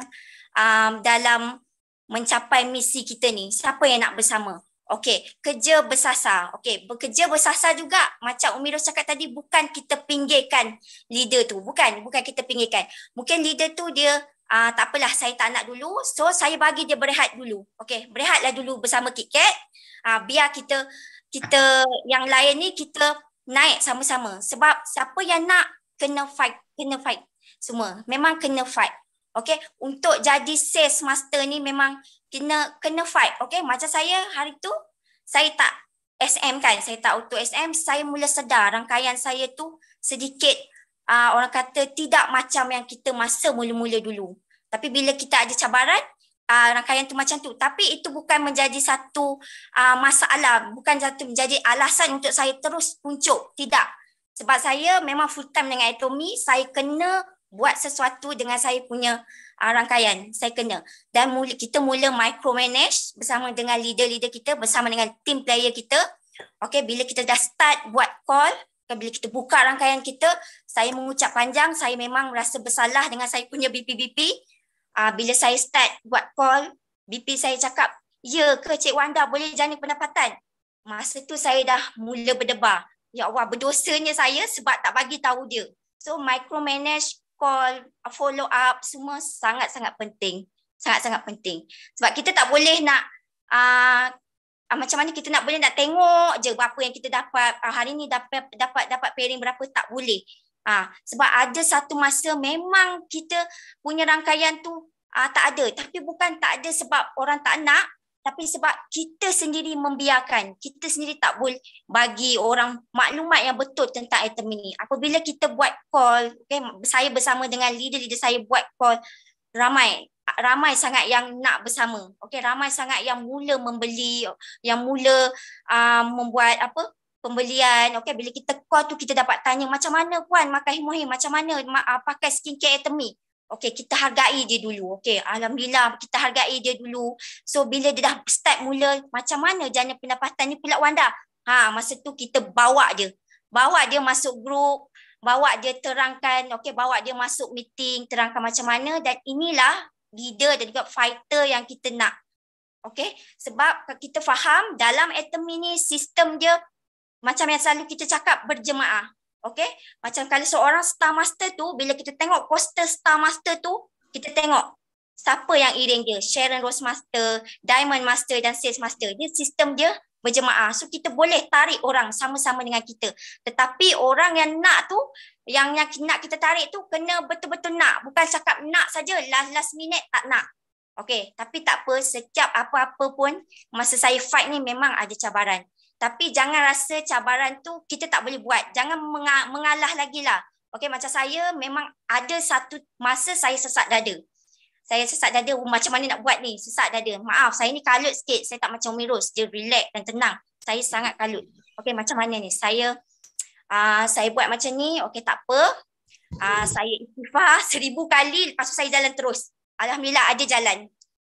um, dalam mencapai misi kita ni, siapa yang nak bersama. Okey, kerja bersasar. Okey, bekerja bersasar juga macam Umi Ros cakap tadi bukan kita pinggirkan leader tu, bukan, bukan kita pinggirkan. Mungkin leader tu dia uh, tak apalah saya tak nak dulu, so saya bagi dia berehat dulu. Okey, berehatlah dulu bersama KitKat. Uh, biar kita kita yang lain ni kita naik sama-sama. Sebab siapa yang nak kena fight, kena fight semua. Memang kena fight. Okey, untuk jadi sales master ni memang kena kena fight okey macam saya hari tu saya tak SM kan saya tak auto SM saya mula sedar rangkaian saya tu sedikit uh, orang kata tidak macam yang kita masa mula-mula dulu tapi bila kita ada cabaran uh, rangkaian tu macam tu tapi itu bukan menjadi satu uh, masalah bukan satu menjadi alasan untuk saya terus puncuk tidak sebab saya memang full time dengan atomi saya kena buat sesuatu dengan saya punya uh, rangkaian saya kena dan mula, kita mula micromanage bersama dengan leader-leader kita bersama dengan team player kita okey bila kita dah start buat call bila kita buka rangkaian kita saya mengucap panjang saya memang rasa bersalah dengan saya punya BPBP uh, ah, bila saya start buat call BP saya cakap ya ke Cik Wanda boleh jana pendapatan masa tu saya dah mula berdebar ya Allah berdosanya saya sebab tak bagi tahu dia so micromanage call, follow up semua sangat-sangat penting. Sangat-sangat penting. Sebab kita tak boleh nak uh, macam mana kita nak boleh nak tengok je berapa yang kita dapat. Ah, hari ni dapat dapat dapat pairing berapa tak boleh. Uh, sebab ada satu masa memang kita punya rangkaian tu uh, tak ada. Tapi bukan tak ada sebab orang tak nak tapi sebab kita sendiri membiarkan kita sendiri tak boleh bagi orang maklumat yang betul tentang item ini apabila kita buat call okay, saya bersama dengan leader-leader saya buat call ramai ramai sangat yang nak bersama okay, ramai sangat yang mula membeli yang mula um, membuat apa pembelian okay, bila kita call tu kita dapat tanya macam mana puan makan himohim macam mana uh, pakai skincare atomic Okay, kita hargai dia dulu. Okay, Alhamdulillah kita hargai dia dulu. So, bila dia dah start mula, macam mana jana pendapatan ni pula Wanda? Ha, masa tu kita bawa dia. Bawa dia masuk grup, bawa dia terangkan, okay, bawa dia masuk meeting, terangkan macam mana. Dan inilah leader dan juga fighter yang kita nak. Okay, sebab kita faham dalam atom ini sistem dia macam yang selalu kita cakap berjemaah. Okay? Macam kalau seorang star master tu, bila kita tengok poster star master tu, kita tengok siapa yang iring dia. Sharon Rose Master, Diamond Master dan Sales Master. Dia sistem dia berjemaah. So kita boleh tarik orang sama-sama dengan kita. Tetapi orang yang nak tu, yang yang nak kita tarik tu kena betul-betul nak. Bukan cakap nak saja, last last minute tak nak. Okay, tapi tak apa, setiap apa-apa pun masa saya fight ni memang ada cabaran. Tapi jangan rasa cabaran tu kita tak boleh buat. Jangan mengalah lagi lah. Okay, macam saya memang ada satu masa saya sesak dada. Saya sesak dada, Oh macam mana nak buat ni? Sesak dada. Maaf, saya ni kalut sikit. Saya tak macam Umirus. Dia relax dan tenang. Saya sangat kalut. Okay, macam mana ni? Saya uh, saya buat macam ni. Okay, tak apa. Uh, saya istighfar seribu kali. Lepas tu saya jalan terus. Alhamdulillah ada jalan.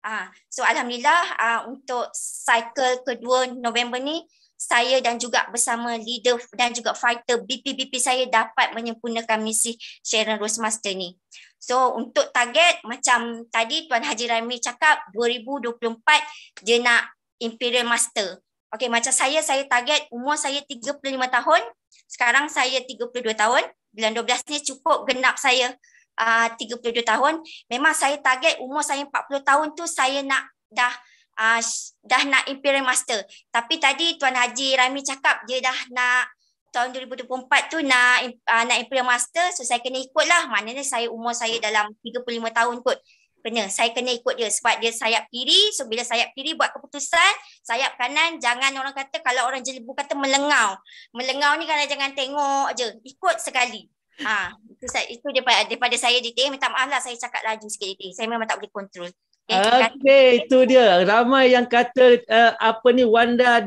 Uh, so, Alhamdulillah uh, untuk cycle kedua November ni, saya dan juga bersama leader dan juga fighter BPBP saya dapat menyempurnakan misi Sharon rosemaster Master ni. So untuk target macam tadi Tuan Haji Rami cakap 2024 dia nak Imperial Master. Okay macam saya, saya target umur saya 35 tahun. Sekarang saya 32 tahun. Bulan 12 ni cukup genap saya ah, uh, 32 tahun. Memang saya target umur saya 40 tahun tu saya nak dah uh, dah nak Imperial Master. Tapi tadi Tuan Haji Rami cakap dia dah nak tahun 2024 tu nak uh, nak Imperial Master. So saya kena ikutlah. Maknanya saya umur saya dalam 35 tahun kot. Kena. Saya kena ikut dia sebab dia sayap kiri. So bila sayap kiri buat keputusan, sayap kanan jangan orang kata kalau orang jelibu kata melengau. Melengau ni kalau jangan tengok je. Ikut sekali. Ha, itu, itu daripada, daripada saya detail. Minta maaf lah saya cakap laju sikit detail. Saya memang tak boleh kontrol. Eh, okay, itu dia. Ramai yang kata uh, apa ni Wanda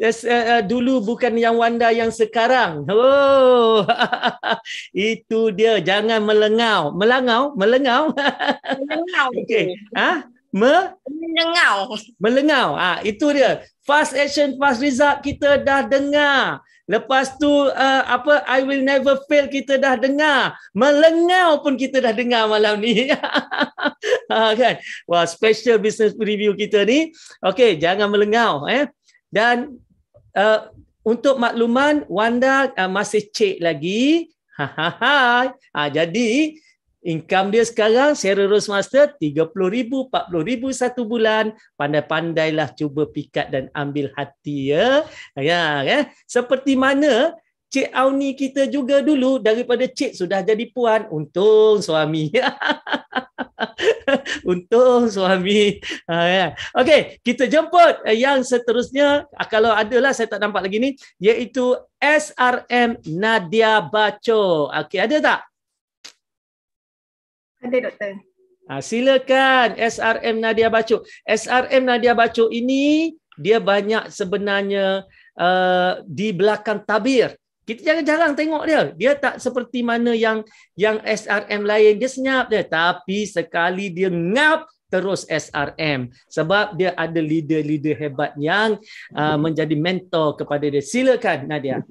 uh, dulu bukan yang Wanda yang sekarang. Oh, itu dia. Jangan melengau, melangau, melengau. melengau. Okay, ah, ha? Me? melengau. Melengau. Ah, ha, itu dia. Fast action, fast result kita dah dengar. Lepas tu uh, apa I will never fail kita dah dengar. Melengau pun kita dah dengar malam ni. ha, kan. Wah, special business review kita ni. Okey, jangan melengau eh. Dan uh, untuk makluman Wanda uh, masih cek lagi. Ha ha ha. Ah jadi income dia sekarang secara rose master RM30,000, RM40,000 satu bulan. Pandai-pandailah cuba pikat dan ambil hati ya. ya eh. Seperti mana Cik Auni kita juga dulu daripada Cik sudah jadi puan. Untung suami. Untung suami. Ha, ya. Okey, kita jemput yang seterusnya. Kalau ada lah, saya tak nampak lagi ni. Iaitu SRM Nadia Baco. Okey, ada tak? Ada doktor. Ha, silakan SRM Nadia Bacu. SRM Nadia Bacu ini dia banyak sebenarnya uh, di belakang tabir. Kita jangan jarang tengok dia. Dia tak seperti mana yang yang SRM lain. Dia senyap dia. Tapi sekali dia ngap, terus SRM. Sebab dia ada leader-leader hebat yang uh, menjadi mentor kepada dia. Silakan Nadia.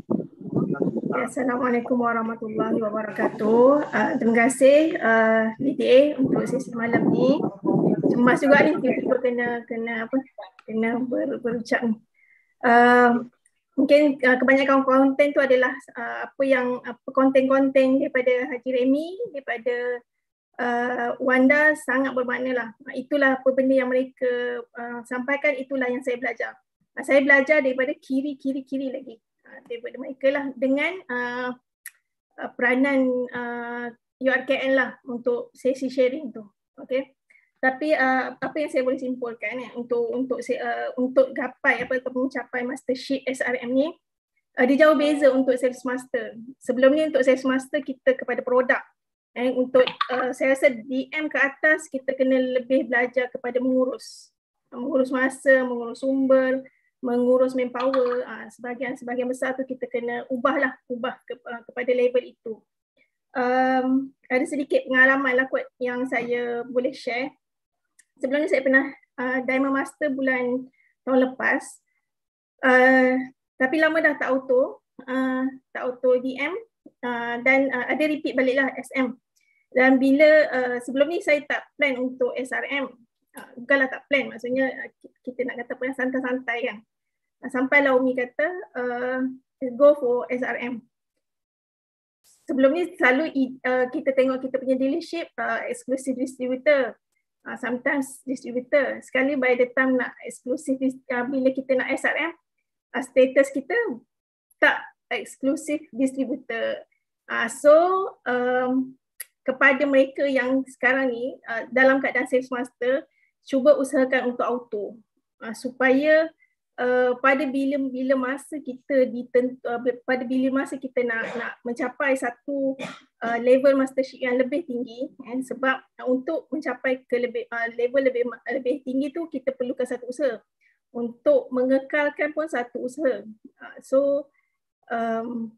Assalamualaikum warahmatullahi wabarakatuh. Uh, terima kasih uh, ah, BTA untuk sesi malam ni. Cemas juga ni kita kena kena apa kena ber, berucap ni. Uh, mungkin uh, kebanyakan konten tu adalah uh, apa yang apa konten-konten daripada Haji Remy daripada uh, Wanda sangat bermakna lah. Itulah apa benda yang mereka uh, sampaikan itulah yang saya belajar. Uh, saya belajar daripada kiri-kiri-kiri lagi. Uh, David Michael lah dengan uh, uh peranan uh, URKN lah untuk sesi sharing tu. Okay. Tapi uh, apa yang saya boleh simpulkan eh, untuk untuk uh, untuk gapai apa ataupun mencapai mastership SRM ni uh, jauh beza untuk sales master. Sebelum ni untuk sales master kita kepada produk. Eh, untuk uh, saya rasa DM ke atas kita kena lebih belajar kepada mengurus. Mengurus masa, mengurus sumber, mengurus manpower uh, sebahagian sebahagian besar tu kita kena ubahlah ubah ke, uh, kepada label itu. Um, ada sedikit pengalaman lah kot yang saya boleh share. Sebelum ni saya pernah uh, Diamond Master bulan tahun lepas. Uh, tapi lama dah tak auto, uh, tak auto DM uh, dan uh, ada repeat baliklah SM. Dan bila uh, sebelum ni saya tak plan untuk SRM Ah, bukanlah tak plan maksudnya ah, kita nak kata pun santai-santai kan ah, sampailah Umi kata uh, go for SRM sebelum ni selalu uh, kita tengok kita punya dealership uh, exclusive distributor uh, sometimes distributor sekali by the time nak exclusive uh, bila kita nak SRM uh, status kita tak exclusive distributor uh, so um, kepada mereka yang sekarang ni uh, dalam keadaan sales master cuba usahakan untuk auto uh, supaya uh, pada bila-bila masa kita di uh, ah, pada bila masa kita nak nak mencapai satu uh, level mastership yang lebih tinggi eh, sebab untuk mencapai ke lebih uh, level lebih lebih tinggi tu kita perlukan satu usaha untuk mengekalkan pun satu usaha uh, so um,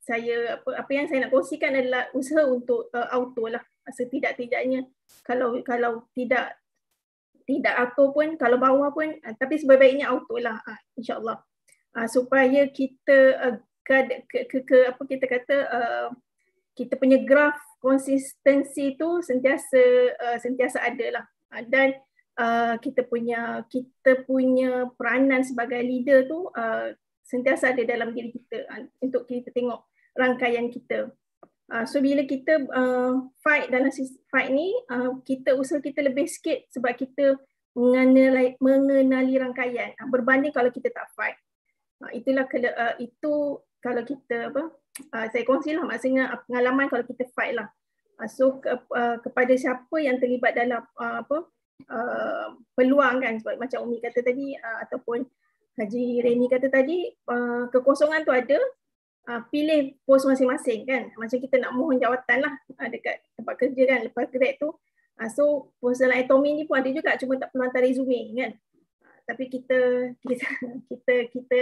saya apa apa yang saya nak kongsikan adalah usaha untuk uh, auto lah setidak-tidaknya kalau kalau tidak tidak auto pun kalau bawa pun uh, tapi sebaik-baiknya auto lah uh, insyaallah uh, supaya kita uh, gad, ke, ke, ke, apa kita kata uh, kita punya graf konsistensi tu sentiasa uh, sentiasa ada lah uh, dan uh, kita punya kita punya peranan sebagai leader tu uh, sentiasa ada dalam diri kita uh, untuk kita tengok rangkaian kita Uh, so bila kita uh, fight dalam fight ni, uh, kita usaha kita lebih sikit sebab kita mengenali, mengenali rangkaian uh, berbanding kalau kita tak fight. Uh, itulah kalau uh, itu kalau kita apa uh, saya kongsi lah maksudnya pengalaman kalau kita fight lah. Uh, so ke, uh, kepada siapa yang terlibat dalam uh, apa uh, peluang kan sebab macam Umi kata tadi uh, ataupun Haji Reni kata tadi uh, kekosongan tu ada uh, pilih pos masing-masing kan macam kita nak mohon jawatan lah uh, dekat tempat kerja kan lepas grad tu uh, so pos dalam atomi ni pun ada juga cuma tak perlu hantar resume kan uh, tapi kita kita kita kita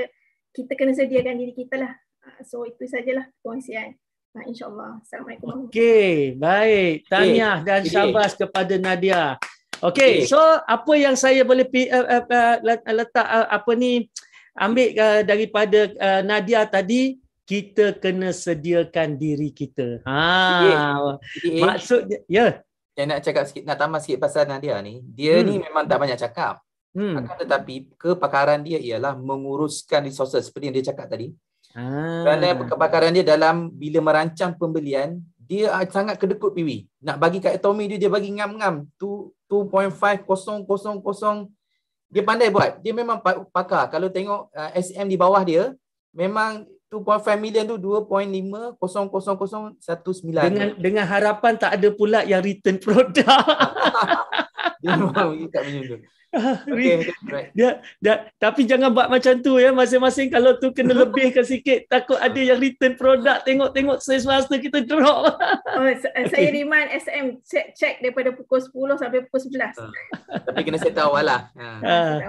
kita kena sediakan diri kita lah uh, so itu sajalah perkongsian uh, insyaallah assalamualaikum okey baik tahniah dan syabas okay. kepada Nadia Okay, so apa yang saya boleh eh, eh, eh, letak apa ni ambil daripada Nadia tadi kita kena sediakan diri kita. Ha. Okay. Maksudnya ya. Yeah. Saya nak cakap sikit nak tambah sikit pasal Nadia ni. Dia hmm. ni memang tak banyak cakap. Hmm. Akan tetapi kepakaran dia ialah menguruskan resources seperti yang dia cakap tadi. Ha. Ah. Dan kepakaran dia dalam bila merancang pembelian, dia ah, sangat kedekut piwi. Nak bagi kat Atomy dia dia bagi ngam-ngam tu 2.5000 dia pandai buat. Dia memang pakar. Kalau tengok uh, ah, SM di bawah dia, memang 2.5 million tu 2.500019 dengan dengan harapan tak ada pula yang return produk kita punya tu. Okay, dia, dia, tapi jangan buat macam tu ya masing-masing kalau tu kena lebihkan sikit takut ada yang return produk tengok-tengok sales master kita drop. Oh, okay. saya remind SM check, check daripada pukul 10 sampai pukul 11. Ah. tapi kena set awal lah. Ha.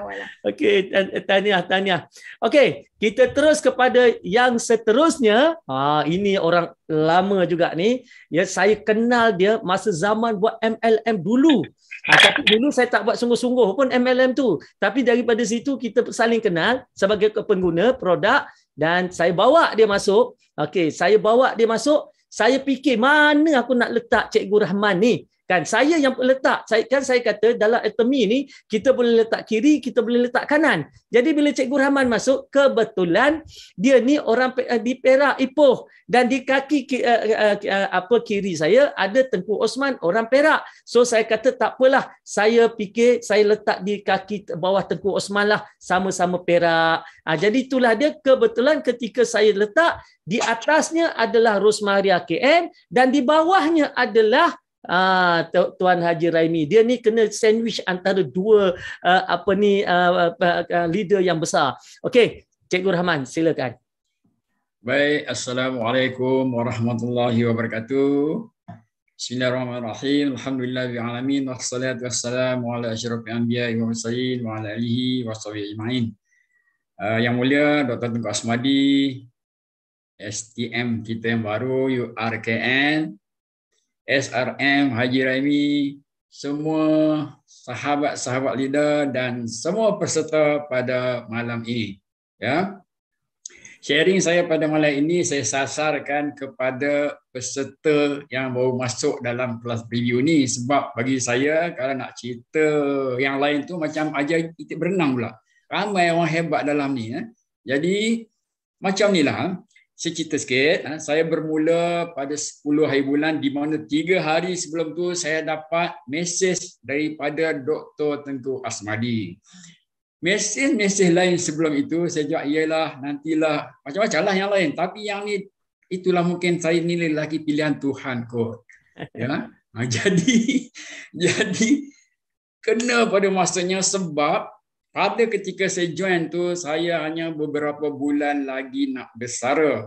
Okey, tahniah tahniah. Okey, kita terus kepada yang seterusnya. Ah ini orang lama juga ni. Ya saya kenal dia masa zaman buat MLM dulu. Ah, tapi dulu saya tak buat sungguh-sungguh pun MLM tu. Tapi daripada situ kita saling kenal sebagai pengguna produk dan saya bawa dia masuk. Okey, saya bawa dia masuk. Saya fikir mana aku nak letak Cikgu Rahman ni Kan saya yang letak, saya, kan saya kata dalam atomi ni kita boleh letak kiri, kita boleh letak kanan. Jadi bila Cikgu Rahman masuk, kebetulan dia ni orang eh, di Perak, Ipoh. Dan di kaki eh, eh, apa kiri saya ada Tengku Osman, orang Perak. So saya kata tak apalah, saya fikir saya letak di kaki bawah Tengku Osman lah, sama-sama Perak. Uh, jadi itulah dia kebetulan ketika saya letak, di atasnya adalah Rosmaria KM dan di bawahnya adalah Ah Tuan Haji Raimi dia ni kena sandwich antara dua uh, apa ni uh, uh, leader yang besar. Okey, Cikgu Rahman silakan. Baik, assalamualaikum warahmatullahi wabarakatuh. Bismillahirrahmanirrahim. Alhamdulillahi alamin wassalatu wassalamu ala asyrafil anbiya'i wal mursalin wa ala alihi washabihi ajmain. Uh, yang mulia Dr. Tengku Asmadi STM kita yang baru URKN SRM, Haji Raimi, semua sahabat-sahabat leader dan semua peserta pada malam ini. Ya. Sharing saya pada malam ini saya sasarkan kepada peserta yang baru masuk dalam kelas preview ni sebab bagi saya kalau nak cerita yang lain tu macam aja titik berenang pula. Ramai orang hebat dalam ni. Eh. Jadi macam ni lah saya cerita sikit. Ha. Saya bermula pada 10 hari bulan di mana 3 hari sebelum tu saya dapat mesej daripada Dr. Tengku Asmadi. Mesej-mesej lain sebelum itu saya jawab ialah nantilah macam-macam lah yang lain. Tapi yang ni itulah mungkin saya nilai lagi pilihan Tuhan kot. Ya? Ha, jadi, jadi kena pada masanya sebab pada ketika saya join tu saya hanya beberapa bulan lagi nak bersara.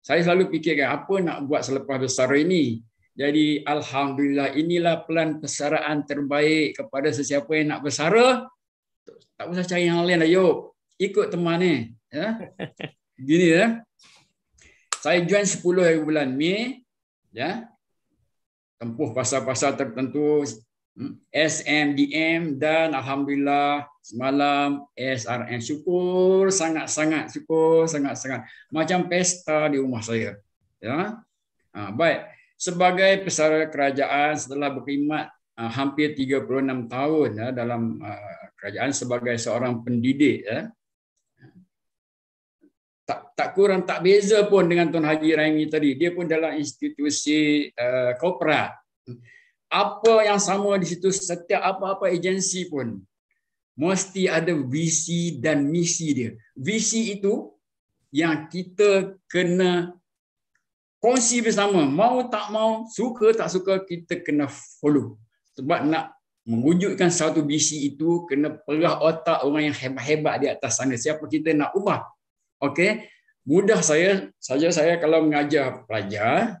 Saya selalu fikirkan apa nak buat selepas bersara ini. Jadi alhamdulillah inilah pelan persaraan terbaik kepada sesiapa yang nak bersara. Tak usah cari yang lain ayo. Lah, Ikut teman ni ya. Gini ya. Saya join 10 hari bulan Mei ya. Tempuh pasal-pasal tertentu SMDM dan alhamdulillah semalam SRN syukur sangat-sangat syukur sangat-sangat macam pesta di rumah saya ya ha, baik sebagai pesara kerajaan setelah berkhidmat ha, hampir 36 tahun ya, dalam ha, kerajaan sebagai seorang pendidik ya tak, tak kurang tak beza pun dengan Tun Haji Raimi tadi dia pun dalam institusi uh, korporat apa yang sama di situ setiap apa-apa agensi pun mesti ada visi dan misi dia. Visi itu yang kita kena kongsi bersama. Mau tak mau, suka tak suka, kita kena follow. Sebab nak mewujudkan satu visi itu, kena perah otak orang yang hebat-hebat di atas sana. Siapa kita nak ubah. Okey? Mudah saya, saja saya kalau mengajar pelajar,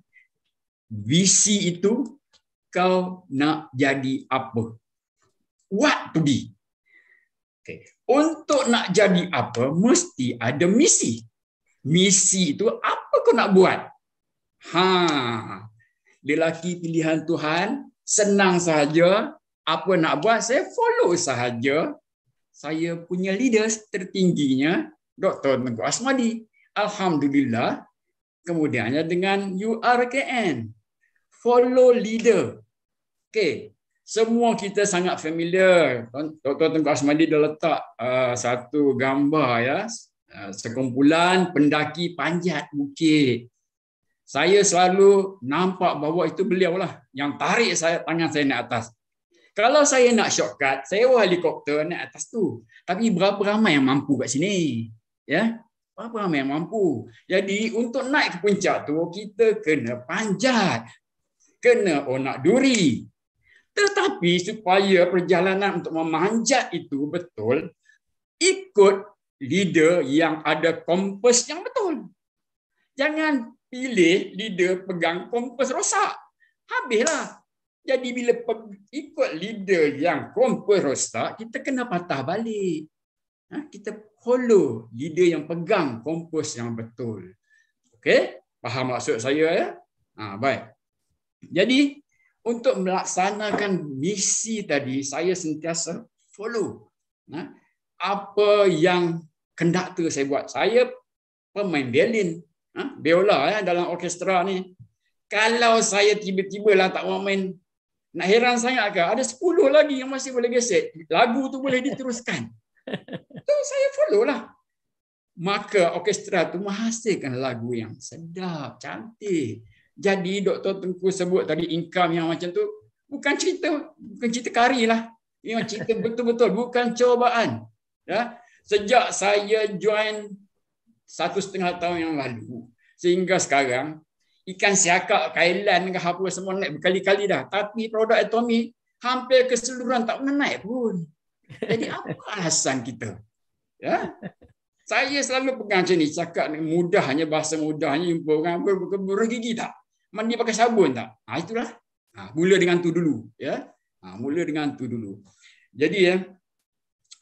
visi itu kau nak jadi apa? What to be? Okay. Untuk nak jadi apa, mesti ada misi. Misi itu apa kau nak buat? Ha. Lelaki pilihan Tuhan, senang sahaja. Apa nak buat, saya follow sahaja. Saya punya leader tertingginya, Dr. Tengku Asmadi. Alhamdulillah. Kemudiannya dengan URKN. Follow leader. Okay semua kita sangat familiar. Dr. tuan Asmadi dah letak uh, satu gambar ya. Uh, sekumpulan pendaki panjat bukit. Saya selalu nampak bahawa itu beliau lah yang tarik saya tangan saya naik atas. Kalau saya nak shortcut, sewa helikopter naik atas tu. Tapi berapa ramai yang mampu kat sini? Ya, berapa ramai yang mampu? Jadi untuk naik ke puncak tu kita kena panjat. Kena onak duri. Tetapi supaya perjalanan untuk memanjat itu betul, ikut leader yang ada kompas yang betul. Jangan pilih leader pegang kompas rosak. Habislah. Jadi bila ikut leader yang kompas rosak, kita kena patah balik. Ha? Kita follow leader yang pegang kompas yang betul. Okey? Faham maksud saya ya? Ha, baik. Jadi untuk melaksanakan misi tadi saya sentiasa follow nah ha? apa yang kendak tu saya buat saya pemain violin ha biola ya dalam orkestra ni kalau saya tiba-tiba lah tak mau main nak heran sangat ke ada 10 lagi yang masih boleh gesek lagu tu boleh diteruskan tu saya follow lah maka orkestra tu menghasilkan lagu yang sedap cantik jadi Doktor Tengku sebut tadi income yang macam tu bukan cerita bukan cerita kari lah. Memang cerita betul-betul bukan cobaan. Ya. Sejak saya join satu setengah tahun yang lalu sehingga sekarang ikan siakak kailan dengan apa semua naik berkali-kali dah tapi produk atomi hampir keseluruhan tak pernah naik pun jadi apa alasan kita ya saya selalu pegang macam ni cakap mudahnya bahasa mudahnya jumpa orang ber gigi tak mandi pakai sabun tak? Ha, itulah. Ha, ah, mula dengan tu dulu. ya. Ha, mula dengan tu dulu. Jadi ya,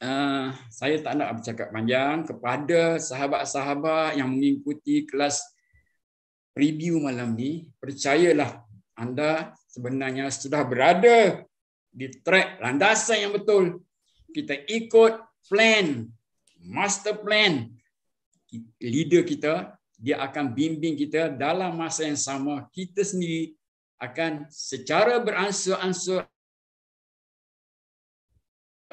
uh, saya tak nak bercakap panjang kepada sahabat-sahabat yang mengikuti kelas preview malam ni, percayalah anda sebenarnya sudah berada di track landasan yang betul. Kita ikut plan, master plan leader kita dia akan bimbing kita dalam masa yang sama kita sendiri akan secara beransur-ansur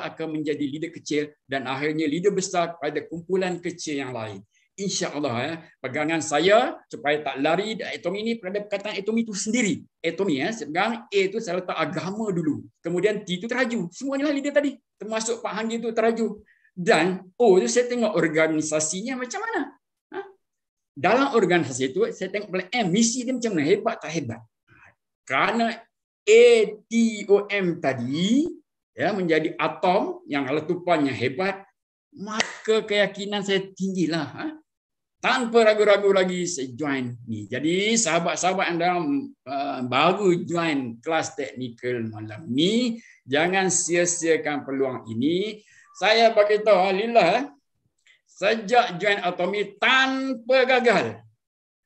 akan menjadi leader kecil dan akhirnya leader besar pada kumpulan kecil yang lain. InsyaAllah, ya, pegangan saya supaya tak lari atomi ini pada perkataan atomi itu sendiri. Atomi, ya, eh, sepegang A itu saya letak agama dulu. Kemudian T itu teraju. Semuanya lah leader tadi. Termasuk Pak Hanggi itu teraju. Dan oh, itu saya tengok organisasinya macam mana dalam organisasi itu saya tengok pula eh, misi dia macam mana hebat tak hebat kerana ATOM tadi ya menjadi atom yang letupannya hebat maka keyakinan saya tinggilah ha? tanpa ragu-ragu lagi saya join ni jadi sahabat-sahabat anda uh, baru join kelas teknikal malam ni jangan sia-siakan peluang ini saya bagi tahu alillah eh, sejak join atomi tanpa gagal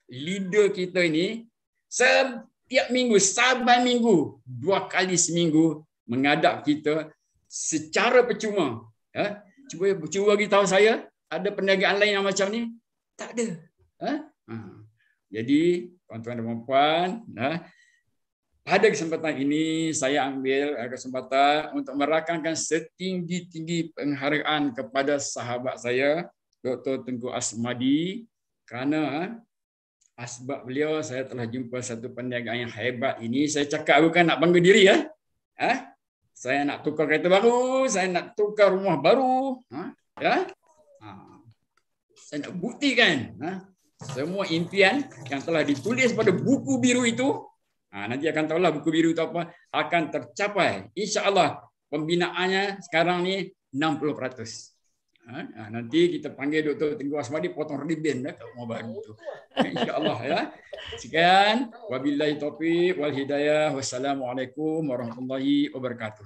leader kita ini setiap minggu saban minggu dua kali seminggu mengadap kita secara percuma ya cuba cuba bagi tahu saya ada perniagaan lain yang macam ni tak ada ha? ha. jadi tuan-tuan dan puan nah ha? pada kesempatan ini saya ambil kesempatan untuk merakamkan setinggi-tinggi penghargaan kepada sahabat saya Dr. Tengku Asmadi kerana eh, asbab beliau saya telah jumpa satu perniagaan yang hebat ini. Saya cakap bukan nak bangga diri ya. Ha? Saya nak tukar kereta baru, saya nak tukar rumah baru. Ha? Ya? Ha. Saya nak buktikan ha? semua impian yang telah ditulis pada buku biru itu. Ha, nanti akan tahu lah buku biru itu apa. Akan tercapai. insya Allah pembinaannya sekarang ni 60%. Ha? Ha, nanti kita panggil Dr. Tengku Asmadi potong ribin dah kalau mau baru tu. Insya-Allah ya. Sekian wabillahi taufik wal hidayah. Wassalamualaikum warahmatullahi wabarakatuh.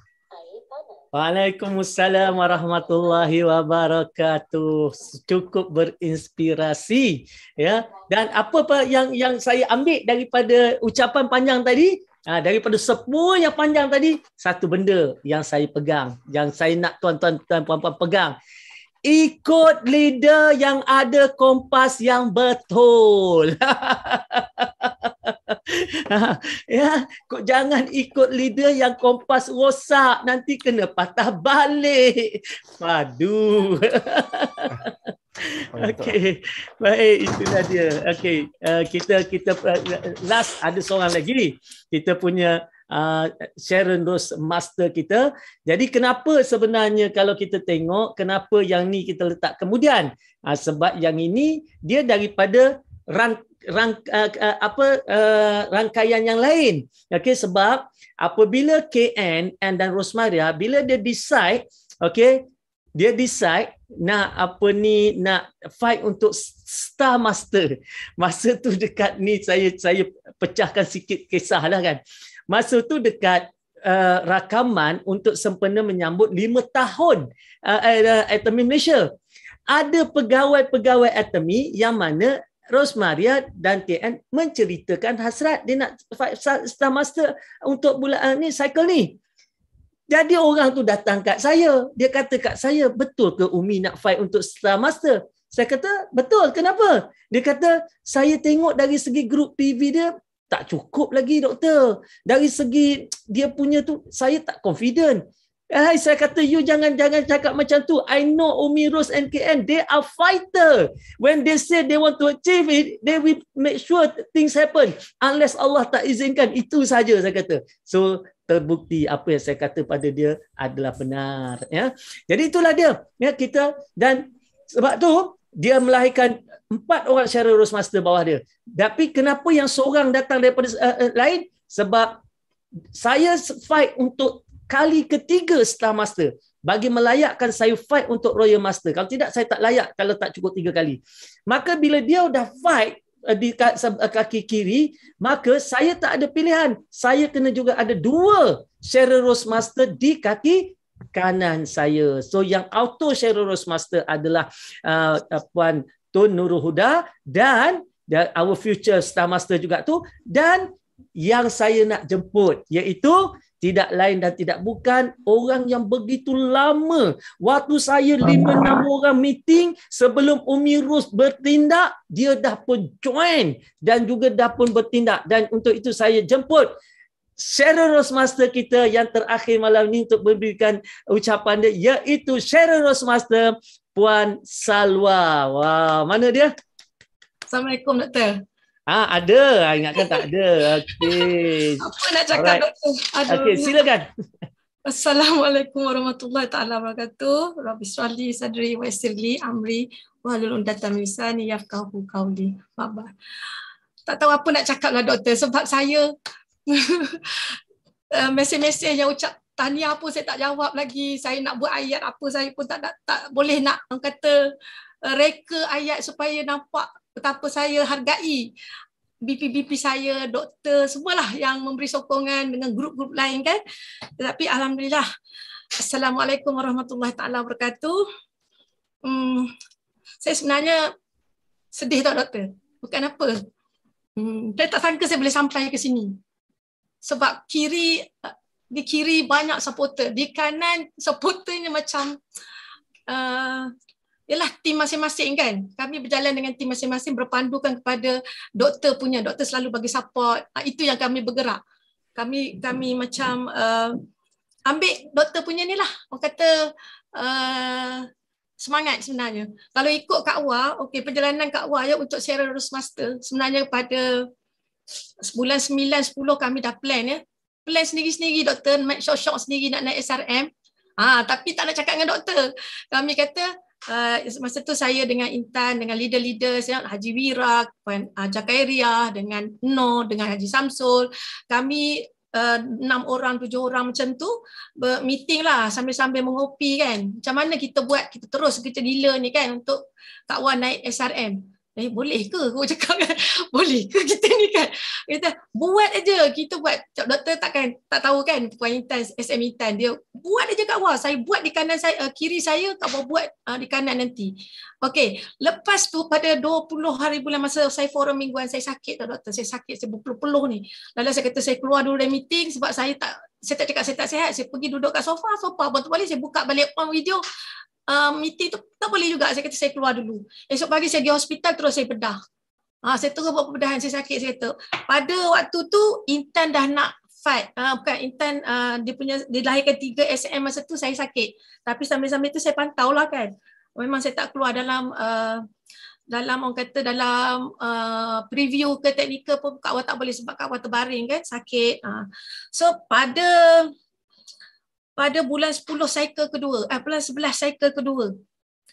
Waalaikumsalam warahmatullahi wabarakatuh. Cukup berinspirasi ya. Dan apa yang yang saya ambil daripada ucapan panjang tadi? Ha, daripada semua yang panjang tadi, satu benda yang saya pegang, yang saya nak tuan-tuan dan puan-puan pegang ikut leader yang ada kompas yang betul. ya, kok jangan ikut leader yang kompas rosak nanti kena patah balik. Padu. Okey. Baik, itulah dia. Okey, uh, kita kita uh, last ada seorang lagi. Kita punya Ah, Sharon Rose Master kita. Jadi kenapa sebenarnya kalau kita tengok kenapa yang ni kita letak kemudian? Uh, sebab yang ini dia daripada rang, rang, uh, uh, ah, apa uh, rangkaian yang lain. Okey sebab apabila KN and dan Rosemaria bila dia decide okay dia decide nak apa ni nak fight untuk star master masa tu dekat ni saya saya pecahkan sikit kisah lah kan masa tu dekat Uh, rakaman untuk sempena menyambut 5 tahun uh, uh, uh, Atomy Malaysia. Ada pegawai-pegawai Atomy yang mana Rosmaria dan TN menceritakan hasrat dia nak Star Master untuk bulan uh, ni cycle ni. Jadi orang tu datang kat saya, dia kata kat saya, betul ke Umi nak fight untuk Star Master? Saya kata, betul. Kenapa? Dia kata, saya tengok dari segi grup PV dia, tak cukup lagi doktor. Dari segi dia punya tu saya tak confident. Eh, saya kata you jangan jangan cakap macam tu. I know Umi Rose NKN they are fighter. When they say they want to achieve it, they will make sure things happen unless Allah tak izinkan. Itu saja saya kata. So terbukti apa yang saya kata pada dia adalah benar ya. Jadi itulah dia ya kita dan sebab tu dia melahirkan empat orang secara Master bawah dia. Tapi kenapa yang seorang datang daripada uh, uh, lain? Sebab saya fight untuk kali ketiga setelah master bagi melayakkan saya fight untuk Royal Master. Kalau tidak, saya tak layak kalau tak cukup tiga kali. Maka bila dia dah fight eh, di kaki kiri, maka saya tak ada pilihan. Saya kena juga ada dua Sarah Rose Master di kaki kanan saya. So yang auto share roast master adalah uh, uh, Puan Tun Nurul Huda dan our future star master juga tu dan yang saya nak jemput iaitu tidak lain dan tidak bukan orang yang begitu lama waktu saya lima enam orang meeting sebelum Umi Rus bertindak dia dah pun join dan juga dah pun bertindak dan untuk itu saya jemput Sharon Rosemaster kita yang terakhir malam ini untuk memberikan ucapan dia iaitu Sharon Rosemaster Puan Salwa. wow. mana dia? Assalamualaikum doktor. Ah, ha, ada. Ha, ingatkan tak ada. Okey. Apa nak cakap Alright. doktor? Aduh. Okey, silakan. Assalamualaikum warahmatullahi taala wabarakatuh. Rabbi Sali Sadri wa Sirli Amri wa lul undata misani yafqahu qawli. Mabar. Tak tahu apa nak cakaplah doktor sebab saya Eh, mesej-mesej yang ucap tahniah pun saya tak jawab lagi. Saya nak buat ayat apa saya pun tak tak, tak boleh nak orang kata eh, reka ayat supaya nampak betapa saya hargai BP-BP saya, doktor, semualah yang memberi sokongan dengan grup-grup lain kan. Tetapi Alhamdulillah. Assalamualaikum warahmatullahi taala wabarakatuh. Hmm, saya sebenarnya sedih tak doktor? Bukan apa. Hmm, saya tak sangka saya boleh sampai ke sini sebab kiri di kiri banyak supporter di kanan supporternya macam uh, ialah tim masing-masing kan kami berjalan dengan tim masing-masing berpandukan kepada doktor punya doktor selalu bagi support uh, itu yang kami bergerak kami kami macam uh, ambil doktor punya ni lah orang kata uh, semangat sebenarnya kalau ikut Kak Wah okey perjalanan Kak Wah ya untuk Sarah Rose Master sebenarnya pada bulan 9 10 kami dah plan ya. Plan sendiri-sendiri doktor, make sure shock sendiri nak naik SRM. Ha, tapi tak nak cakap dengan doktor. Kami kata uh, masa tu saya dengan Intan dengan leader-leader saya Haji Wira, Puan uh, eh, Jakaria dengan No dengan Haji Samsul, kami eh, enam orang, tujuh orang macam tu meeting lah sambil-sambil mengopi kan macam mana kita buat, kita terus kerja gila ni kan untuk Kak Wan naik SRM Eh, boleh ke kau cakap kan? Boleh ke kita ni kan? Kita buat aja. Kita buat. Cak doktor takkan tak tahu kan Puan Intan, SM Intan. Dia buat aja kat awal. Saya buat di kanan saya, eh, kiri saya tak boleh buat eh, di kanan nanti. Okey. Lepas tu pada 20 hari bulan masa saya forum mingguan, saya sakit tak doktor. Saya sakit, saya berpeluh-peluh ni. Lalu saya kata saya keluar dulu dari meeting sebab saya tak saya tak cakap saya tak sihat. Saya pergi duduk kat sofa. Sofa pun tu balik. Saya buka balik on video um, meeting tu tak boleh juga saya kata saya keluar dulu esok pagi saya di hospital terus saya bedah ha, saya terus buat perbedahan saya sakit saya tu. pada waktu tu intern dah nak fight uh, bukan intern uh, dia punya dia lahirkan 3 SM masa tu saya sakit tapi sambil-sambil tu saya pantau lah kan memang saya tak keluar dalam uh, dalam orang kata dalam uh, preview ke teknikal pun kawan tak boleh sebab kawan terbaring kan sakit uh. so pada pada bulan 10 cycle kedua, eh, bulan 11 cycle kedua.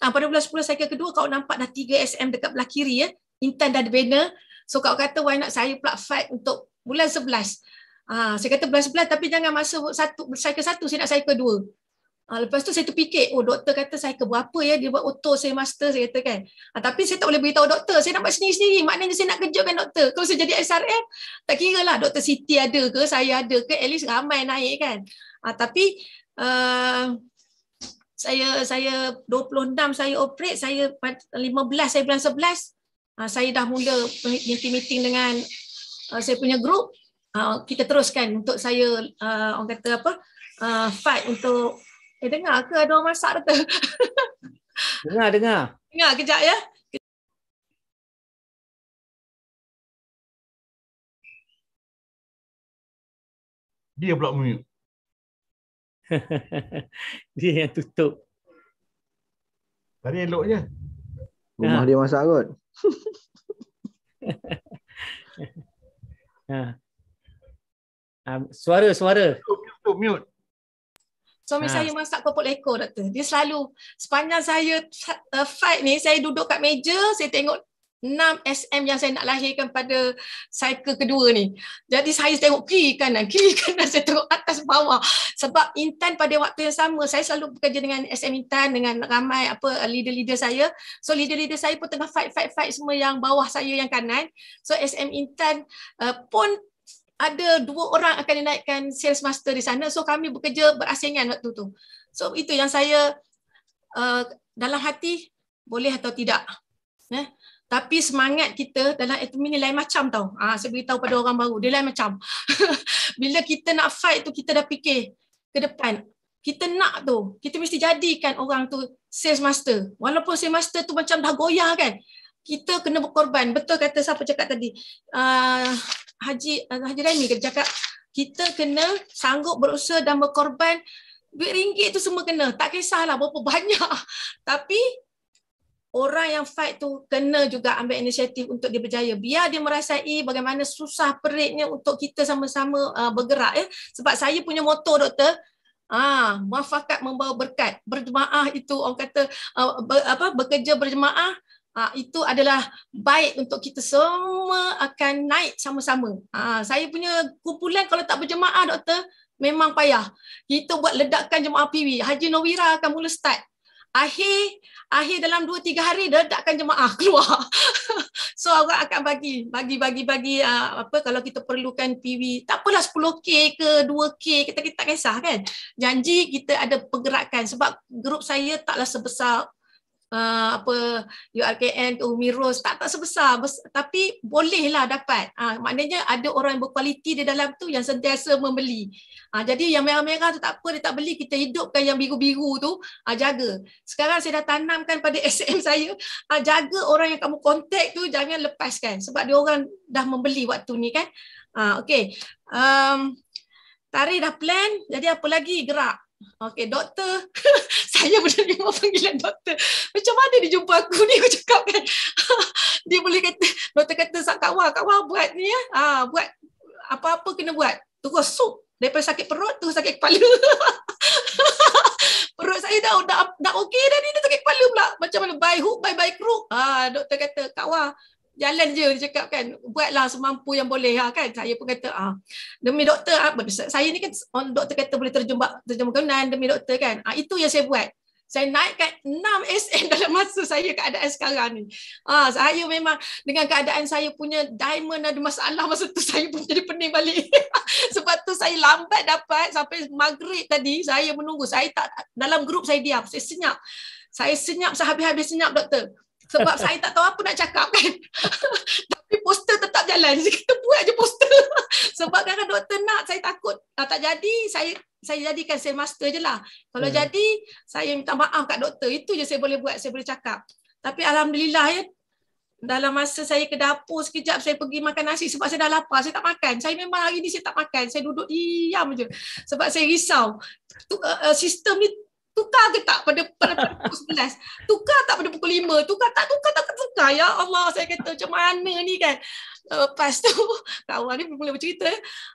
Ha, pada bulan 10 cycle kedua, kau nampak dah 3 SM dekat belah kiri. Ya. Intan dah ada banner. So, kau kata, why not saya pula fight untuk bulan 11. Ha, ah, saya kata bulan 11, tapi jangan masa satu, cycle satu, saya nak cycle dua. Ha, lepas tu saya tu terfikir, oh doktor kata saya ke berapa ya, dia buat auto saya master, saya kata kan. Ha, tapi saya tak boleh beritahu doktor, saya nak buat sendiri-sendiri, maknanya saya nak kejutkan doktor. Kalau saya jadi SRM, tak kira lah doktor Siti ada ke, saya ada ke, at least ramai naik kan. Ah, tapi uh, saya saya 26 saya operate saya 15 saya bulan 11 ah, saya dah mula meeting meeting dengan uh, saya punya group ah, kita teruskan untuk saya uh, orang kata apa uh, fight untuk eh dengar ke ada orang masak tu dengar dengar dengar kejap ya dia pula mute dia yang tutup. Tadi eloknya. Rumah ha. dia masak kot. ha. Suara, suara. Mute, mute. mute. Suami ha. saya masak keput lekor, Doktor. Dia selalu, sepanjang saya uh, fight ni, saya duduk kat meja, saya tengok 6 SM yang saya nak lahirkan pada cycle kedua ni. Jadi saya tengok kiri kanan, kiri kanan saya tengok atas bawah. Sebab Intan pada waktu yang sama, saya selalu bekerja dengan SM Intan, dengan ramai apa leader-leader saya. So leader-leader saya pun tengah fight-fight-fight semua yang bawah saya yang kanan. So SM Intan uh, pun ada dua orang akan dinaikkan sales master di sana. So kami bekerja berasingan waktu tu. So itu yang saya uh, dalam hati boleh atau tidak. Eh? tapi semangat kita dalam atom ni lain macam tau. Ah saya beritahu pada orang baru, dia lain macam. Bila kita nak fight tu kita dah fikir ke depan. Kita nak tu, kita mesti jadikan orang tu sales master. Walaupun sales master tu macam dah goyah kan. Kita kena berkorban. Betul kata siapa cakap tadi. Uh, Haji uh, Haji Rani kata cakap kita kena sanggup berusaha dan berkorban duit ringgit tu semua kena. Tak kisahlah berapa banyak. Tapi orang yang fight tu kena juga ambil inisiatif untuk dia berjaya. Biar dia merasai bagaimana susah periknya untuk kita sama-sama uh, bergerak. Eh. Sebab saya punya motor doktor, ah mafakat membawa berkat. Berjemaah itu orang kata uh, ber, apa bekerja berjemaah uh, itu adalah baik untuk kita semua akan naik sama-sama. Ah saya punya kumpulan kalau tak berjemaah doktor memang payah. Kita buat ledakan jemaah PW. Haji Nowira akan mula start. Akhir akhir dalam 2 3 hari dah takkan jemaah keluar. so Allah akan bagi bagi bagi bagi ah, apa kalau kita perlukan PV tak apalah 10k ke 2k kita kita tak kisah kan. Janji kita ada pergerakan sebab grup saya taklah sebesar uh, apa URKN tu Miros tak tak sebesar bes, tapi bolehlah dapat. Uh, maknanya ada orang yang berkualiti di dalam tu yang sentiasa membeli. Uh, jadi yang merah-merah tu tak apa dia tak beli kita hidupkan yang biru-biru tu uh, jaga. Sekarang saya dah tanamkan pada SM saya uh, jaga orang yang kamu kontak tu jangan lepaskan sebab dia orang dah membeli waktu ni kan. Uh, okay. Um, Tarikh dah plan, jadi apa lagi gerak? Okay, doktor. saya menerima panggilan doktor. Macam mana dia jumpa aku ni? Aku cakap kan. dia boleh kata, doktor kata, Kak Wah, Kak Wah buat ni ya. Ha, buat apa-apa kena buat. Terus sup. Daripada sakit perut, terus sakit kepala. perut saya dah, dah, dah okey dah ni, dah sakit kepala pula. Macam mana, by hook, by by crook. Ha, doktor kata, Kak Wah, jalan je dia cakap kan buatlah semampu yang boleh ha, kan saya pun kata ah demi doktor apa ah, saya ni kan on doktor kata boleh terjemah terjemah kanan demi doktor kan ah itu yang saya buat saya naik naikkan 6 SN dalam masa saya keadaan sekarang ni. Ah, saya memang dengan keadaan saya punya diamond ada masalah masa tu saya pun jadi pening balik. Sebab tu saya lambat dapat sampai maghrib tadi saya menunggu. Saya tak dalam grup saya diam. Saya senyap. Saya senyap sehabis-habis senyap doktor sebab saya tak tahu apa nak cakap kan tapi poster tetap jalan jadi kita buat je poster sebab kadang doktor nak saya takut nah, tak jadi saya saya jadikan sel master je lah kalau hmm. jadi saya minta maaf kat doktor itu je saya boleh buat saya boleh cakap tapi alhamdulillah ya dalam masa saya ke dapur sekejap saya pergi makan nasi sebab saya dah lapar saya tak makan saya memang hari ni saya tak makan saya duduk diam je sebab saya risau eh, eh, sistem ni Tukar ke tak pada, pada, pada pukul 11? Tukar tak pada pukul 5? Tukar tak, tukar tak, tukar. Ya Allah, saya kata macam mana ni kan? Lepas tu, kawan ni mula bercerita.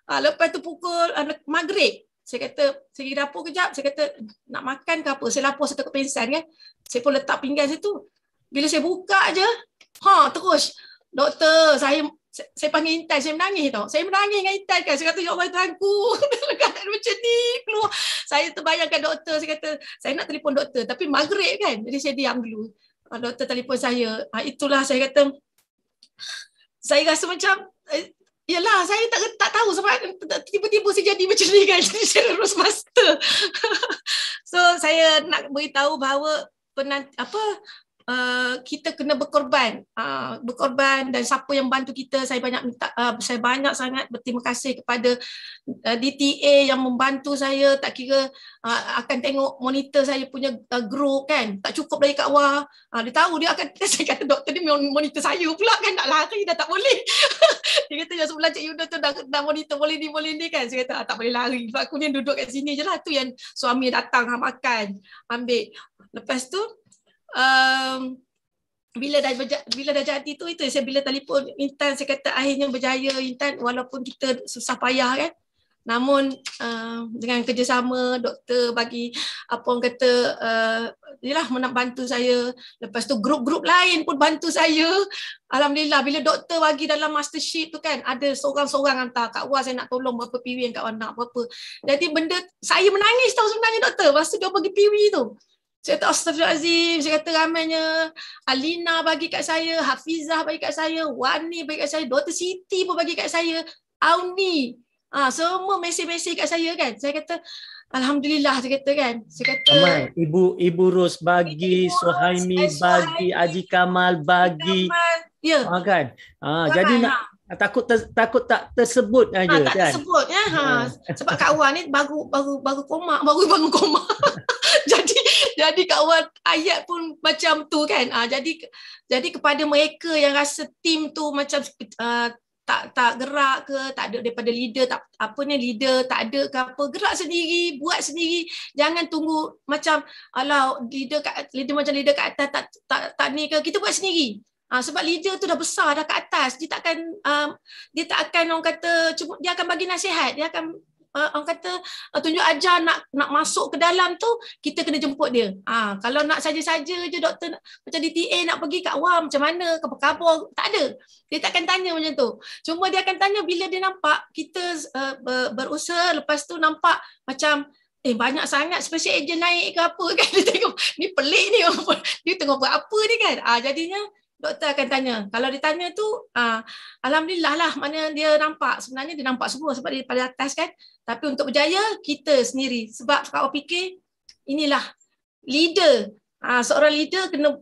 Ah, lepas tu pukul uh, maghrib. Saya kata, saya pergi dapur kejap. Saya kata, nak makan ke apa? Saya lapor, saya takut pensan kan? Saya pun letak pinggan saya tu. Bila saya buka je, ha, terus. Doktor, saya saya, saya panggil Intai, saya menangis tau. Saya menangis dengan Intai kan. Saya kata, Ya Allah, Tuhan ku. macam ni, keluar. Saya terbayangkan doktor. Saya kata, saya nak telefon doktor. Tapi maghrib kan. Jadi saya diam dulu. Ah, doktor telefon saya. Ah, itulah saya kata, saya rasa macam, eh, Yalah, saya tak tak tahu sebab tiba-tiba saya jadi macam ni kan. Jadi saya terus master. so, saya nak beritahu bahawa penanti, apa uh, kita kena berkorban uh, berkorban dan siapa yang bantu kita saya banyak minta uh, saya banyak sangat berterima kasih kepada uh, ah, DTA yang membantu saya tak kira uh, akan tengok monitor saya punya uh, grow kan tak cukup lagi kat awal uh, dia tahu dia akan saya kata doktor ni monitor saya pula kan nak lari dah tak boleh dia kata yang sebelah Cik Yuda tu dah, dah monitor boleh ni boleh ni kan saya kata ah, tak boleh lari sebab aku ni duduk kat sini je lah tu yang suami datang makan ambil lepas tu um, bila dah bila dah jadi tu itu saya bila telefon Intan saya kata akhirnya berjaya Intan walaupun kita susah payah kan namun uh, dengan kerjasama doktor bagi apa orang kata uh, nak bantu saya lepas tu grup-grup lain pun bantu saya alhamdulillah bila doktor bagi dalam master sheet tu kan ada seorang-seorang hantar kat wa saya nak tolong berapa piwi yang wa nak berapa jadi benda saya menangis tau sebenarnya doktor masa dia pergi piwi tu saya kata Astaghfirullahaladzim Saya kata ramainya Alina bagi kat saya Hafizah bagi kat saya Wani bagi kat saya Dr. Siti pun bagi kat saya Auni ha, Semua mesej-mesej kat saya kan Saya kata Alhamdulillah saya kata kan Saya kata Amai. Ibu Ibu Ros bagi Ibu eh, Suhaimi bagi Haji Kamal bagi Kamal. Ya ha, kan? ha, Kamal, Jadi nak ha. Takut ter, takut tak tersebut ha, aja ha, kan. Tak tersebut ya. Ha. ha. Sebab kawan ni baru baru baru koma, baru bangun koma. Jadi jadi kat awal ayat pun macam tu kan ah jadi jadi kepada mereka yang rasa team tu macam uh, tak tak gerak ke tak ada daripada leader tak apa ni leader tak ada ke apa gerak sendiri buat sendiri jangan tunggu macam alah leader kat leader macam leader kat atas tak tak, tak, tak ni ke kita buat sendiri Ha, sebab leader tu dah besar dah ke atas dia takkan um, ah, dia tak akan orang kata cuma dia akan bagi nasihat dia akan uh, orang kata uh, tunjuk ajar nak nak masuk ke dalam tu kita kena jemput dia. Ha, kalau nak saja-saja je doktor nak, macam DTA nak pergi kat awam macam mana ke berkabur tak ada. Dia tak akan tanya macam tu. Cuma dia akan tanya bila dia nampak kita uh, berusaha lepas tu nampak macam Eh banyak sangat special agent naik ke apa kan dia tengok ni pelik ni dia tengok buat apa ni kan ah jadinya doktor akan tanya. Kalau dia tanya tu, uh, alhamdulillah lah mana dia nampak. Sebenarnya dia nampak semua sebab dia pada atas kan. Tapi untuk berjaya kita sendiri sebab kalau fikir inilah leader. Uh, seorang leader kena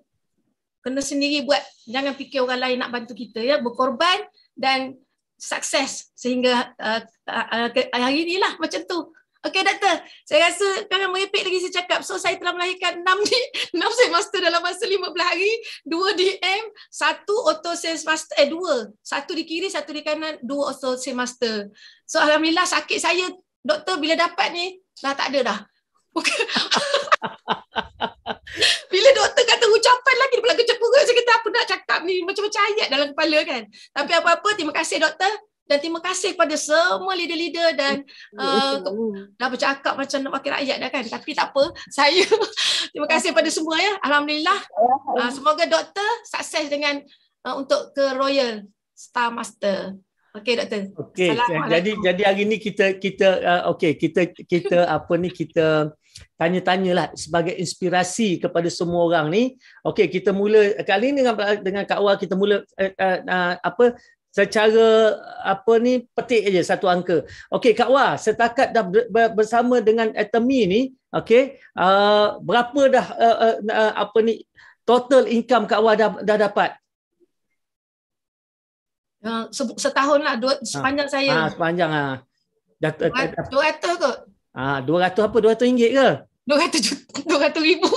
kena sendiri buat. Jangan fikir orang lain nak bantu kita ya berkorban dan sukses sehingga uh, uh, uh, hari inilah macam tu. Okay doktor, saya rasa kalau merepek lagi saya cakap. So saya telah melahirkan 6 di 6 sales master dalam masa 15 hari, 2 DM, 1 auto sales master eh 2. Satu di kiri, satu di kanan, 2 auto sales master. So alhamdulillah sakit saya doktor bila dapat ni dah tak ada dah. bila doktor kata ucapan lagi dia pula kecepuran saya kata apa nak cakap ni macam-macam ayat dalam kepala kan. Tapi apa-apa terima kasih doktor dan terima kasih kepada semua leader-leader dan uh, dah bercakap macam nak wakil rakyat dah kan tapi tak apa saya terima kasih kepada semua ya alhamdulillah uh, semoga doktor sukses dengan uh, untuk ke Royal Star Master okey doktor okey jadi jadi hari ni kita kita uh, okey kita kita apa ni kita tanya-tanyalah sebagai inspirasi kepada semua orang ni. Okey, kita mula kali ni dengan dengan Kak Wah kita mula uh, uh, apa secara apa ni petik aja satu angka. Okey Kak Wah, setakat dah bersama dengan Atomy ni, okey, uh, berapa dah uh, uh, uh, apa ni total income Kak Wah dah, dah dapat? Uh, setahun lah dua, ah. sepanjang ha. saya. Ah ha, sepanjang ah. Ha. Dah 200 kot. Ah 200 apa? 200 ringgit ke? 200 juta 200 ribu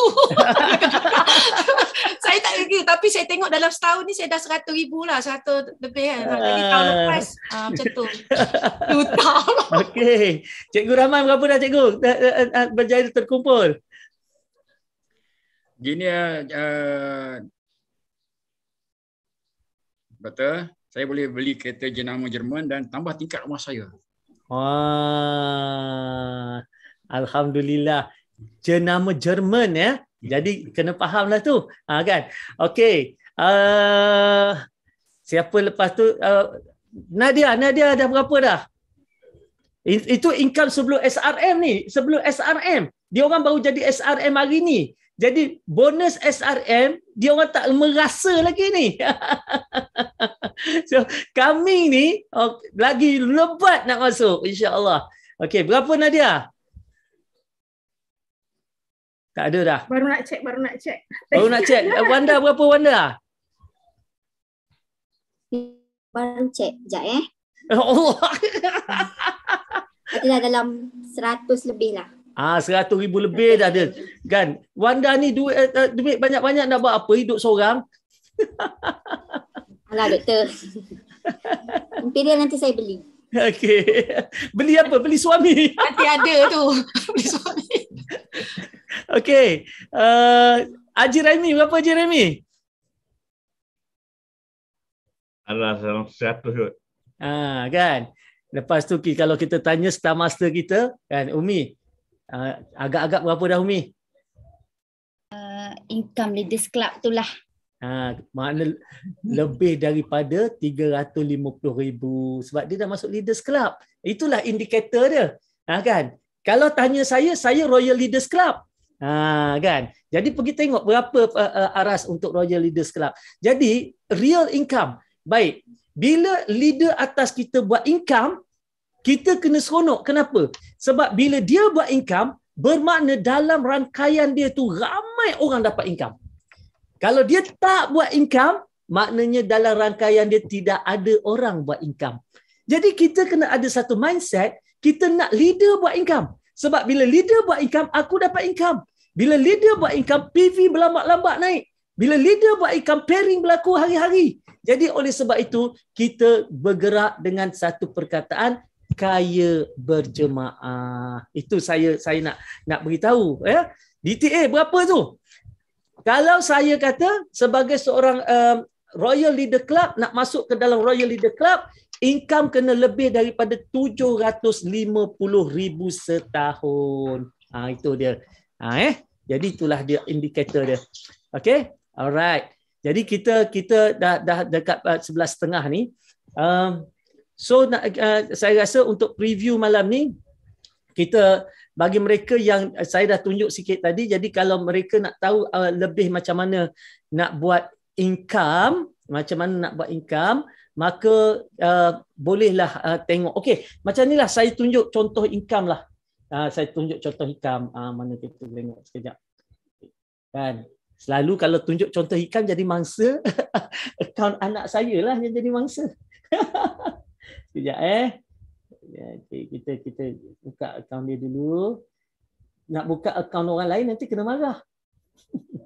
saya tak kira tapi saya tengok dalam setahun ni saya dah 100 ribu lah 100 lebih kan uh. tahun lepas uh, macam tu juta Okey, cikgu Rahman berapa dah cikgu berjaya terkumpul gini uh, betul. saya boleh beli kereta jenama Jerman dan tambah tingkat rumah saya. Wah. Alhamdulillah jenama Jerman ya. Hmm. Jadi kena fahamlah tu. Ha kan. Okey. Uh, siapa lepas tu uh, Nadia, Nadia dah berapa dah? Itu income sebelum SRM ni, sebelum SRM. Dia orang baru jadi SRM hari ni. Jadi bonus SRM dia orang tak merasa lagi ni. so kami ni oh, lagi lebat nak masuk insya-Allah. Okey, berapa Nadia? Tak ada dah. Baru nak check, baru nak check. Baru nak check. Wanda berapa Wanda? Ah? Baru check jap eh. Allah. Ada dalam 100 lebih lah. Ah, seratus ribu lebih dah ada. Kan? Wanda ni duit, uh, duit banyak-banyak nak buat apa? Hidup seorang? Alah, doktor. Imperial nanti saya beli. Okey. Beli apa? Beli suami. Nanti ada tu. Beli suami. okay. Uh, Haji Raimi, berapa Haji Raimi? Alah, salam sejahtera. Ah, ha, kan? Lepas tu kalau kita tanya star master kita, kan Umi, uh, agak-agak berapa dah Umi? Uh, income Leaders Club tu lah. Ha, makna lebih daripada 350,000 sebab dia dah masuk Leaders Club. Itulah indikator dia. Ha, kan? Kalau tanya saya, saya Royal Leaders Club. Ha, kan? Jadi pergi tengok berapa uh, uh, aras untuk Royal Leaders Club. Jadi real income. Baik. Bila leader atas kita buat income, kita kena seronok. Kenapa? Sebab bila dia buat income, bermakna dalam rangkaian dia tu ramai orang dapat income. Kalau dia tak buat income, maknanya dalam rangkaian dia tidak ada orang buat income. Jadi kita kena ada satu mindset kita nak leader buat income. Sebab bila leader buat income, aku dapat income. Bila leader buat income, PV berlambat-lambat naik. Bila leader buat income, pairing berlaku hari-hari. Jadi oleh sebab itu, kita bergerak dengan satu perkataan, kaya berjemaah. Itu saya saya nak nak beritahu. Ya? DTA berapa tu? Kalau saya kata sebagai seorang um, Royal Leader Club nak masuk ke dalam Royal Leader Club income kena lebih daripada 750,000 setahun. Ha, itu dia. Ha, eh. Jadi itulah dia indikator dia. Okay, alright. Jadi kita kita dah dah dekat uh, sebelas setengah ni. Um, so nak, uh, saya rasa untuk preview malam ni kita bagi mereka yang uh, saya dah tunjuk sikit tadi. Jadi kalau mereka nak tahu uh, lebih macam mana nak buat income, macam mana nak buat income, maka uh, bolehlah uh, tengok. Okey, macam inilah saya tunjuk contoh income lah. Uh, saya tunjuk contoh income. Uh, mana kita tengok sekejap. Kan? Selalu kalau tunjuk contoh income jadi mangsa, akaun anak saya lah yang jadi mangsa. sekejap eh. Ya, okay, kita kita buka akaun dia dulu. Nak buka akaun orang lain nanti kena marah.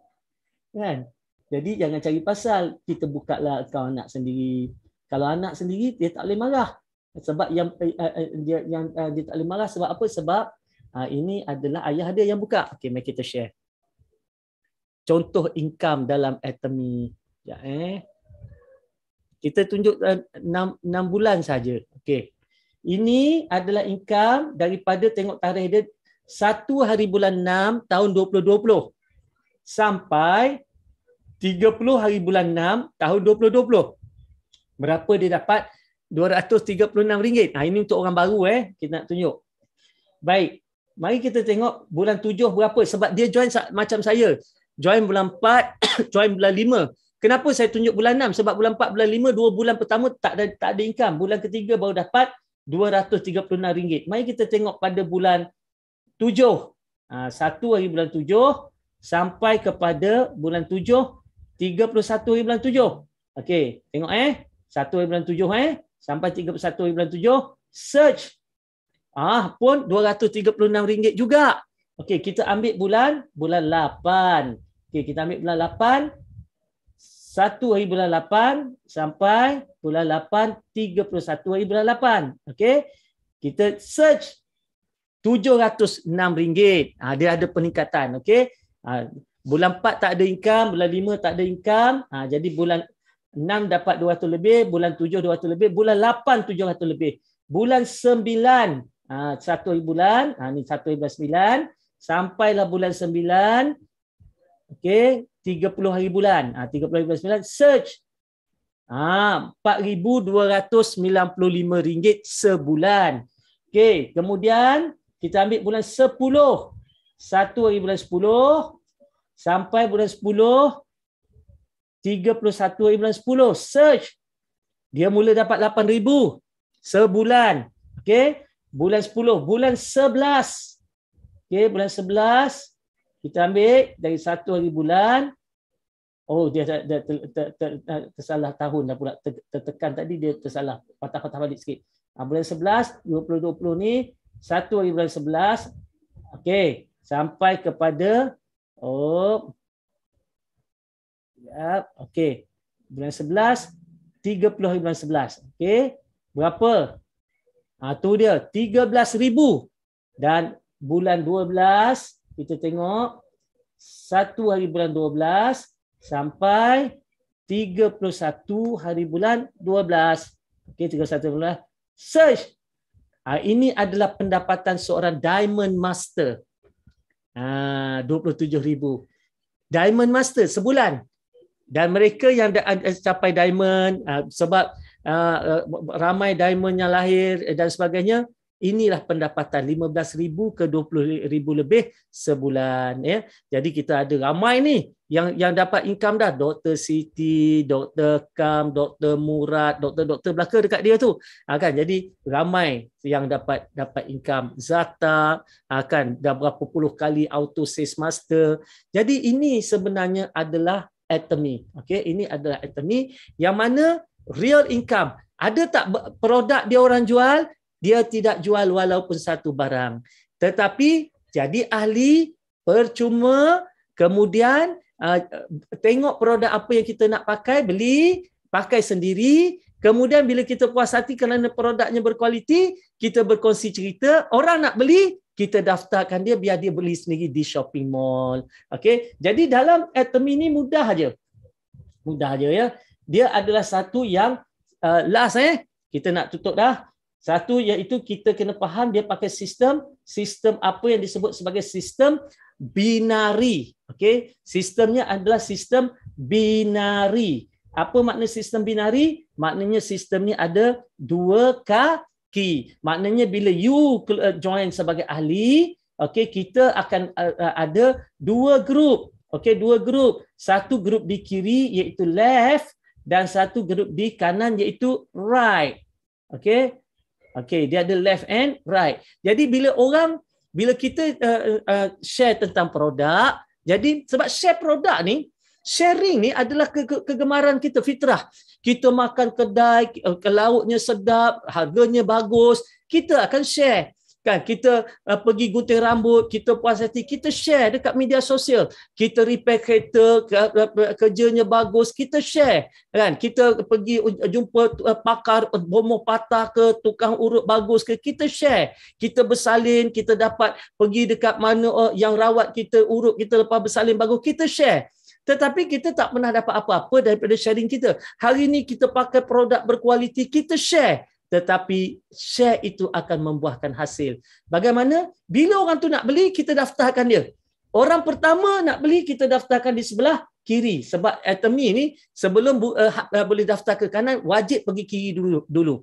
kan? Jadi jangan cari pasal. Kita buka lah akaun anak sendiri kalau anak sendiri dia tak boleh marah sebab yang eh, eh, eh, dia yang dia tak boleh marah sebab apa sebab ah, ini adalah ayah dia yang buka okey mari kita share contoh income dalam atomi e. ya eh kita tunjuk 6 6 bulan saja okey ini adalah income daripada tengok tarikh dia 1 hari bulan 6 tahun 2020 sampai 30 hari bulan 6 tahun 2020 Berapa dia dapat? RM236. Nah ini untuk orang baru. eh Kita nak tunjuk. Baik. Mari kita tengok bulan 7 berapa. Sebab dia join macam saya. Join bulan 4, join bulan 5. Kenapa saya tunjuk bulan 6? Sebab bulan 4, bulan 5, dua bulan pertama tak ada, tak ada income. Bulan ketiga baru dapat RM236. Mari kita tengok pada bulan 7. Ha, ah, satu hari bulan 7 sampai kepada bulan 7, 31 hari bulan 7. Okey, tengok eh. Satu 1.7 eh sampai tiga puluh satu tujuh, search ah pun dua ratus tiga puluh enam ringgit juga. Okey, kita ambil bulan bulan lapan. Okey, kita ambil bulan lapan, satu hari bulan 8 sampai bulan lapan 8 31 hari bulan lapan. Okey. Kita search RM706. Ah dia ada peningkatan, okey. Ah bulan 4 tak ada income, bulan 5 tak ada income. Ah jadi bulan Enam dapat dua 200 lebih, bulan tujuh dua 200 lebih, bulan lapan tujuh 700 lebih. Bulan sembilan ha, satu bulan, ini ha, satu ha sembilan, sampai sampailah bulan 9 okey puluh hari bulan. Ah ha, 30 hari 9 search ah puluh lima ringgit sebulan. Okey, kemudian kita ambil bulan sepuluh, satu hari sepuluh, sampai bulan sepuluh. 31 bulan 10 search dia mula dapat 8000 sebulan okey bulan 10 bulan 11 okey bulan 11 kita ambil dari satu hari bulan oh dia, dia, dia ter, ter, ter, ter, tersalah tahun dah pula ter, tertekan tadi dia tersalah patah-patah balik sikit ha, bulan 11 2020 ni satu hari bulan 11 okey sampai kepada oh Yep. Okey. Bulan 11, 30 hari bulan 11. Okey. Berapa? Ha, tu dia, ribu Dan bulan 12, kita tengok. Satu hari bulan 12 sampai 31 hari bulan 12. Okey, 31 hari bulan. Search. Ha, ini adalah pendapatan seorang diamond master. Ha, ribu Diamond master sebulan dan mereka yang da- eh, capai diamond uh, sebab uh, ramai diamond yang lahir eh, dan sebagainya inilah pendapatan 15000 ke 20000 lebih sebulan ya jadi kita ada ramai ni yang yang dapat income dah Dr Siti Dr Kam Dr Murad Dr Dr belaka dekat dia tu akan ah, ha, jadi ramai yang dapat dapat income Zata akan ha, dah berapa puluh kali auto sales master jadi ini sebenarnya adalah atomy. Okey, ini adalah atomy yang mana real income. Ada tak produk dia orang jual? Dia tidak jual walaupun satu barang. Tetapi jadi ahli percuma kemudian uh, tengok produk apa yang kita nak pakai, beli, pakai sendiri, kemudian bila kita puas hati kerana produknya berkualiti, kita berkongsi cerita, orang nak beli, kita daftarkan dia biar dia beli sendiri di shopping mall. Okey. Jadi dalam atom ini mudah aja. Mudah aja ya. Dia adalah satu yang uh, last eh. Kita nak tutup dah. Satu iaitu kita kena faham dia pakai sistem sistem apa yang disebut sebagai sistem binari. Okey. Sistemnya adalah sistem binari. Apa makna sistem binari? Maknanya sistem ni ada dua ka key maknanya bila you eh, join sebagai ahli okay kita akan uh, ada dua group okay dua group satu group di kiri iaitu left dan satu group di kanan iaitu right okay, okay dia ada left and right jadi bila orang bila kita uh, uh, share tentang produk jadi sebab share produk ni sharing ni adalah ke- kegemaran kita fitrah kita makan kedai eh, ke lautnya sedap harganya bagus kita akan share kan kita uh, pergi gunting rambut kita puas hati kita share dekat media sosial kita repair kereta ke, ke, eh, ke, kerjanya bagus kita share kan kita pergi jumpa uh, pakar bomoh patah ke tukang urut bagus ke kita share kita bersalin kita dapat pergi dekat mana uh, yang rawat kita urut kita lepas bersalin bagus kita share tetapi kita tak pernah dapat apa-apa daripada sharing kita. Hari ini kita pakai produk berkualiti, kita share. Tetapi share itu akan membuahkan hasil. Bagaimana? Bila orang tu nak beli, kita daftarkan dia. Orang pertama nak beli, kita daftarkan di sebelah kiri. Sebab atomi ini e sebelum uh, boleh daftar ke kanan, wajib pergi kiri dulu, dulu.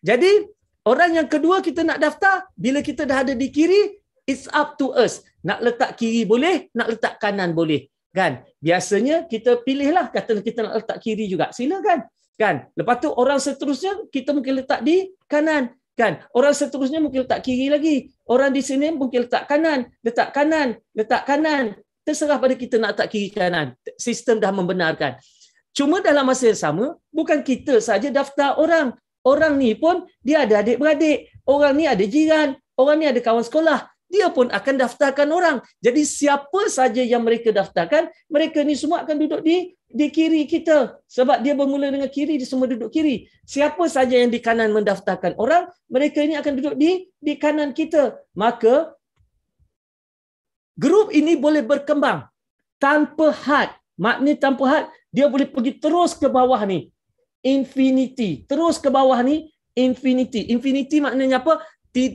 Jadi orang yang kedua kita nak daftar, bila kita dah ada di kiri, it's up to us. Nak letak kiri boleh, nak letak kanan boleh kan biasanya kita pilihlah kata kita nak letak kiri juga silakan kan lepas tu orang seterusnya kita mungkin letak di kanan kan orang seterusnya mungkin letak kiri lagi orang di sini mungkin letak kanan letak kanan letak kanan terserah pada kita nak letak kiri kanan sistem dah membenarkan cuma dalam masa yang sama bukan kita saja daftar orang orang ni pun dia ada adik beradik orang ni ada jiran orang ni ada kawan sekolah dia pun akan daftarkan orang. Jadi siapa saja yang mereka daftarkan, mereka ni semua akan duduk di di kiri kita. Sebab dia bermula dengan kiri, dia semua duduk kiri. Siapa saja yang di kanan mendaftarkan orang, mereka ini akan duduk di di kanan kita. Maka grup ini boleh berkembang tanpa had. Maknanya tanpa had, dia boleh pergi terus ke bawah ni. Infinity. Terus ke bawah ni, infinity. Infinity maknanya apa?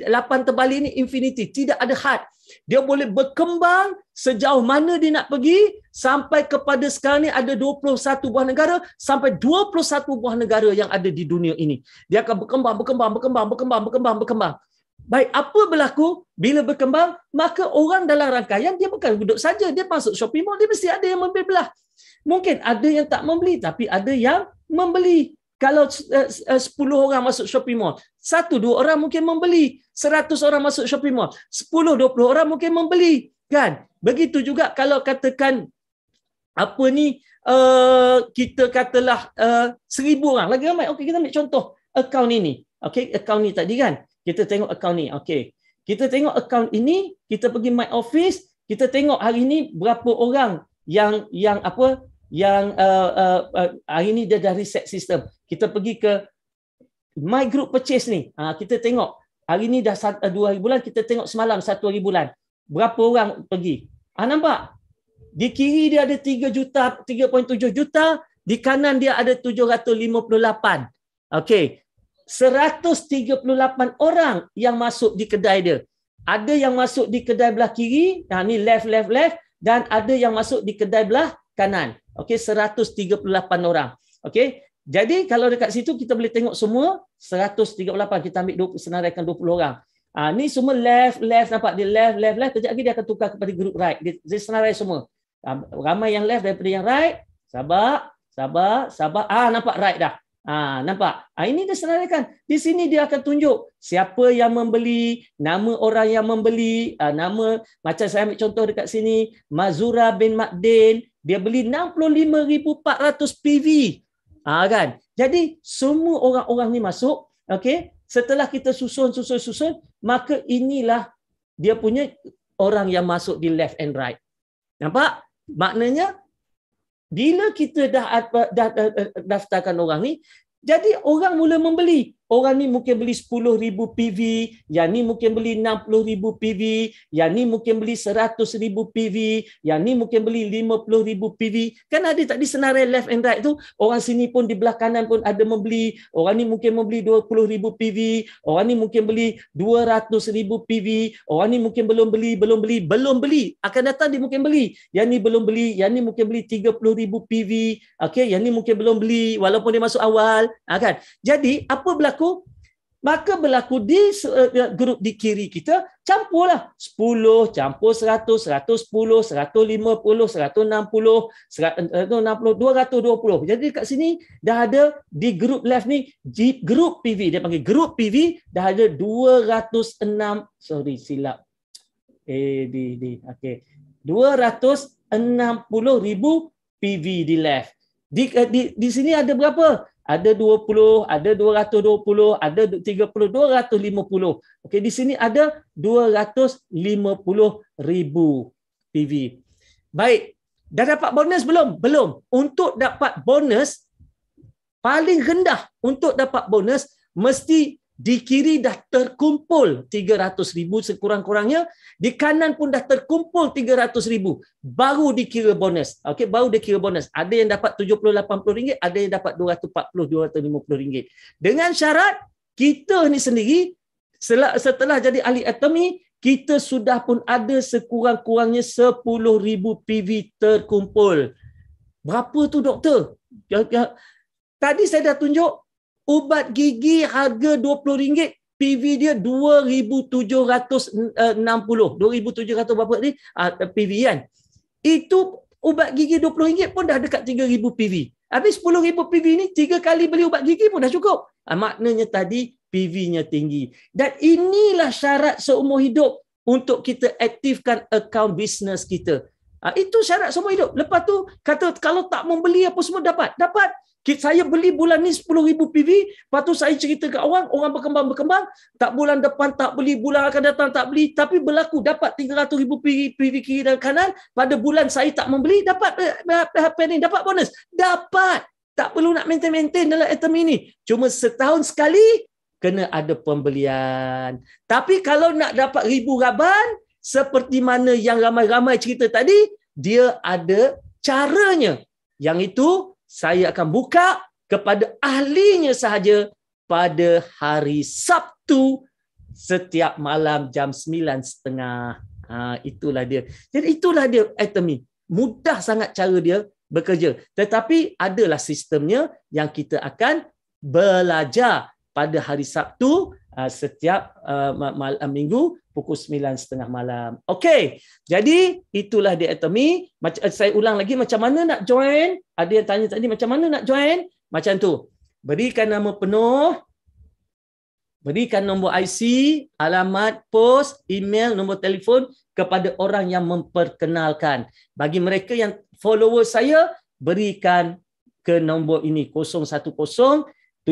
lapan terbali ini infinity, tidak ada had. Dia boleh berkembang sejauh mana dia nak pergi sampai kepada sekarang ini ada 21 buah negara sampai 21 buah negara yang ada di dunia ini. Dia akan berkembang, berkembang, berkembang, berkembang, berkembang, berkembang. Baik, apa berlaku bila berkembang? Maka orang dalam rangkaian dia bukan duduk saja. Dia masuk shopping mall, dia mesti ada yang membeli belah. Mungkin ada yang tak membeli, tapi ada yang membeli. Kalau eh, eh, sepuluh orang masuk shopping mall, satu dua orang mungkin membeli. Seratus orang masuk shopping mall, sepuluh dua puluh orang mungkin membeli, kan? Begitu juga kalau katakan apa ni uh, kita katalah uh, 1000 orang lagi ramai. Okey, kita ambil contoh akaun ini. Okey, akaun ini tadi kan. Kita tengok akaun ini, Okey. Kita tengok akaun ini, kita pergi my office, kita tengok hari ini berapa orang yang yang apa yang uh, uh, uh, hari ini dia dah reset sistem kita pergi ke my group purchase ni. Ha, kita tengok. Hari ni dah eh, dua hari bulan, kita tengok semalam satu hari bulan. Berapa orang pergi? Ha, nampak? Di kiri dia ada 3 juta, 3.7 juta. Di kanan dia ada 758. Okey. 138 orang yang masuk di kedai dia. Ada yang masuk di kedai belah kiri. Nah, ha, ni left, left, left. Dan ada yang masuk di kedai belah kanan. Okey, 138 orang. Okey. Jadi kalau dekat situ kita boleh tengok semua 138 kita ambil 20, senaraikan 20 orang. Ha, ni semua left, left nampak dia left, left, left. Kejap lagi dia akan tukar kepada group right. Dia, dia senarai semua. Ha, ramai yang left daripada yang right. Sabar, sabar, sabar. Ah ha, nampak right dah. Ah ha, nampak. Ah ha, ini dia senaraikan. Di sini dia akan tunjuk siapa yang membeli, nama orang yang membeli, ha, nama macam saya ambil contoh dekat sini, Mazura bin Makdin, dia beli 65400 PV. Ah kan. Jadi semua orang-orang ni masuk, okay? Setelah kita susun susun susun, maka inilah dia punya orang yang masuk di left and right. Nampak? Maknanya bila kita dah, dah, dah, dah daftarkan orang ni, jadi orang mula membeli. Orang ni mungkin beli 10,000 PV, yang ni mungkin beli 60,000 PV, yang ni mungkin beli 100,000 PV, yang ni mungkin beli 50,000 PV. Kan ada tadi senarai left and right tu, orang sini pun di belah kanan pun ada membeli, orang ni mungkin membeli 20,000 PV, orang ni mungkin beli 200,000 PV, orang ni mungkin belum beli, belum beli, belum beli. Akan datang dia mungkin beli. Yang ni belum beli, yang ni mungkin beli 30,000 PV, okay? yang ni mungkin belum beli walaupun dia masuk awal. Ha, kan? Jadi, apa berlaku berlaku, maka berlaku di uh, grup di kiri kita, campurlah 10, campur 100, 110, 150, 160, 160, 160 220. Jadi kat sini dah ada di grup left ni, di grup PV, dia panggil grup PV, dah ada 206, sorry silap. Eh, di, di, okay. 260 ribu PV di left. Di, eh, di, di sini ada berapa? ada 20, ada 220, ada 30, 250. Okey, di sini ada 250 ribu PV. Baik, dah dapat bonus belum? Belum. Untuk dapat bonus, paling rendah untuk dapat bonus, mesti di kiri dah terkumpul 300 ribu sekurang-kurangnya, di kanan pun dah terkumpul 300 ribu, baru dikira bonus. Okey, baru dikira bonus. Ada yang dapat 70-80 ringgit, ada yang dapat 240-250 ringgit. Dengan syarat, kita ni sendiri, setelah jadi ahli atomi, kita sudah pun ada sekurang-kurangnya 10 ribu PV terkumpul. Berapa tu doktor? Ya, ya. Tadi saya dah tunjuk ubat gigi harga RM20 PV dia 2760 2700 berapa ni uh, ah, PV kan itu ubat gigi RM20 pun dah dekat 3000 PV habis 10000 PV ni tiga kali beli ubat gigi pun dah cukup ah, maknanya tadi PV-nya tinggi dan inilah syarat seumur hidup untuk kita aktifkan account bisnes kita ah, itu syarat seumur hidup lepas tu kata kalau tak membeli apa semua dapat dapat saya beli bulan ni 10,000 PV, lepas tu saya cerita ke orang, orang berkembang-berkembang, tak bulan depan tak beli, bulan akan datang tak beli, tapi berlaku dapat 300,000 PV, PV kiri dan kanan, pada bulan saya tak membeli, dapat HP eh, eh, eh, ni, dapat bonus. Dapat! Tak perlu nak maintain-maintain dalam item ini. Cuma setahun sekali, kena ada pembelian. Tapi kalau nak dapat ribu raban, seperti mana yang ramai-ramai cerita tadi, dia ada caranya. Yang itu, saya akan buka kepada ahlinya sahaja pada hari Sabtu setiap malam jam 9.30. Ha, itulah dia. Jadi itulah dia atomi. Mudah sangat cara dia bekerja. Tetapi adalah sistemnya yang kita akan belajar pada hari Sabtu Ah, setiap uh, ah, malam ah, minggu pukul 9.30 malam. Okey, jadi itulah dia atomi. Eh, saya ulang lagi macam mana nak join. Ada yang tanya tadi macam mana nak join. Macam tu. Berikan nama penuh. Berikan nombor IC, alamat, pos, email, nombor telefon kepada orang yang memperkenalkan. Bagi mereka yang follower saya, berikan ke nombor ini 010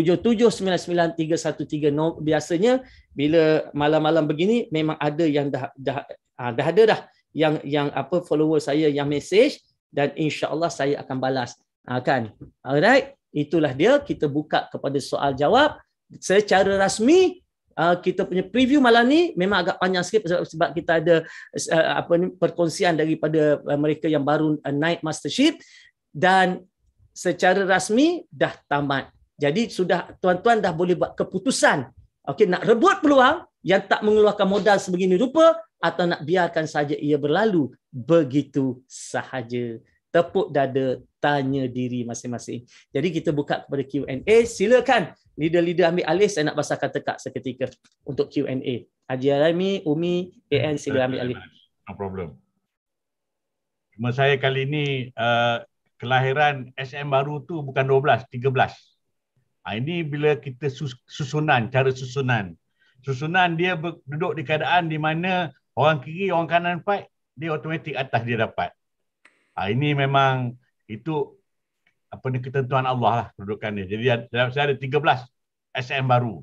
77993130 biasanya bila malam-malam begini memang ada yang dah dah ha, dah ada dah yang yang apa follower saya yang message dan insyaallah saya akan balas ha, kan alright itulah dia kita buka kepada soal jawab secara rasmi ha, kita punya preview malam ni memang agak panjang sikit sebab kita ada eh, apa ni perkongsian daripada eh, mereka yang baru eh, naik mastership dan secara rasmi dah tamat jadi sudah tuan-tuan dah boleh buat keputusan. Okey nak rebut peluang yang tak mengeluarkan modal sebegini rupa atau nak biarkan saja ia berlalu begitu sahaja. Tepuk dada tanya diri masing-masing. Jadi kita buka kepada Q&A. Silakan leader-leader ambil alih saya nak basahkan tekak seketika untuk Q&A. Haji Arami, Umi, AN hmm, sila ambil alih. No problem. Cuma saya kali ini uh, eh, kelahiran SM baru tu bukan 12, 13. Ha, ini bila kita susunan, cara susunan. Susunan dia ber, duduk di keadaan di mana orang kiri, orang kanan fight, dia otomatik atas dia dapat. Ha, ini memang itu apa ni ketentuan Allah lah kedudukan dia. Jadi dalam saya ada 13 SM baru.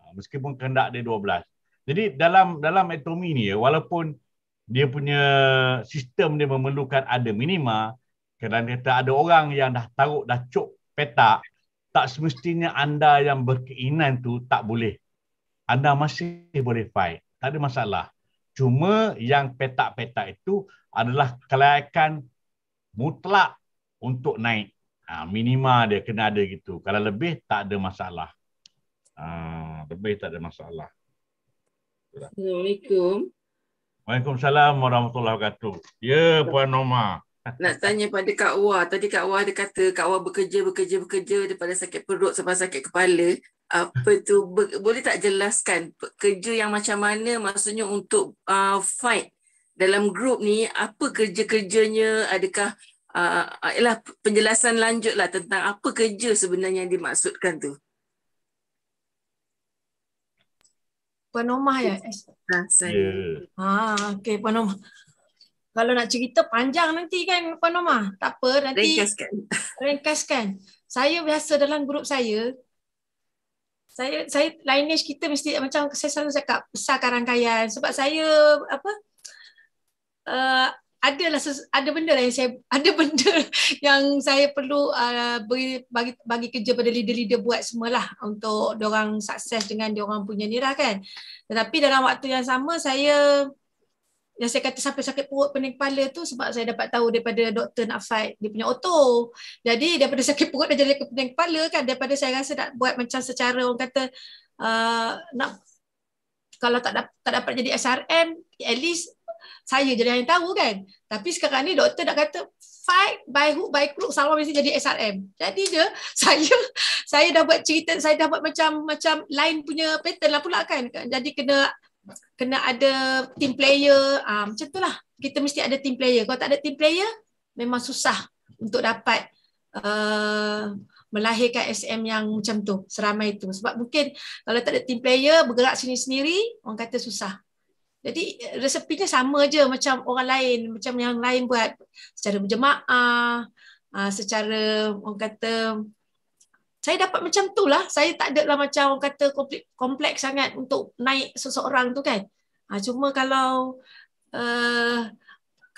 Ha, meskipun kehendak dia 12. Jadi dalam dalam atomi ni, walaupun dia punya sistem dia memerlukan ada minima, kadang-kadang ada orang yang dah taruh, dah cuk petak, tak semestinya anda yang berkeinan tu tak boleh. Anda masih boleh fight. Tak ada masalah. Cuma yang petak-petak itu adalah kelayakan mutlak untuk naik. Ha, minima dia kena ada gitu. Kalau lebih tak ada masalah. Ha, lebih tak ada masalah. Assalamualaikum. Waalaikumsalam warahmatullahi wabarakatuh. Ya Puan Norma. Nak tanya pada Kak Wah. Tadi Kak Wah ada kata Kak Wah bekerja, bekerja, bekerja daripada sakit perut sampai sakit kepala. Apa tu? boleh tak jelaskan kerja yang macam mana maksudnya untuk uh, fight dalam grup ni apa kerja-kerjanya adakah uh, uh, ialah penjelasan lanjut lah tentang apa kerja sebenarnya yang dimaksudkan tu. Puan Omah ya? Ha, saya. Yeah. Ya. Ha, okay, Puan Omah kalau nak cerita panjang nanti kan Puan Norma. Tak apa nanti ringkaskan. Ringkaskan. Saya biasa dalam grup saya saya saya lineage kita mesti macam saya selalu cakap besar karangkayan sebab saya apa uh, eh, ada lah ada benda lah yang saya ada benda yang saya perlu uh, beri, bagi bagi kerja pada leader-leader buat semualah untuk dia orang sukses dengan dia orang punya nilah kan tetapi dalam waktu yang sama saya yang saya kata sampai sakit perut pening kepala tu sebab saya dapat tahu daripada doktor nak fight dia punya auto. Jadi daripada sakit perut dah jadi ke pening kepala kan daripada saya rasa nak buat macam secara orang kata uh, nak kalau tak dapat tak dapat jadi SRM at least saya jadi lah yang tahu kan. Tapi sekarang ni doktor dah kata fight by hook by crook sama mesti jadi SRM. Jadi dia saya saya dah buat cerita saya dah buat macam macam lain punya pattern lah pula kan. Jadi kena kena ada team player uh, macam lah. kita mesti ada team player kalau tak ada team player memang susah untuk dapat uh, melahirkan SM yang macam tu seramai itu sebab mungkin kalau tak ada team player bergerak sini sendiri orang kata susah jadi resepinya sama je macam orang lain macam yang lain buat secara berjemaah uh, secara orang kata saya dapat macam tu lah. Saya tak ada lah macam orang kata kompleks, kompleks sangat untuk naik seseorang tu kan. Ha, cuma kalau uh,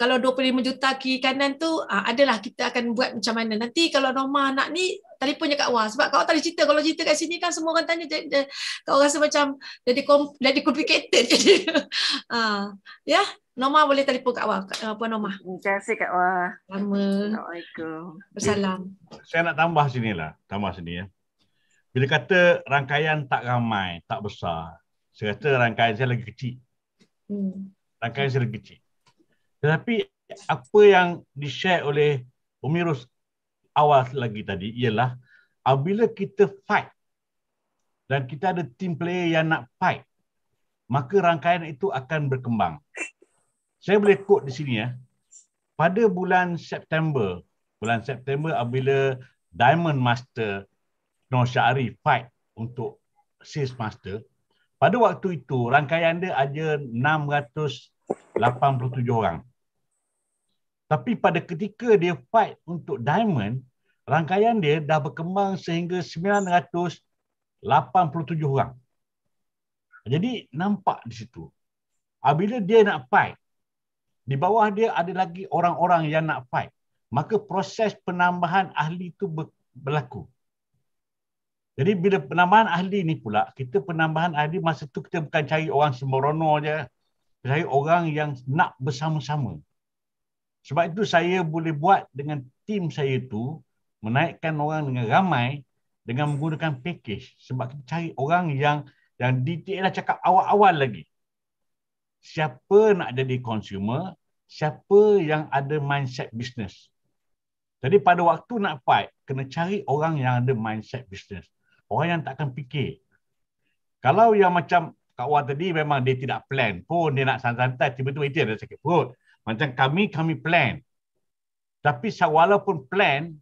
kalau 25 juta kiri kanan tu uh, adalah kita akan buat macam mana nanti kalau Norma nak ni telefon je kat Wah sebab kau tadi ada cerita kalau cerita kat sini kan semua orang tanya jadi, kau rasa macam jadi jadi complicated jadi uh, ya yeah? Norma boleh telefon kat Wah uh, Puan Norma terima kasih kat Wah lama Assalamualaikum Assalam saya nak tambah sini lah tambah sini ya bila kata rangkaian tak ramai tak besar saya kata rangkaian saya lagi kecil hmm. rangkaian saya lagi kecil tetapi apa yang di-share oleh Umirus awal lagi tadi ialah apabila kita fight dan kita ada team player yang nak fight, maka rangkaian itu akan berkembang. Saya boleh quote di sini ya. Pada bulan September, bulan September apabila Diamond Master Noh Syari fight untuk Sis Master, pada waktu itu rangkaian dia ada 687 orang. Tapi pada ketika dia fight untuk diamond, rangkaian dia dah berkembang sehingga 987 orang. Jadi nampak di situ. Bila dia nak fight, di bawah dia ada lagi orang-orang yang nak fight. Maka proses penambahan ahli itu berlaku. Jadi bila penambahan ahli ni pula, kita penambahan ahli masa tu kita bukan cari orang sembrono je. Cari orang yang nak bersama-sama. Sebab itu saya boleh buat dengan tim saya itu menaikkan orang dengan ramai dengan menggunakan package sebab kita cari orang yang yang detail dah cakap awal-awal lagi. Siapa nak jadi consumer, siapa yang ada mindset business. Jadi pada waktu nak fight, kena cari orang yang ada mindset business. Orang yang takkan fikir. Kalau yang macam Kak Wah tadi memang dia tidak plan pun, dia nak santai-santai, tiba-tiba dia ada sakit perut. Macam kami, kami plan. Tapi walaupun plan,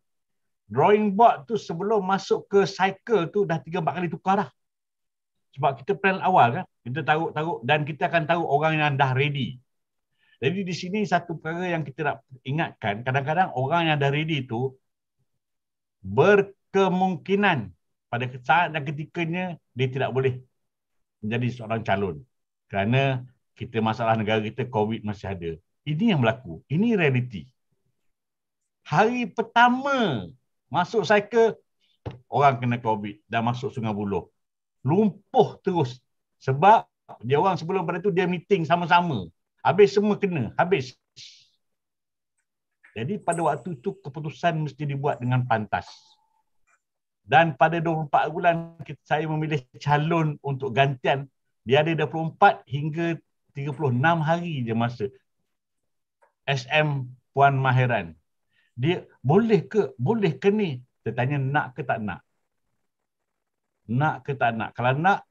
drawing board tu sebelum masuk ke cycle tu dah 3-4 kali tukar dah. Sebab kita plan awal kan. Kita taruh-taruh dan kita akan tahu orang yang dah ready. Jadi di sini satu perkara yang kita nak ingatkan, kadang-kadang orang yang dah ready tu berkemungkinan pada saat dan ketikanya dia tidak boleh menjadi seorang calon. Kerana kita masalah negara kita COVID masih ada. Ini yang berlaku. Ini realiti. Hari pertama masuk cycle, orang kena COVID dan masuk sungai buloh. Lumpuh terus. Sebab dia orang sebelum pada itu dia meeting sama-sama. Habis semua kena. Habis. Jadi pada waktu itu keputusan mesti dibuat dengan pantas. Dan pada 24 bulan saya memilih calon untuk gantian. Dia ada 24 hingga 36 hari je masa. SM Puan Mahiran Dia boleh ke boleh ke ni? Dia tanya nak ke tak nak. Nak ke tak nak. Kalau nak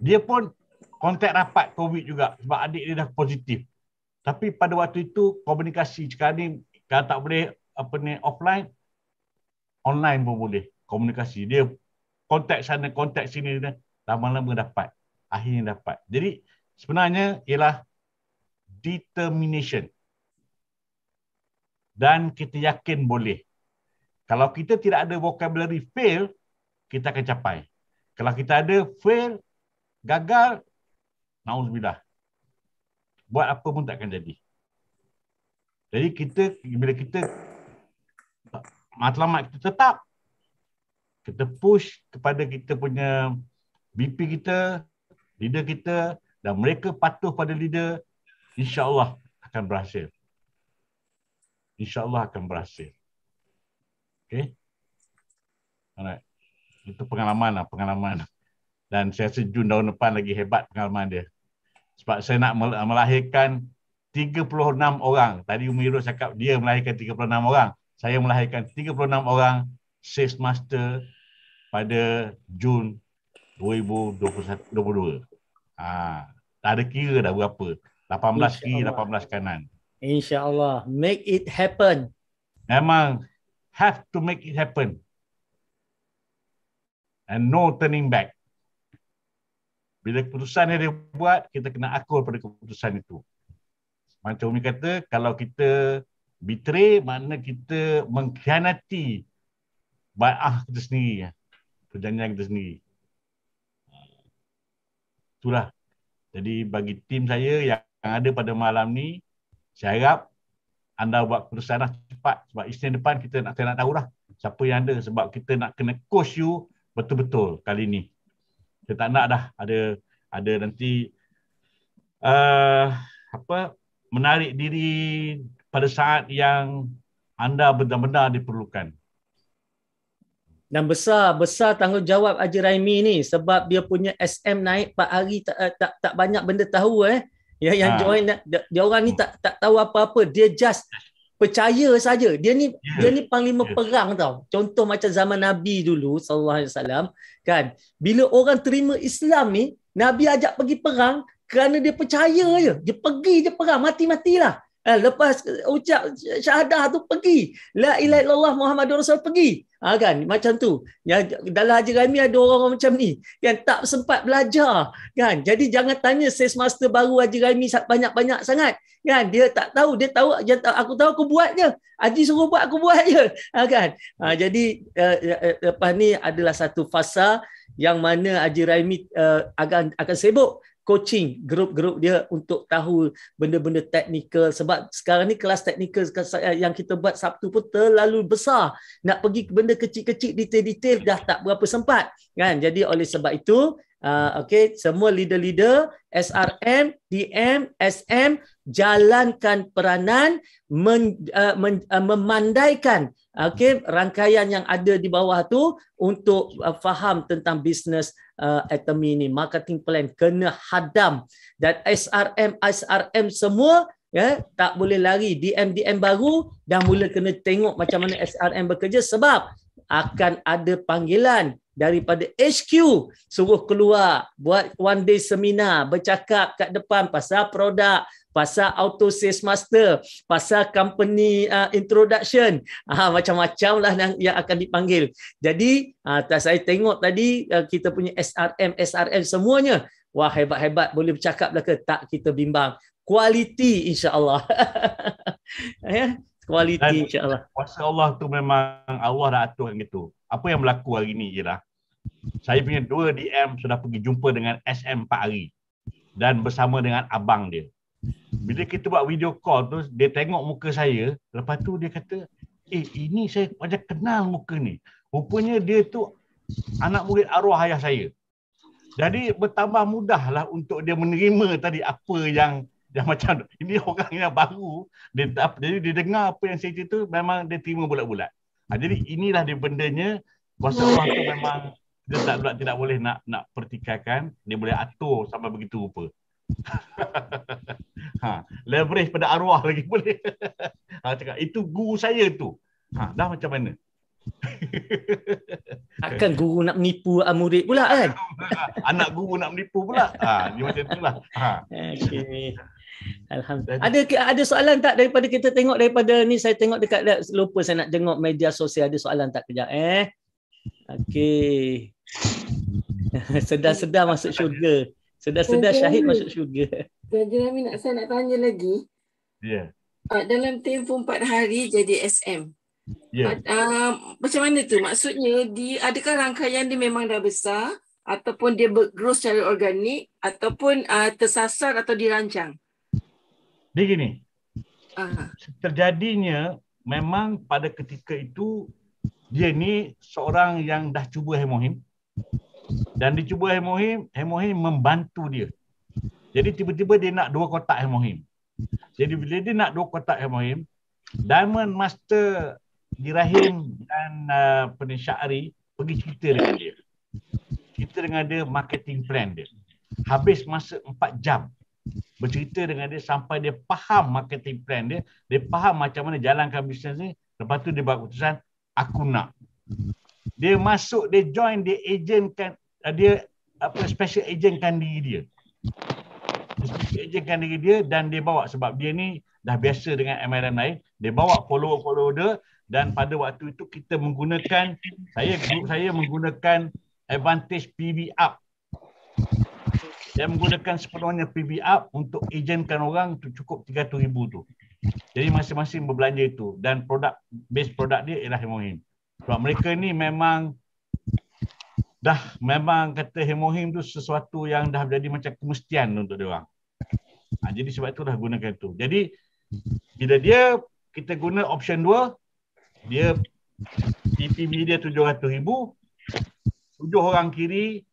dia pun kontak rapat COVID juga sebab adik dia dah positif. Tapi pada waktu itu komunikasi sekarang ni kalau tak boleh apa ni offline online pun boleh komunikasi. Dia kontak sana kontak sini dia lama-lama dapat. Akhirnya dapat. Jadi sebenarnya ialah determination dan kita yakin boleh. Kalau kita tidak ada vocabulary fail, kita akan capai. Kalau kita ada fail, gagal, na'udzubillah. Buat apa pun tak akan jadi. Jadi kita, bila kita matlamat kita tetap, kita push kepada kita punya BP kita, leader kita dan mereka patuh pada leader, insyaAllah akan berhasil insyaallah akan berhasil. Okey. Alright. Itu pengalaman lah, pengalaman. Dan saya rasa Jun tahun depan lagi hebat pengalaman dia. Sebab saya nak melahirkan 36 orang. Tadi Umi Ruh cakap dia melahirkan 36 orang. Saya melahirkan 36 orang sales master pada Jun 2022. Ha, tak ada kira dah berapa. 18 kiri, 18 kanan. InsyaAllah. Make it happen. Memang have to make it happen. And no turning back. Bila keputusan yang dia buat, kita kena akur pada keputusan itu. Macam Umi kata, kalau kita betray, makna kita mengkhianati ba'ah kita sendiri. Ya. Perjanjian kita sendiri. Itulah. Jadi bagi tim saya yang ada pada malam ni, saya harap anda buat keputusan lah cepat sebab Isnin depan kita nak saya nak tahu lah siapa yang ada sebab kita nak kena coach you betul-betul kali ni kita tak nak dah ada ada nanti uh, apa menarik diri pada saat yang anda benar-benar diperlukan dan besar besar tanggungjawab Haji Raimi ni sebab dia punya SM naik 4 hari tak tak, tak banyak benda tahu eh ya yang ha. join dia, dia orang ni tak tak tahu apa-apa dia just percaya saja dia ni yeah. dia ni panglima yeah. perang tau contoh macam zaman nabi dulu sallallahu alaihi wasallam kan bila orang terima Islam ni nabi ajak pergi perang kerana dia percaya je dia pergi je perang mati-matilah Ha, lepas ucap syahadah tu pergi. La ilaha illallah Muhammadur Rasul pergi. Ha, kan macam tu. Ya dalam Haji Rami ada orang macam ni yang tak sempat belajar kan. Jadi jangan tanya sales master baru Haji Rami banyak-banyak sangat kan. Dia tak tahu, dia tahu aku tahu aku buat je. Haji suruh buat aku buat je. Ha, kan. Ha, jadi uh, lepas ni adalah satu fasa yang mana Haji Rami uh, akan akan sibuk coaching grup-grup dia untuk tahu benda-benda teknikal sebab sekarang ni kelas teknikal eh, yang kita buat Sabtu pun terlalu besar nak pergi ke benda kecil-kecil detail-detail dah tak berapa sempat kan jadi oleh sebab itu uh, okay, semua leader-leader SRM DM SM jalankan peranan men, uh, men, uh, memandaikan Okay rangkaian yang ada di bawah tu untuk uh, faham tentang bisnes uh, atomy ni marketing plan kena hadam dan SRM SRM semua ya tak boleh lari DM DM baru dah mula kena tengok macam mana SRM bekerja sebab akan ada panggilan daripada HQ suruh keluar buat one day seminar bercakap kat depan pasal produk pasal auto sales master, pasal company uh, introduction, uh, macam-macam lah yang, yang akan dipanggil. Jadi, uh, saya tengok tadi uh, kita punya SRM, SRM semuanya. Wah, hebat-hebat. Boleh bercakap lah ke? Tak, kita bimbang. Kualiti, insyaAllah. Ya, kualiti, yeah? insyaAllah. Kuasa Allah tu memang Allah dah aturkan itu. Apa yang berlaku hari ini je lah. Saya punya dua DM sudah pergi jumpa dengan SM Pak hari. Dan bersama dengan abang dia. Bila kita buat video call tu dia tengok muka saya, lepas tu dia kata, "Eh, ini saya macam kenal muka ni." Rupanya dia tu anak murid arwah ayah saya. Jadi bertambah mudahlah untuk dia menerima tadi apa yang yang macam ini orang yang baru dia jadi dia dengar apa yang saya cerita memang dia terima bulat-bulat. Ha, jadi inilah dia bendanya kuasa Allah tu memang dia tak tidak boleh nak nak pertikaikan dia boleh atur sampai begitu rupa ha, leverage pada arwah lagi boleh. ha, cakap, itu guru saya tu. Ha, dah macam mana? Akan guru nak menipu murid pula kan? Anak guru nak menipu pula. Ha, dia macam itulah. Ha. Okay. Alhamdulillah. Ada ada soalan tak daripada kita tengok daripada ni saya tengok dekat lupa saya nak tengok media sosial ada soalan tak kejap eh. Okey. Sedar-sedar masuk syurga. Sedar-sedar Syahid masuk syurga. Tuan Jerami nak saya nak tanya lagi. Ya. Yeah. Dalam tempoh empat hari jadi SM. Ya. Yeah. Uh, macam mana tu? Maksudnya di adakah rangkaian dia memang dah besar ataupun dia bergrow secara organik ataupun uh, tersasar atau dirancang? Dia gini. Uh. Terjadinya memang pada ketika itu dia ni seorang yang dah cuba hemohim dan dicuba Hemohim, Hemohim membantu dia. Jadi tiba-tiba dia nak dua kotak Hemohim. Jadi bila dia nak dua kotak Hemohim, Diamond Master Dirahim dan uh, Penin Syari pergi cerita dengan dia. Cerita dengan dia marketing plan dia. Habis masa empat jam bercerita dengan dia sampai dia faham marketing plan dia. Dia faham macam mana jalankan bisnes ni. Lepas tu dia buat keputusan, aku nak. Dia masuk, dia join, dia agentkan Ah, dia apa special agentkan diri dia. Special agentkan diri dia dan dia bawa sebab dia ni dah biasa dengan MLM lain, dia bawa follower-follower dia dan pada waktu itu kita menggunakan saya grup saya menggunakan advantage PV up. saya menggunakan sepenuhnya PV up untuk ejenkan orang tu cukup 300,000 tu. Jadi masing-masing berbelanja itu dan produk base produk dia ialah Himohim. Sebab mereka ni memang dah memang kata hemohim tu sesuatu yang dah jadi macam kemestian untuk dia orang. Ha, jadi sebab itu dah gunakan tu. Jadi bila dia kita guna option 2 dia TPV dia 700 ribu tujuh orang kiri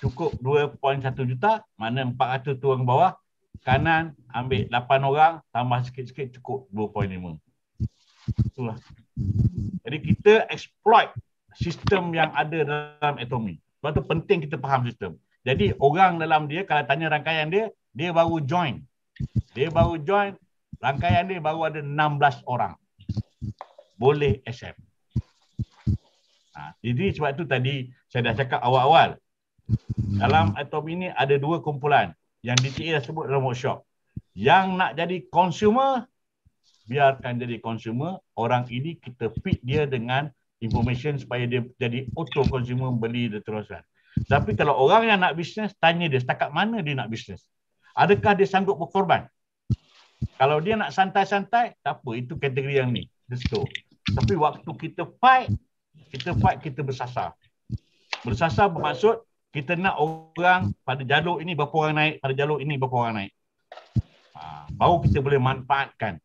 cukup 2.1 juta mana 400 tu orang bawah kanan ambil 8 orang tambah sikit-sikit cukup 2.5 itulah jadi kita exploit sistem yang ada dalam atomi. Sebab tu penting kita faham sistem. Jadi orang dalam dia kalau tanya rangkaian dia, dia baru join. Dia baru join, rangkaian dia baru ada 16 orang. Boleh SM. Ha, jadi sebab tu tadi saya dah cakap awal-awal. Dalam atom ini ada dua kumpulan yang DTA dah sebut dalam workshop. Yang nak jadi consumer, biarkan jadi consumer. Orang ini kita fit dia dengan information supaya dia jadi auto consumer beli dia teruskan. Tapi kalau orang yang nak bisnes, tanya dia setakat mana dia nak bisnes. Adakah dia sanggup berkorban? Kalau dia nak santai-santai, tak apa. Itu kategori yang ni. Let's go. Tapi waktu kita fight, kita fight, kita bersasar. Bersasar bermaksud kita nak orang pada jalur ini berapa orang naik, pada jalur ini berapa orang naik. Ha, baru kita boleh manfaatkan.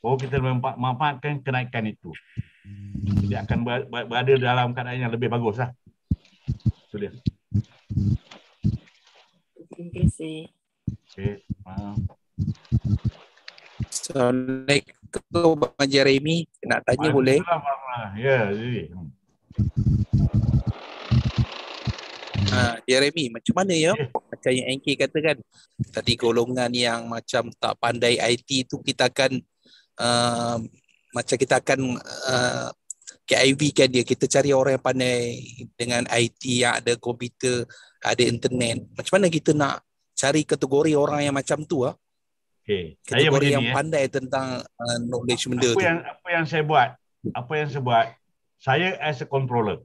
Baru kita boleh manfaatkan kenaikan itu dia akan ber, berada dalam keadaan yang lebih bagus lah. Itu dia. Terima kasih. Okay. Assalamualaikum Bang Jeremy. Nak tanya Mana boleh? Lah, bang, lah. Ya, jadi. Hmm. Ha, Jeremy, macam mana ya? Macam yang NK kata kan, tadi golongan yang macam tak pandai IT tu kita akan uh, macam kita akan uh, KIV kan dia kita cari orang yang pandai dengan IT yang ada komputer ada internet macam mana kita nak cari kategori orang yang macam tu ah okey saya yang ni, eh. pandai eh. tentang uh, knowledge benda apa tu yang apa yang saya buat apa yang saya buat saya as a controller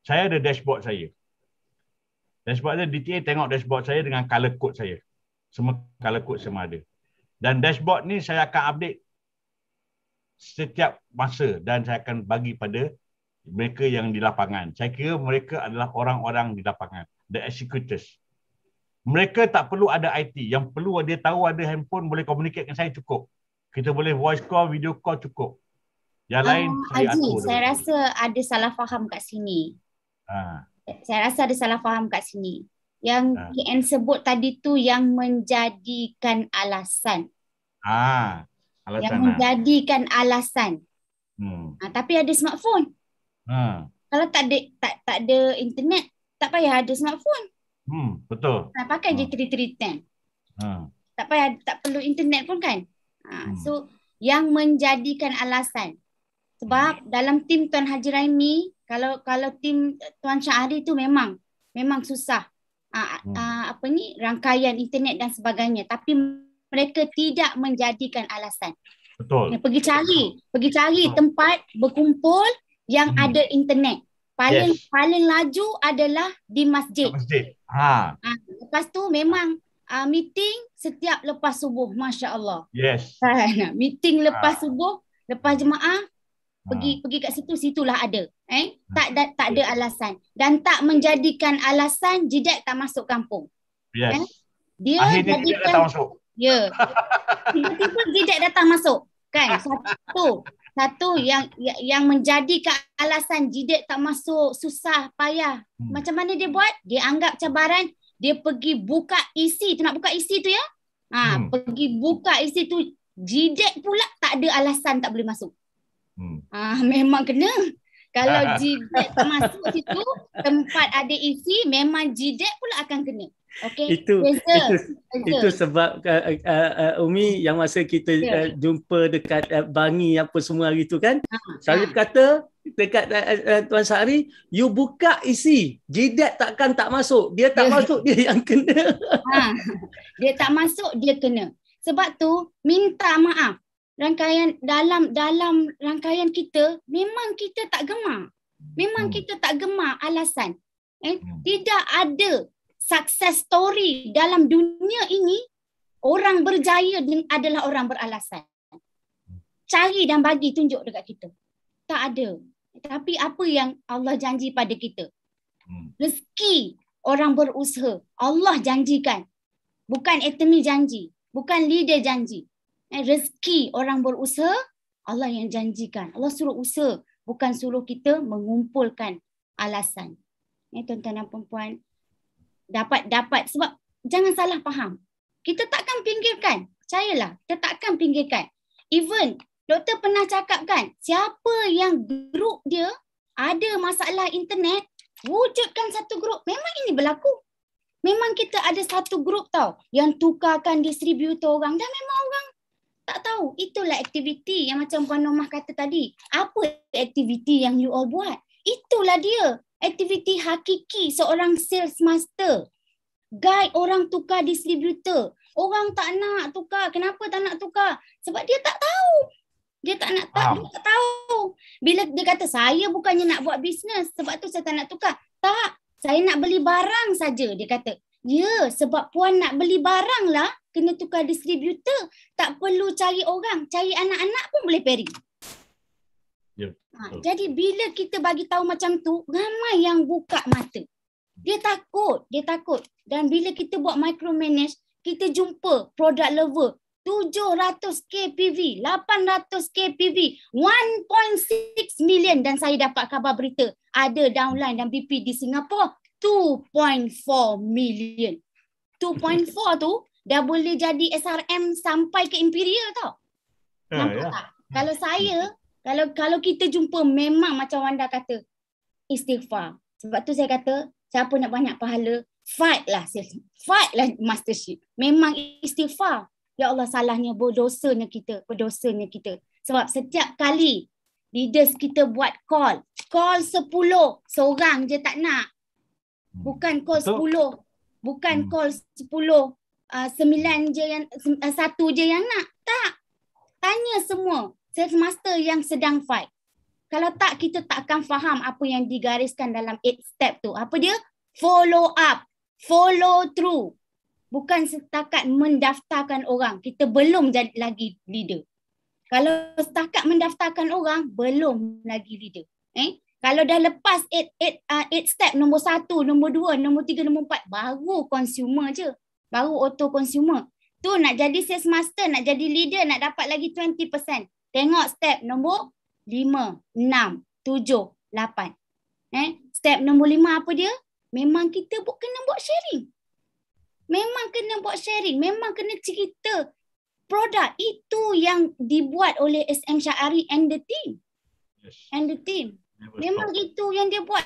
saya ada dashboard saya dashboard saya DTA tengok dashboard saya dengan color code saya semua color code sama ada dan dashboard ni saya akan update setiap masa dan saya akan bagi pada mereka yang di lapangan. Saya kira mereka adalah orang-orang di lapangan, the executors. Mereka tak perlu ada IT. Yang perlu dia tahu ada handphone boleh communicate dengan saya cukup. Kita boleh voice call, video call cukup. Yang um, lain saya Haji, atur. Saya dulu. rasa ada salah faham kat sini. Ha. Saya rasa ada salah faham kat sini. Yang ha. KN sebut tadi tu yang menjadikan alasan. Ah alasan yang lah. menjadikan lah. alasan. Hmm. Ha, tapi ada smartphone. Ha. Kalau tak ada tak tak ada internet, tak payah ada smartphone. Hmm, betul. Ha, pakai ha. je 3310. Ha. Tak payah tak perlu internet pun kan? Ha, hmm. so yang menjadikan alasan. Sebab hmm. dalam tim Tuan Haji Raimi, kalau kalau tim Tuan syahari tu memang memang susah. Ha, hmm. ha, apa ni rangkaian internet dan sebagainya, tapi mereka tidak menjadikan alasan. Betul. Yang pergi cari, pergi cari Betul. tempat berkumpul yang hmm. ada internet. Paling yes. paling laju adalah di masjid. Masjid. Ha. ha. Lepas tu memang uh, meeting setiap lepas subuh, masya-Allah. Yes. Ha. Meeting lepas ha. subuh, lepas jemaah ha. pergi pergi kat situ situlah ada. Eh, ha. tak da, tak ada alasan dan tak menjadikan alasan jidat tak masuk kampung. Yes. Eh? Dia Akhirnya jadikan dia tak masuk. Ya. Yeah. Tiba-tiba jejak datang masuk. Kan? Satu. Satu yang yang menjadi alasan jidat tak masuk, susah, payah. Hmm. Macam mana dia buat? Dia anggap cabaran, dia pergi buka isi. E tu nak buka isi e tu ya? Ha, hmm. Pergi buka isi e tu, jidat pula tak ada alasan tak boleh masuk. Hmm. Ha, memang kena. Kalau jidat masuk situ tempat ada isi memang jidat pula akan kena. Okay. Itu, itu itu sebab uh, uh, Umi yang masa kita uh, jumpa dekat uh, Bangi apa semua hari tu kan ha, ha. Saya kata dekat uh, uh, Tuan Sari You buka isi Jidat takkan tak masuk Dia tak dia. Ya. masuk dia yang kena ha, ha. Dia tak masuk dia kena Sebab tu minta maaf rangkaian dalam dalam rangkaian kita memang kita tak gemar. Memang hmm. kita tak gemar alasan. Eh, hmm. tidak ada success story dalam dunia ini orang berjaya adalah orang beralasan. Cari dan bagi tunjuk dekat kita. Tak ada. Tapi apa yang Allah janji pada kita? Hmm. Rezeki orang berusaha, Allah janjikan. Bukan etemi janji, bukan leader janji, eh, rezeki orang berusaha Allah yang janjikan. Allah suruh usaha bukan suruh kita mengumpulkan alasan. Eh, tuan-tuan dan puan dapat dapat sebab jangan salah faham. Kita takkan pinggirkan. Percayalah, kita takkan pinggirkan. Even doktor pernah cakap kan, siapa yang grup dia ada masalah internet, wujudkan satu grup. Memang ini berlaku. Memang kita ada satu grup tau yang tukarkan distributor orang dan memang orang tak tahu. Itulah aktiviti yang macam Puan Nomah kata tadi. Apa aktiviti yang you all buat? Itulah dia. Aktiviti hakiki seorang sales master. Guide orang tukar distributor. Orang tak nak tukar. Kenapa tak nak tukar? Sebab dia tak tahu. Dia tak nak tahu. wow. dia tak tahu. Bila dia kata, saya bukannya nak buat bisnes. Sebab tu saya tak nak tukar. Tak. Saya nak beli barang saja. Dia kata, ya sebab puan nak beli barang lah kena tukar distributor, tak perlu cari orang, cari anak-anak pun boleh peri. Ya, ha, jadi bila kita bagi tahu macam tu, ramai yang buka mata. Dia takut, dia takut. Dan bila kita buat micromanage, kita jumpa product lover 700k PV, 800k PV, 1.6 million dan saya dapat khabar berita ada downline dan BP di Singapura 2.4 million. 2.4 tu dah boleh jadi SRM sampai ke imperial tau. Ha, Nampak ya. tak? Kalau saya, kalau kalau kita jumpa memang macam Wanda kata, istighfar. Sebab tu saya kata, siapa nak banyak pahala, fight lah. Fight lah mastership. Memang istighfar. Ya Allah salahnya, berdosanya kita. Berdosanya kita. Sebab setiap kali leaders kita buat call, call sepuluh, seorang je tak nak. Bukan call sepuluh. Bukan hmm. call sepuluh, Ah, sembilan je yang uh, satu je yang nak tak tanya semua sales master yang sedang fight kalau tak kita tak akan faham apa yang digariskan dalam eight step tu apa dia follow up follow through bukan setakat mendaftarkan orang kita belum jadi lagi leader kalau setakat mendaftarkan orang belum lagi leader eh kalau dah lepas eight eight uh, step nombor satu, nombor dua, nombor tiga, nombor empat baru consumer je baru auto consumer. Tu nak jadi sales master, nak jadi leader, nak dapat lagi 20%. Tengok step nombor 5, 6, 7, 8. Eh? Step nombor 5 apa dia? Memang kita kena buat sharing. Memang kena buat sharing. Memang kena cerita produk itu yang dibuat oleh SM Syahari and the team. Yes. And the team. Memang itu yang dia buat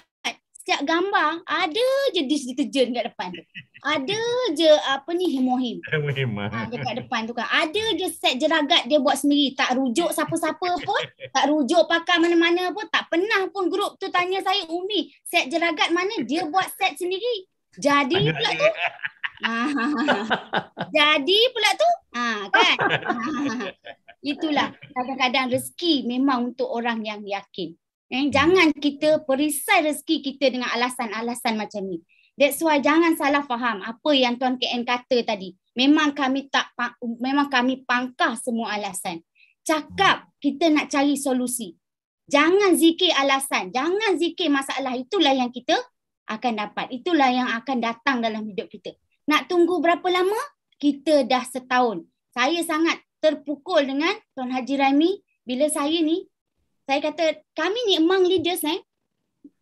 setiap gambar ada je dish deterjen kat depan Ada je apa ni himohim. Himohim. Ha, kat depan tu kan. Ada je set jeragat dia buat sendiri. Tak rujuk siapa-siapa pun. Tak rujuk pakar mana-mana pun. Tak pernah pun grup tu tanya saya Umi. Oh, set jeragat mana dia buat set sendiri. Jadi pula tu. Ah, ha, ha, ha. Jadi pula tu. Ha, kan. Itulah kadang-kadang rezeki memang untuk orang yang yakin. Eh, jangan kita perisai rezeki kita dengan alasan-alasan macam ni. That's why jangan salah faham apa yang Tuan KN kata tadi. Memang kami tak memang kami pangkah semua alasan. Cakap kita nak cari solusi. Jangan zikir alasan, jangan zikir masalah. Itulah yang kita akan dapat. Itulah yang akan datang dalam hidup kita. Nak tunggu berapa lama? Kita dah setahun. Saya sangat terpukul dengan Tuan Haji Raimi bila saya ni saya kata kami ni emang leaders eh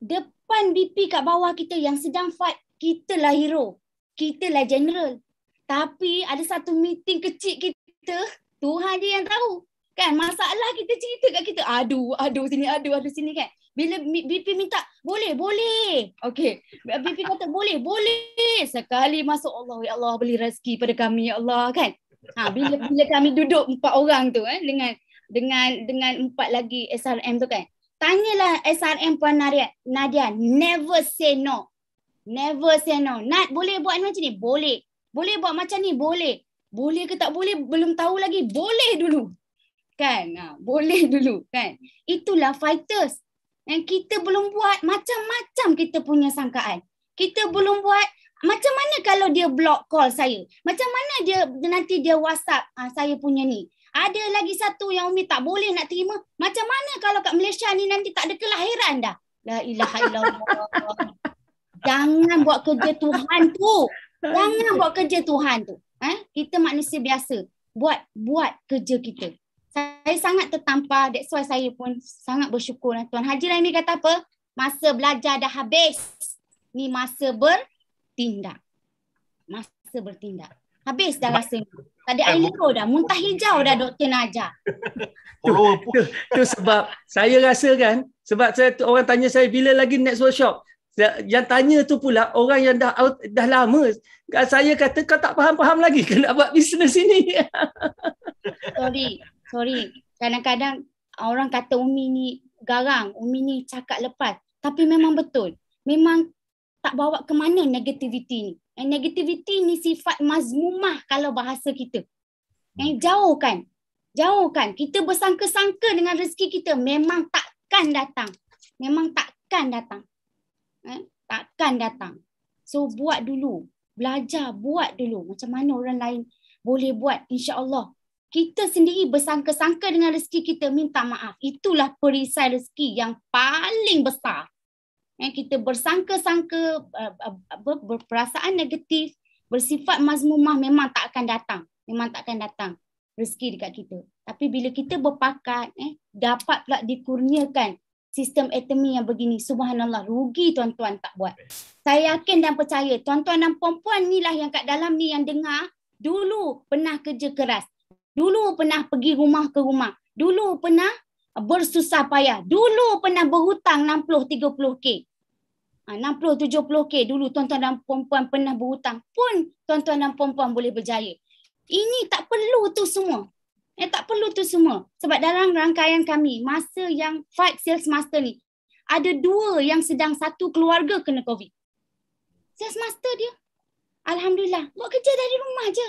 depan BP kat bawah kita yang sedang fight kita lah hero kita lah general tapi ada satu meeting kecil kita Tuhan dia yang tahu kan masalah kita cerita kat kita aduh aduh sini aduh aduh sini kan bila BP minta boleh boleh okey BP kata boleh boleh sekali masuk Allah ya Allah beli rezeki pada kami ya Allah kan ha bila bila kami duduk empat orang tu eh dengan dengan dengan empat lagi SRM tu kan. Tanyalah SRM Puan Nadia, Nadia never say no. Never say no. Nat boleh buat macam ni? Boleh. Boleh buat macam ni? Boleh. Boleh ke tak boleh? Belum tahu lagi. Boleh dulu. Kan? Ha, boleh dulu. Kan? Itulah fighters. Yang kita belum buat macam-macam kita punya sangkaan. Kita belum buat macam mana kalau dia block call saya? Macam mana dia nanti dia WhatsApp ha, saya punya ni? Ada lagi satu yang Umi tak boleh nak terima. Macam mana kalau kat Malaysia ni nanti tak ada kelahiran dah? La ilaha illallah. Jangan buat kerja Tuhan tu. Jangan buat kerja Tuhan tu. Eh? Kita manusia biasa. Buat buat kerja kita. Saya sangat tertampar. That's why saya pun sangat bersyukur. Eh, Tuan Haji Raimi kata apa? Masa belajar dah habis. Ni masa bertindak. Masa bertindak. Habis dah rasa. Tak kan, ada air liur dah. Muntah hijau dah Dr. Naja. Oh, oh, oh. tu, tu, sebab saya rasa kan, sebab saya, orang tanya saya bila lagi next workshop. Ya, yang tanya tu pula orang yang dah out, dah lama. Kan saya kata kau tak faham-faham lagi ke buat bisnes ini. sorry. Sorry. Kadang-kadang orang kata Umi ni garang. Umi ni cakap lepas. Tapi memang betul. Memang tak bawa ke mana negativiti ni. And negativity ni sifat mazmumah kalau bahasa kita. Yang jauhkan. Jauhkan. Kita bersangka-sangka dengan rezeki kita memang takkan datang. Memang takkan datang. Eh? Takkan datang. So buat dulu. Belajar buat dulu. Macam mana orang lain boleh buat insyaAllah. Kita sendiri bersangka-sangka dengan rezeki kita minta maaf. Itulah perisai rezeki yang paling besar yang eh, kita bersangka-sangka eh, eh, berperasaan negatif bersifat mazmumah memang tak akan datang memang tak akan datang rezeki dekat kita tapi bila kita berpakat eh dapat pula dikurniakan sistem atomi yang begini subhanallah rugi tuan-tuan tak buat saya yakin dan percaya tuan-tuan dan puan-puan inilah yang kat dalam ni yang dengar dulu pernah kerja keras dulu pernah pergi rumah ke rumah dulu pernah bersusah payah dulu pernah berhutang 60 30k 60-70K ah, dulu tuan-tuan dan perempuan pernah berhutang pun tuan-tuan dan perempuan boleh berjaya. Ini tak perlu tu semua. Eh, tak perlu tu semua. Sebab dalam rangkaian kami, masa yang fight sales master ni, ada dua yang sedang satu keluarga kena COVID. Sales master dia. Alhamdulillah. Buat kerja dari rumah je.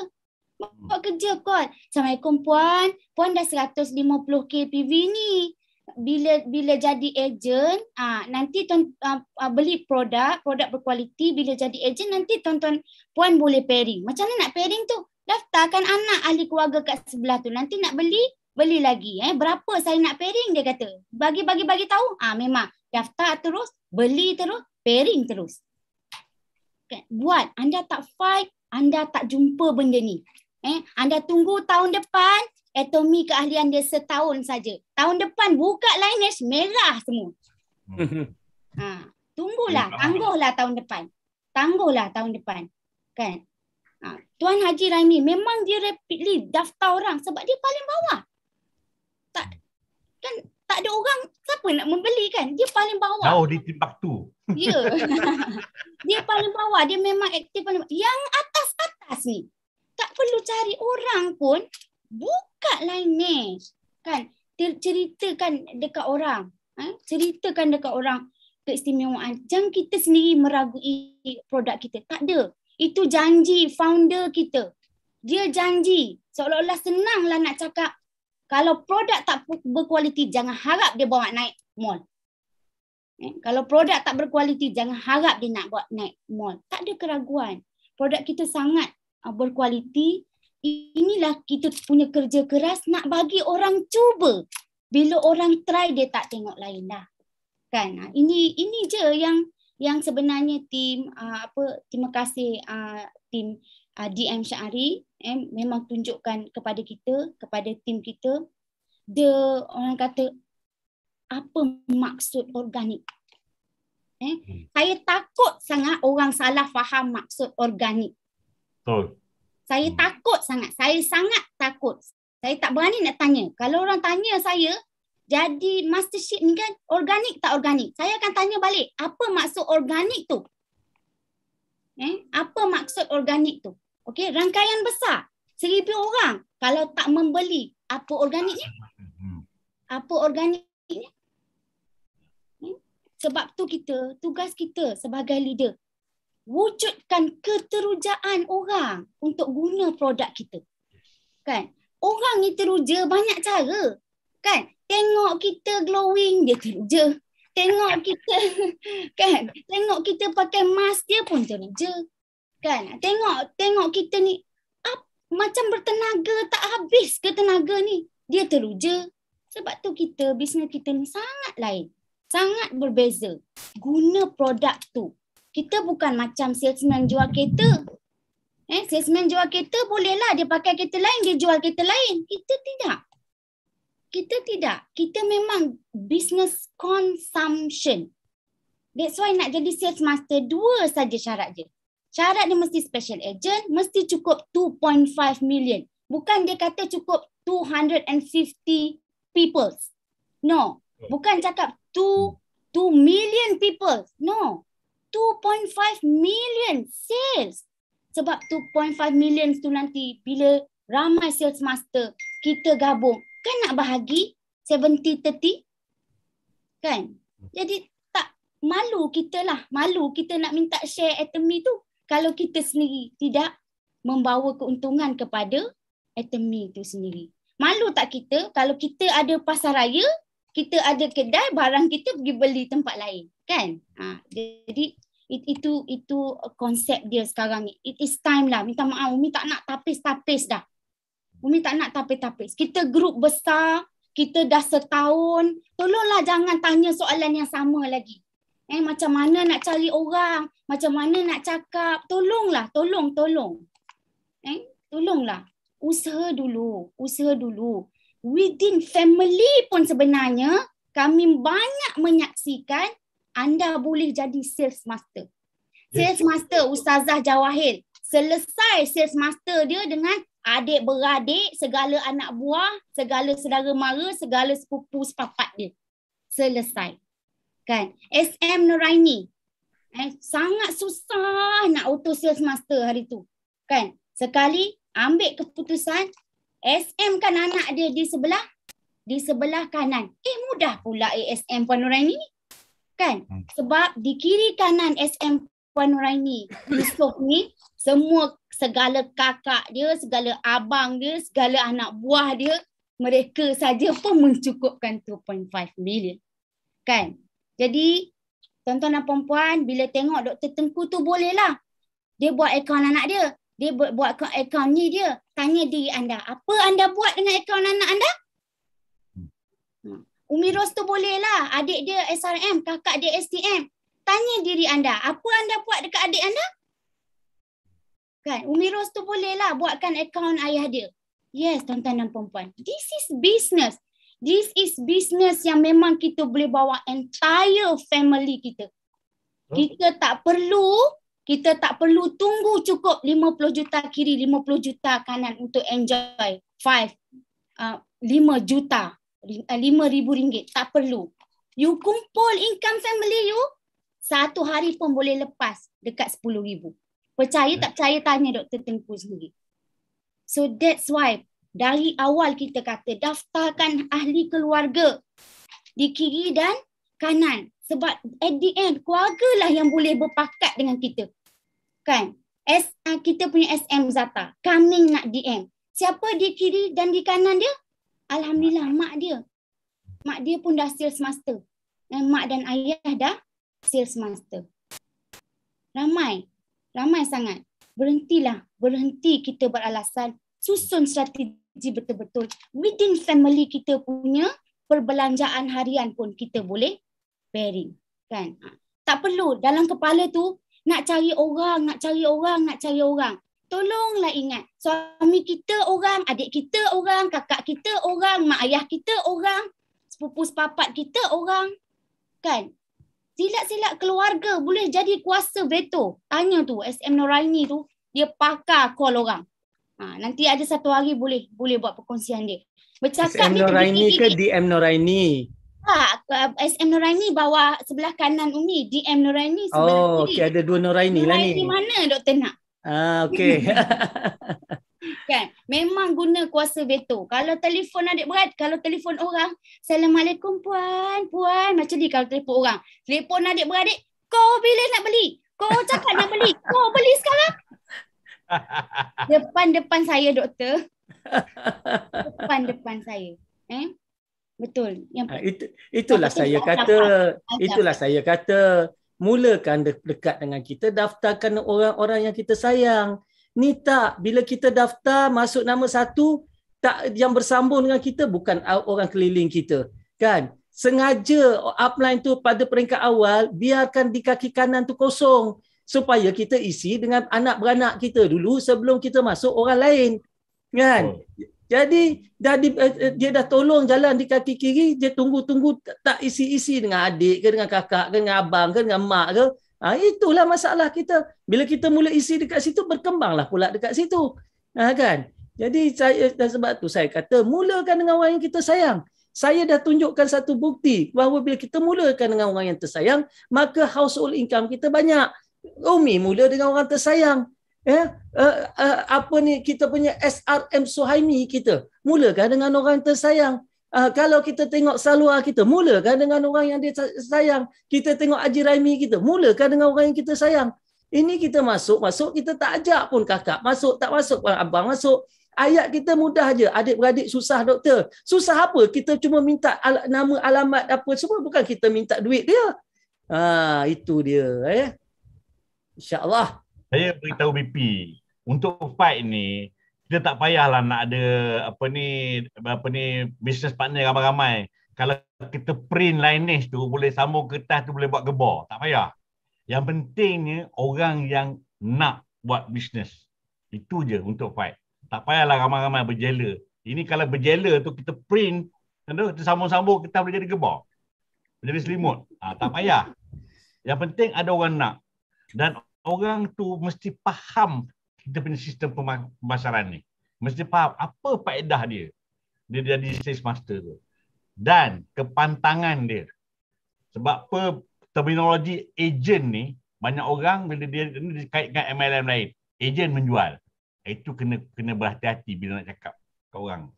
Buat kerja kot. Assalamualaikum puan. Puan dah 150K PV ni bila bila jadi ejen uh, ah, nanti tuan uh, beli produk produk berkualiti bila jadi ejen nanti tuan-tuan puan boleh pairing macam mana nak pairing tu daftarkan anak ahli keluarga kat sebelah tu nanti nak beli beli lagi eh berapa saya nak pairing dia kata bagi bagi bagi tahu ah memang daftar terus beli terus pairing terus kan? buat anda tak fight anda tak jumpa benda ni eh anda tunggu tahun depan atomi keahlian dia setahun saja. Tahun depan buka lineage merah semua. Hmm. Ha, tunggulah, hmm. tangguhlah tahun depan. Tangguhlah tahun depan. Kan? Ha, Tuan Haji Raimi memang dia rapidly daftar orang sebab dia paling bawah. Tak kan tak ada orang siapa nak membeli kan? Dia paling bawah. Tahu di tu. Ya. dia paling bawah, dia memang aktif Yang atas-atas ni tak perlu cari orang pun buka line ni kan ceritakan dekat orang eh? ceritakan dekat orang keistimewaan jangan kita sendiri meragui produk kita tak ada itu janji founder kita dia janji seolah-olah senanglah nak cakap kalau produk tak berkualiti jangan harap dia bawa naik mall eh? kalau produk tak berkualiti jangan harap dia nak buat naik mall tak ada keraguan produk kita sangat uh, berkualiti inilah kita punya kerja keras nak bagi orang cuba. Bila orang try dia tak tengok lain dah. Kan? Ah, ini ini je yang yang sebenarnya tim uh, apa terima kasih uh, tim uh, DM Syari eh, memang tunjukkan kepada kita kepada tim kita the orang kata apa maksud organik eh hmm. saya takut sangat orang salah faham maksud organik betul oh saya takut sangat. Saya sangat takut. Saya tak berani nak tanya. Kalau orang tanya saya, jadi mastership ni kan organik tak organik? Saya akan tanya balik, apa maksud organik tu? Eh, apa maksud organik tu? Okey, rangkaian besar. Seribu orang kalau tak membeli, apa organiknya? Apa organiknya? Eh, sebab tu kita, tugas kita sebagai leader wujudkan keterujaan orang untuk guna produk kita. Kan? Orang ni teruja banyak cara. Kan? Tengok kita glowing dia teruja. Tengok kita kan? Tengok kita pakai mask dia pun teruja. Kan? Tengok tengok kita ni up, macam bertenaga tak habis ke tenaga ni. Dia teruja. Sebab tu kita bisnes kita ni sangat lain. Sangat berbeza. Guna produk tu kita bukan macam salesman jual kereta. Eh, salesman jual kereta bolehlah dia pakai kereta lain, dia jual kereta lain. Kita tidak. Kita tidak. Kita memang business consumption. That's why nak jadi sales master, dua saja syarat je. Syarat dia mesti special agent, mesti cukup 2.5 million. Bukan dia kata cukup 250 people. No. Bukan cakap 2, 2 million people. No. 2.5 million sales. Sebab 2.5 million tu nanti bila ramai sales master kita gabung, kan nak bahagi 70-30? Kan? Jadi tak malu kita lah. Malu kita nak minta share atomy tu kalau kita sendiri tidak membawa keuntungan kepada atomy tu sendiri. Malu tak kita kalau kita ada pasaraya, kita ada kedai barang kita pergi beli tempat lain kan ha, jadi it, itu itu konsep dia sekarang ni it is time lah minta maaf umi tak nak tapis-tapis dah umi tak nak tapis-tapis kita grup besar kita dah setahun tolonglah jangan tanya soalan yang sama lagi eh macam mana nak cari orang macam mana nak cakap tolonglah tolong tolong eh tolonglah usaha dulu usaha dulu within family pun sebenarnya kami banyak menyaksikan anda boleh jadi sales master. Ya, sales master Ustazah Jawahir selesai sales master dia dengan adik beradik, segala anak buah, segala saudara mara, segala sepupu sepapat dia. Selesai. Kan? SM Nuraini. Eh, sangat susah nak auto sales master hari tu. Kan? Sekali ambil keputusan SM kan anak dia di sebelah di sebelah kanan. Eh mudah pula ASM Puan Nuraini. Kan? Hmm. Sebab di kiri kanan SM Puan Nuraini. Yusof ni semua segala kakak dia, segala abang dia, segala anak buah dia, mereka saja pun mencukupkan 2.5 million. Kan? Jadi tuan-tuan dan puan-puan bila tengok Dr. Tengku tu bolehlah. Dia buat akaun anak dia dia buat, buat akaun, ni dia tanya diri anda apa anda buat dengan akaun anak anda hmm. Umi Ros tu boleh lah adik dia SRM kakak dia STM tanya diri anda apa anda buat dekat adik anda kan Umi Ros tu boleh lah buatkan akaun ayah dia yes tuan-tuan dan perempuan this is business this is business yang memang kita boleh bawa entire family kita hmm. kita tak perlu kita tak perlu tunggu cukup 50 juta kiri 50 juta kanan untuk enjoy 5 uh, 5 juta uh, 5 ribu ringgit tak perlu you kumpul income family you satu hari pun boleh lepas dekat 10 ribu percaya tak percaya tanya Dr. Tengku sendiri so that's why dari awal kita kata daftarkan ahli keluarga di kiri dan kanan sebab at the end keluarga lah yang boleh berpakat dengan kita kan S, uh, kita punya SM Zata kami nak DM siapa di kiri dan di kanan dia alhamdulillah mak dia mak dia pun dah sales master dan eh, mak dan ayah dah sales master ramai ramai sangat berhentilah berhenti kita beralasan susun strategi betul-betul within family kita punya perbelanjaan harian pun kita boleh bearing kan tak perlu dalam kepala tu nak cari orang, nak cari orang, nak cari orang. Tolonglah ingat, suami kita orang, adik kita orang, kakak kita orang, mak ayah kita orang, sepupu sepapat kita orang. Kan? Silap-silap keluarga boleh jadi kuasa veto. Tanya tu SM Noraini tu, dia pakar call orang. Ha, nanti ada satu hari boleh boleh buat perkongsian dia. Bercakap SM Noraini ke DM Noraini? Tak, uh, SM Nuraini bawah sebelah kanan Umi, DM Nuraini sebelah oh, kiri. Oh, okey ada dua Nuraini, Nuraini lah ni. Nuraini mana doktor nak? Ah, okey. kan, memang guna kuasa veto. Kalau telefon adik berat, kalau telefon orang, Assalamualaikum puan, puan. Macam ni kalau telefon orang. Telefon adik beradik, kau bila nak beli? Kau cakap nak beli, kau beli sekarang? Depan-depan saya doktor. Depan-depan saya. Eh? Betul. Yang ha, itu itulah saya kata, dapat. itulah saya kata, mulakan de- dekat dengan kita daftarkan orang-orang yang kita sayang. Ni tak bila kita daftar masuk nama satu tak yang bersambung dengan kita bukan orang keliling kita, kan? Sengaja upline tu pada peringkat awal biarkan di kaki kanan tu kosong supaya kita isi dengan anak beranak kita dulu sebelum kita masuk orang lain. Kan? Oh. Jadi dah di, eh, eh, dia dah tolong jalan di kaki kiri, dia tunggu-tunggu tak isi-isi dengan adik ke dengan kakak ke dengan abang ke dengan mak ke. Ha, itulah masalah kita. Bila kita mula isi dekat situ, berkembanglah pula dekat situ. Ha, kan? Jadi saya dan sebab tu saya kata mulakan dengan orang yang kita sayang. Saya dah tunjukkan satu bukti bahawa bila kita mulakan dengan orang yang tersayang, maka household income kita banyak. Umi mula dengan orang tersayang. Ya, uh, uh, apa ni kita punya SRM Suhaimi kita. Mulakan dengan orang yang tersayang. Uh, kalau kita tengok saluar kita, mulakan dengan orang yang dia sayang. Kita tengok Haji Raimi kita, mulakan dengan orang yang kita sayang. Ini kita masuk, masuk kita tak ajak pun kakak. Masuk, tak masuk, abang masuk. Ayat kita mudah aja. Adik-beradik susah doktor. Susah apa? Kita cuma minta al- nama alamat apa semua. Bukan kita minta duit dia. Ah, itu dia. Eh? InsyaAllah saya beritahu BP untuk fight ni kita tak payahlah nak ada apa ni apa ni business partner ramai-ramai kalau kita print lineage tu boleh sambung kertas tu boleh buat gebor tak payah yang pentingnya orang yang nak buat business itu je untuk fight tak payahlah ramai-ramai berjela ini kalau berjela tu kita print tu kita sambung-sambung kita boleh jadi gebor jadi selimut ha, tak payah yang penting ada orang nak dan orang tu mesti faham kita punya sistem pemasaran ni. Mesti faham apa faedah dia. Dia jadi sales master tu. Dan kepantangan dia. Sebab apa terminologi agent ni, banyak orang bila dia, dia dikaitkan MLM lain. Agent menjual. Itu kena kena berhati-hati bila nak cakap ke orang.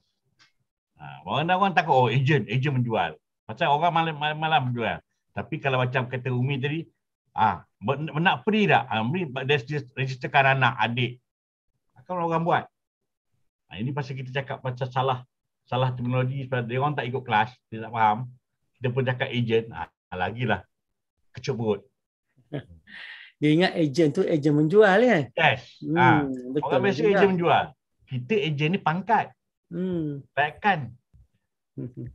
Ha, orang orang takut, oh agent, agent menjual. Macam orang malam-malam menjual. Tapi kalau macam kata Umi tadi, Ah, ha, nak free dah, Ha, register, registerkan anak, adik. Akan orang buat. Ha, ini pasal kita cakap pasal salah salah terminologi sebab dia orang tak ikut kelas, dia tak faham. Kita pun cakap agent, ah, ha, ah, lagilah. Kecup perut. Dia ingat agent tu agent menjual kan? Yes. Hmm, ah, betul. Orang biasa agent menjual. Kita agent ni pangkat. Hmm. Baikkan. Mhm.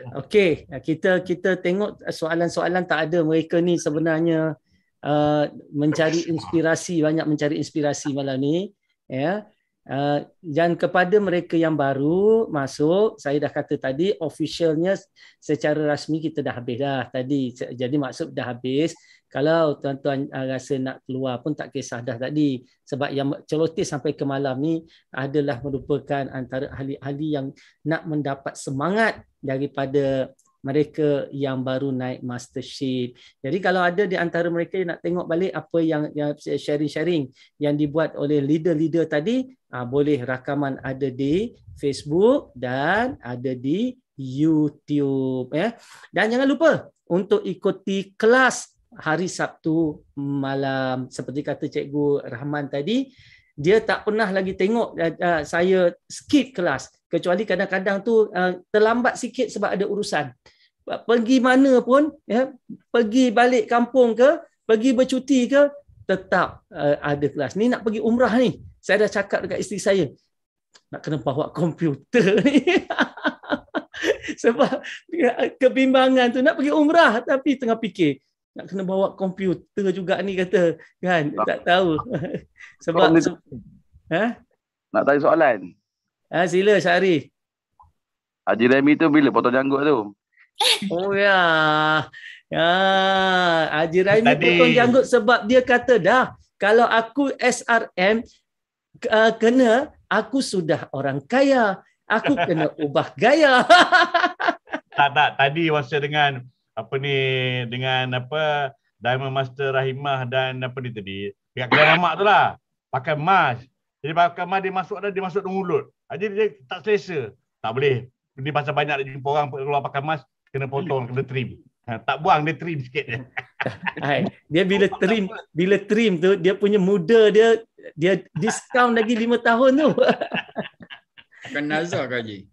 Ya. Okey, kita kita tengok soalan-soalan tak ada mereka ni sebenarnya uh, mencari inspirasi banyak mencari inspirasi malam ni ya. Yeah. Uh, dan kepada mereka yang baru masuk, saya dah kata tadi officialnya secara rasmi kita dah habis dah tadi. Jadi maksud dah habis kalau tuan-tuan ah, rasa nak keluar pun tak kisah dah tadi sebab yang celoteh sampai ke malam ni adalah merupakan antara ahli-ahli yang nak mendapat semangat daripada mereka yang baru naik master sheet. Jadi kalau ada di antara mereka yang nak tengok balik apa yang sharing-sharing yang dibuat oleh leader-leader tadi, ah, boleh rakaman ada di Facebook dan ada di YouTube ya. Dan jangan lupa untuk ikuti kelas hari Sabtu malam seperti kata cikgu Rahman tadi dia tak pernah lagi tengok uh, saya skip kelas kecuali kadang-kadang tu uh, terlambat sikit sebab ada urusan pergi mana pun ya pergi balik kampung ke pergi bercuti ke tetap uh, ada kelas ni nak pergi umrah ni saya dah cakap dekat isteri saya nak kena bawa komputer ni sebab kebimbangan tu nak pergi umrah tapi tengah fikir nak kena bawa komputer juga ni kata kan tak, lah. tak tahu lah. sebab so, ha nak tanya soalan ha sila Syari Haji Remy tu bila potong janggut tu oh ya ya Haji Remy potong janggut sebab dia kata dah kalau aku SRM uh, eh, kena aku sudah orang kaya aku kena ubah gaya tak tak tadi masa dengan apa ni dengan apa Diamond Master Rahimah dan apa ni tadi dekat kedai mamak tu lah pakai mas jadi pakai mas dia masuk dah dia masuk dengan mulut ah, jadi dia tak selesa tak boleh ni pasal banyak dia jumpa orang keluar pakai mas kena potong kena trim ha, tak buang dia trim sikit je dia bila trim bila trim tu dia punya muda dia dia diskaun lagi 5 tahun tu kan nazar kaji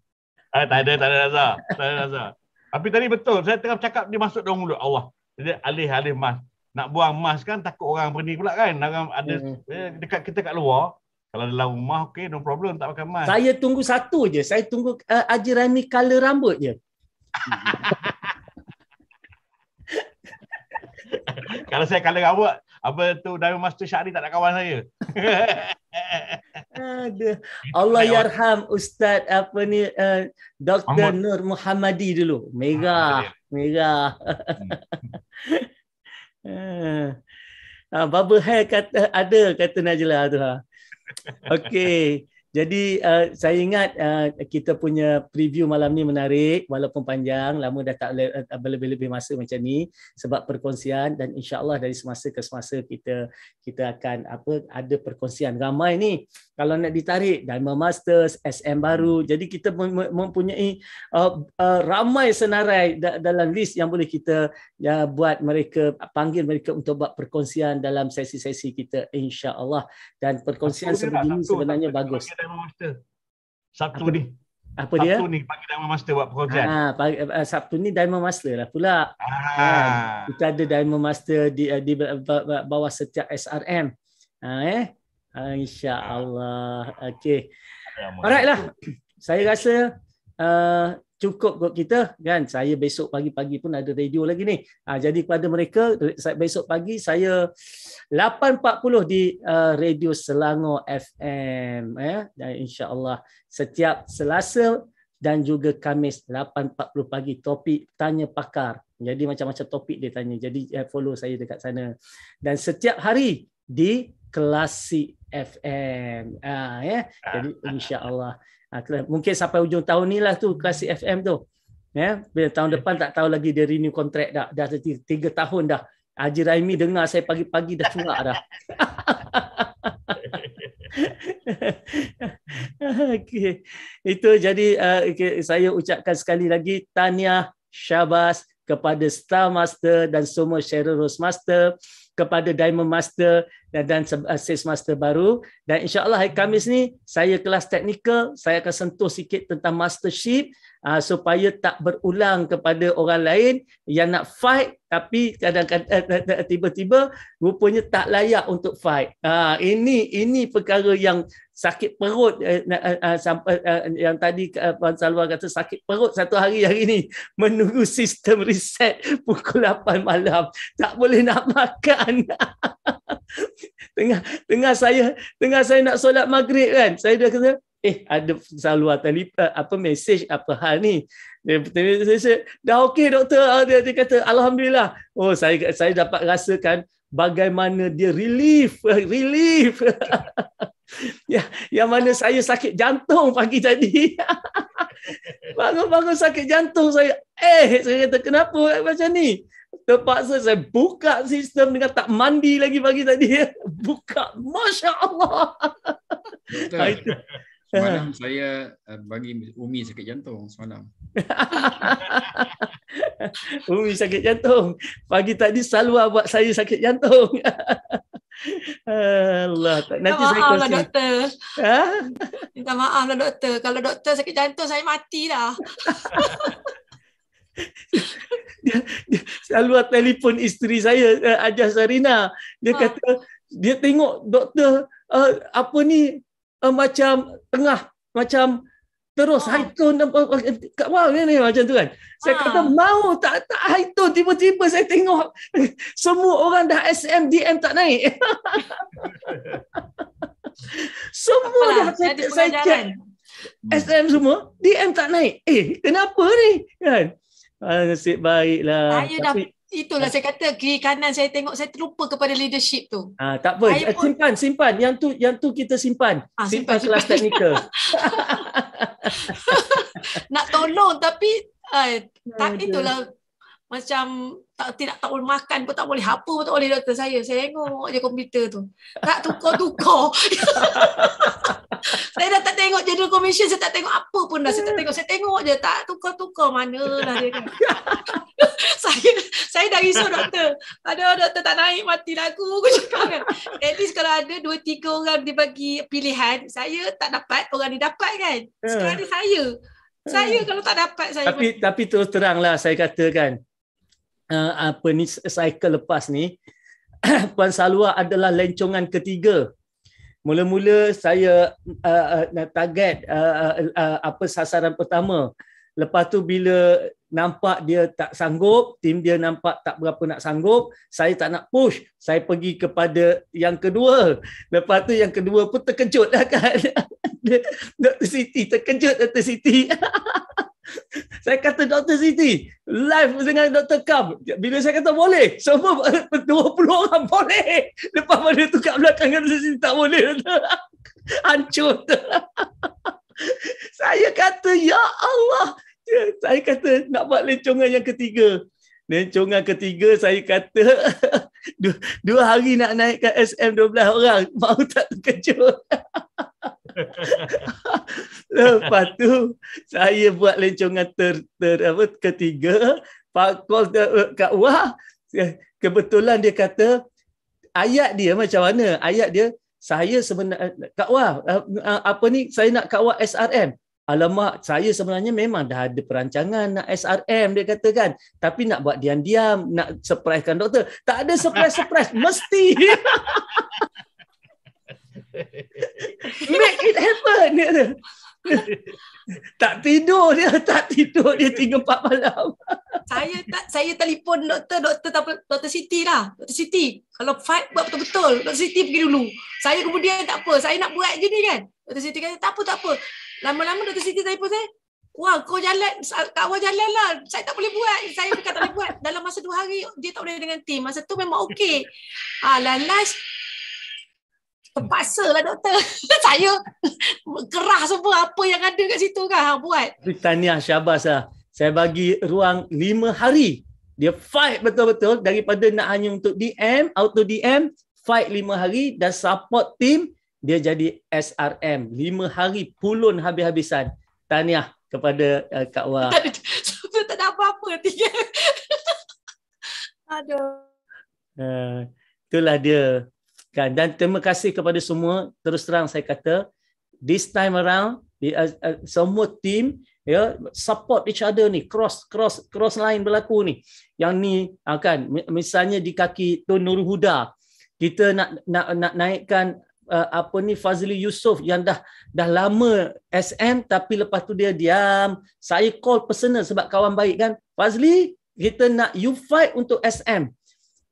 ah tak ada tak ada nazar tak ada nazar tapi tadi betul saya tengah cakap dia masuk dalam mulut Allah. Jadi alih-alih mas nak buang mas kan takut orang berani pula kan. Dalam ada hmm. Eh, dekat kita kat luar kalau dalam rumah okey no problem tak pakai mas. Saya tunggu satu je. Saya tunggu uh, Haji Rani color rambut je. kalau saya color rambut apa tu dari Master syari tak nak kawan saya. Aduh. Allah Ayuh. yarham Ustaz apa ni uh, Dr. Amat. Nur Muhammadi dulu. Mega, ha, mega. Ha, Bubble Hair kata ada kata Najla tu ha. Okey. Jadi uh, saya ingat uh, kita punya preview malam ni menarik walaupun panjang lama dah tak boleh lebih masa macam ni sebab perkongsian dan insyaallah dari semasa ke semasa kita kita akan apa ada perkongsian ramai ni kalau nak ditarik Dharma Masters SM baru jadi kita mempunyai uh, uh, ramai senarai da- dalam list yang boleh kita ya buat mereka panggil mereka untuk buat perkongsian dalam sesi-sesi kita insyaallah dan perkongsian lah, ini sebenarnya bagus Diamond Master Sabtu apa, ni apa dia Sabtu ni pagi Diamond Master buat projek ha, pagi, uh, Sabtu ni Diamond Master lah pula ha. ha kita ada Diamond Master di, uh, di bawah setiap SRM ha eh ha, insyaallah okey alright lah saya rasa uh, cukup kot kita kan saya besok pagi-pagi pun ada radio lagi ni ha, jadi kepada mereka besok pagi saya 8.40 di uh, radio Selangor FM ya eh? dan insyaallah setiap Selasa dan juga Kamis 8.40 pagi topik tanya pakar jadi macam-macam topik dia tanya jadi eh, follow saya dekat sana dan setiap hari di Klasik FM ha, ah, ya eh? jadi insyaallah Ha, lah. mungkin sampai ujung tahun ni lah tu kasih FM tu. Ya, bila tahun yeah. depan tak tahu lagi dia renew kontrak dah. Dah tiga, tahun dah. Haji Raimi dengar saya pagi-pagi dah curak dah. okay. Itu jadi uh, eh, okay. saya ucapkan sekali lagi tanya syabas kepada Star Master dan semua Sheryl Rose Master kepada Diamond Master dan sis eh, master baru dan insyaallah hari Khamis ni saya kelas teknikal saya akan sentuh sikit tentang mastership uh, supaya tak berulang kepada orang lain yang nak fight tapi kadang-kadang uh, tiba-tiba rupanya tak layak untuk fight. Uh, ini ini perkara yang sakit perut uh, uh, sampai uh, yang tadi uh, Puan Salwa kata sakit perut satu hari hari ini menunggu sistem reset pukul 8 malam tak boleh nak makan. tengah tengah saya tengah saya nak solat maghrib kan saya dah kata eh ada saluran telefon eh, apa message apa hal ni dia saya dah okey doktor ah, dia, dia kata alhamdulillah oh saya saya dapat rasakan bagaimana dia relief relief ya yang mana saya sakit jantung pagi tadi bangun-bangun sakit jantung saya eh saya kata kenapa macam ni terpaksa saya buka sistem dengan tak mandi lagi pagi tadi buka masya Allah Betul. semalam saya eh, bagi Umi sakit jantung semalam Umi sakit jantung pagi tadi Salwa buat saya sakit jantung Allah nanti minta saya kasi. lah doktor ha? minta maaf lah doktor kalau doktor sakit jantung saya mati dah dia, dia selalu telefon isteri saya uh, eh, Ajah Sarina dia ha. kata dia tengok doktor uh, apa ni uh, macam tengah macam terus ha. high tone kat bawah ni macam tu kan saya ha. kata mau tak tak high tone tiba-tiba saya tengok semua orang dah SM DM tak naik semua Apalah, dah saya, saya check SM semua DM tak naik eh kenapa ni kan Ah, nasib baiklah. Saya dah itulah saya kata kiri kanan saya tengok saya terlupa kepada leadership tu. Ah, tak apa. Saya eh, simpan, simpan. Yang tu yang tu kita simpan. Ah, simpan, simpan kelas teknikal. Nak tolong tapi ay, tak Aduh. itulah macam tak tidak tak boleh makan pun tak boleh apa pun tak boleh doktor saya. Saya tengok je komputer tu. Tak tukar-tukar. saya dah tak tengok jadual komision, saya tak tengok apa pun dah saya tak tengok saya tengok je tak tukar-tukar lah dia kan saya saya dah risau doktor ada doktor tak naik mati aku aku cakap kan at least kalau ada dua tiga orang dia bagi pilihan saya tak dapat orang ni dapat kan hmm. sekarang ni saya saya hmm. kalau tak dapat saya tapi mati. tapi terus teranglah saya katakan uh, apa ni cycle lepas ni Puan Salwa adalah lencongan ketiga Mula-mula saya uh, uh, target uh, uh, uh, apa sasaran pertama. Lepas tu bila nampak dia tak sanggup, tim dia nampak tak berapa nak sanggup, saya tak nak push, saya pergi kepada yang kedua. Lepas tu yang kedua pun terkejutlah kan. Dr. Siti terkejut Dr. Siti. saya kata Dr. Siti, live dengan Dr. Kam. Bila saya kata boleh, semua 20 orang boleh. Lepas pada tu kat belakang Dr. Siti, tak boleh. Hancur. saya kata, Ya Allah. Ya, saya kata, nak buat lencongan yang ketiga. Lencongan ketiga saya kata dua, dua hari nak naikkan SM 12 orang. Mau tak terkejut. Lepas tu saya buat lencongan ter, ter apa, ketiga, Pak Kol eh, Kak wah kebetulan dia kata ayat dia macam mana? Ayat dia saya sebenarnya Kak Wah eh, eh, apa ni saya nak Kak Wah SRM. Alamak, saya sebenarnya memang dah ada perancangan nak SRM dia kata kan. Tapi nak buat diam-diam, nak surprisekan doktor. Tak ada surprise-surprise, mesti. Make it happen dia. tak tidur dia, tak tidur dia tiga empat malam. saya tak saya telefon doktor, doktor tak doktor Siti lah. Doktor Siti, kalau fight buat betul-betul, doktor Siti pergi dulu. Saya kemudian tak apa, saya nak buat je ni kan. Doktor Siti kata tak apa, tak apa. Lama-lama doktor Siti telefon saya, Wah, kau jalan, kawan jalan lah. Saya tak boleh buat. Saya bukan tak boleh buat. Dalam masa dua hari, dia tak boleh dengan tim. Masa tu memang okey. Ah, last, Terpaksa lah doktor. Saya gerah semua apa yang ada kat situ kan hang buat. Tahniah syabas lah. Saya bagi ruang lima hari. Dia fight betul-betul daripada nak hanya untuk DM, auto DM, fight lima hari dan support team dia jadi SRM. lima hari pulun habis-habisan. Tahniah kepada uh, Kak Wah. Tak ada, ada apa-apa. Tiga. Aduh. Uh, itulah dia kan dan terima kasih kepada semua terus terang saya kata this time around uh, uh, semua team ya yeah, support each other ni cross cross cross line berlaku ni yang ni akan uh, misalnya di kaki Tun Nur Huda kita nak nak nak naikkan uh, apa ni Fazli Yusof yang dah dah lama SM tapi lepas tu dia diam saya call personal sebab kawan baik kan Fazli kita nak you fight untuk SM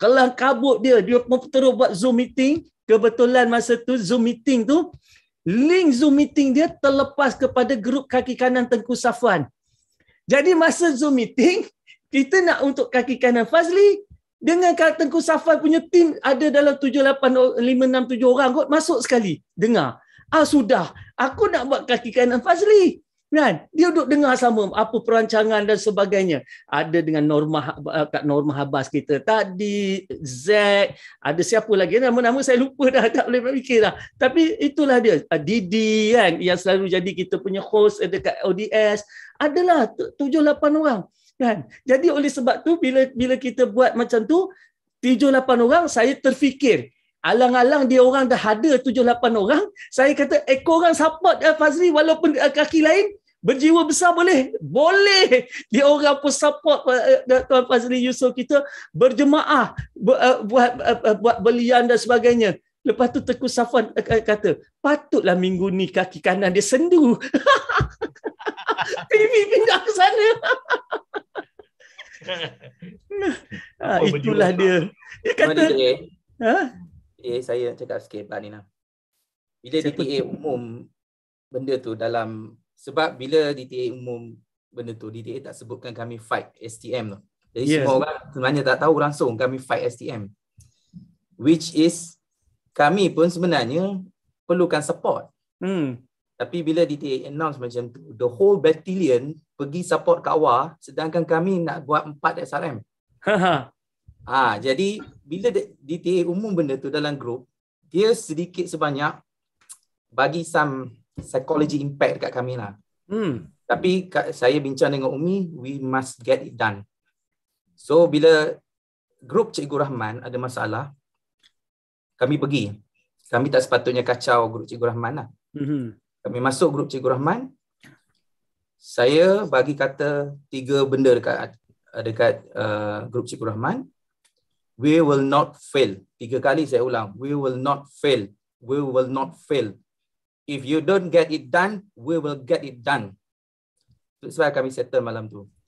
kelang kabut dia dia pun terus buat zoom meeting kebetulan masa tu zoom meeting tu link zoom meeting dia terlepas kepada grup kaki kanan Tengku Safwan jadi masa zoom meeting kita nak untuk kaki kanan Fazli dengan Tengku Safwan punya tim ada dalam 7 8 5 6 7 orang kot masuk sekali dengar ah sudah aku nak buat kaki kanan Fazli kan dia duduk dengar sama apa perancangan dan sebagainya ada dengan norma eh, kak norma habas kita tadi Z ada siapa lagi nama-nama saya lupa dah tak boleh fikir dah tapi itulah dia ah, Didi kan yang selalu jadi kita punya host dekat ODS adalah 7 8 orang kan jadi oleh sebab tu bila bila kita buat macam tu 7 8 orang saya terfikir Alang-alang dia orang dah ada tujuh lapan orang, saya kata ekor eh, orang support eh, Fazli walaupun eh, kaki lain Berjiwa besar boleh? Boleh. Dia orang pun support eh, eh, Tuan Fazli Yusof kita berjemaah eh, buat buat belian dan sebagainya. Lepas tu Teguh Safwan kata, patutlah minggu ni kaki kanan dia sendu. TV pindah ke sana. ha, itulah dia. Dia kata, ha? Eh, saya cakap sikit Pak Nina. Bila DTA umum benda tu dalam sebab bila DTA umum benda tu, DTA tak sebutkan kami fight STM tu. Jadi yes. semua orang sebenarnya tak tahu langsung kami fight STM. Which is kami pun sebenarnya perlukan support. Hmm. Tapi bila DTA announce macam tu, the whole battalion pergi support Kawa sedangkan kami nak buat 4 SRM. ha, jadi bila DTA umum benda tu dalam group, dia sedikit sebanyak bagi some psychology impact dekat kami lah. Hmm. Tapi saya bincang dengan Umi, we must get it done. So bila grup Cikgu Rahman ada masalah, kami pergi. Kami tak sepatutnya kacau grup Cikgu Rahman lah. Mm-hmm. Kami masuk grup Cikgu Rahman, saya bagi kata tiga benda dekat, dekat uh, grup Cikgu Rahman. We will not fail. Tiga kali saya ulang. We will not fail. We will not fail. If you don't get it done, we will get it done. Itu sebab kami settle malam tu.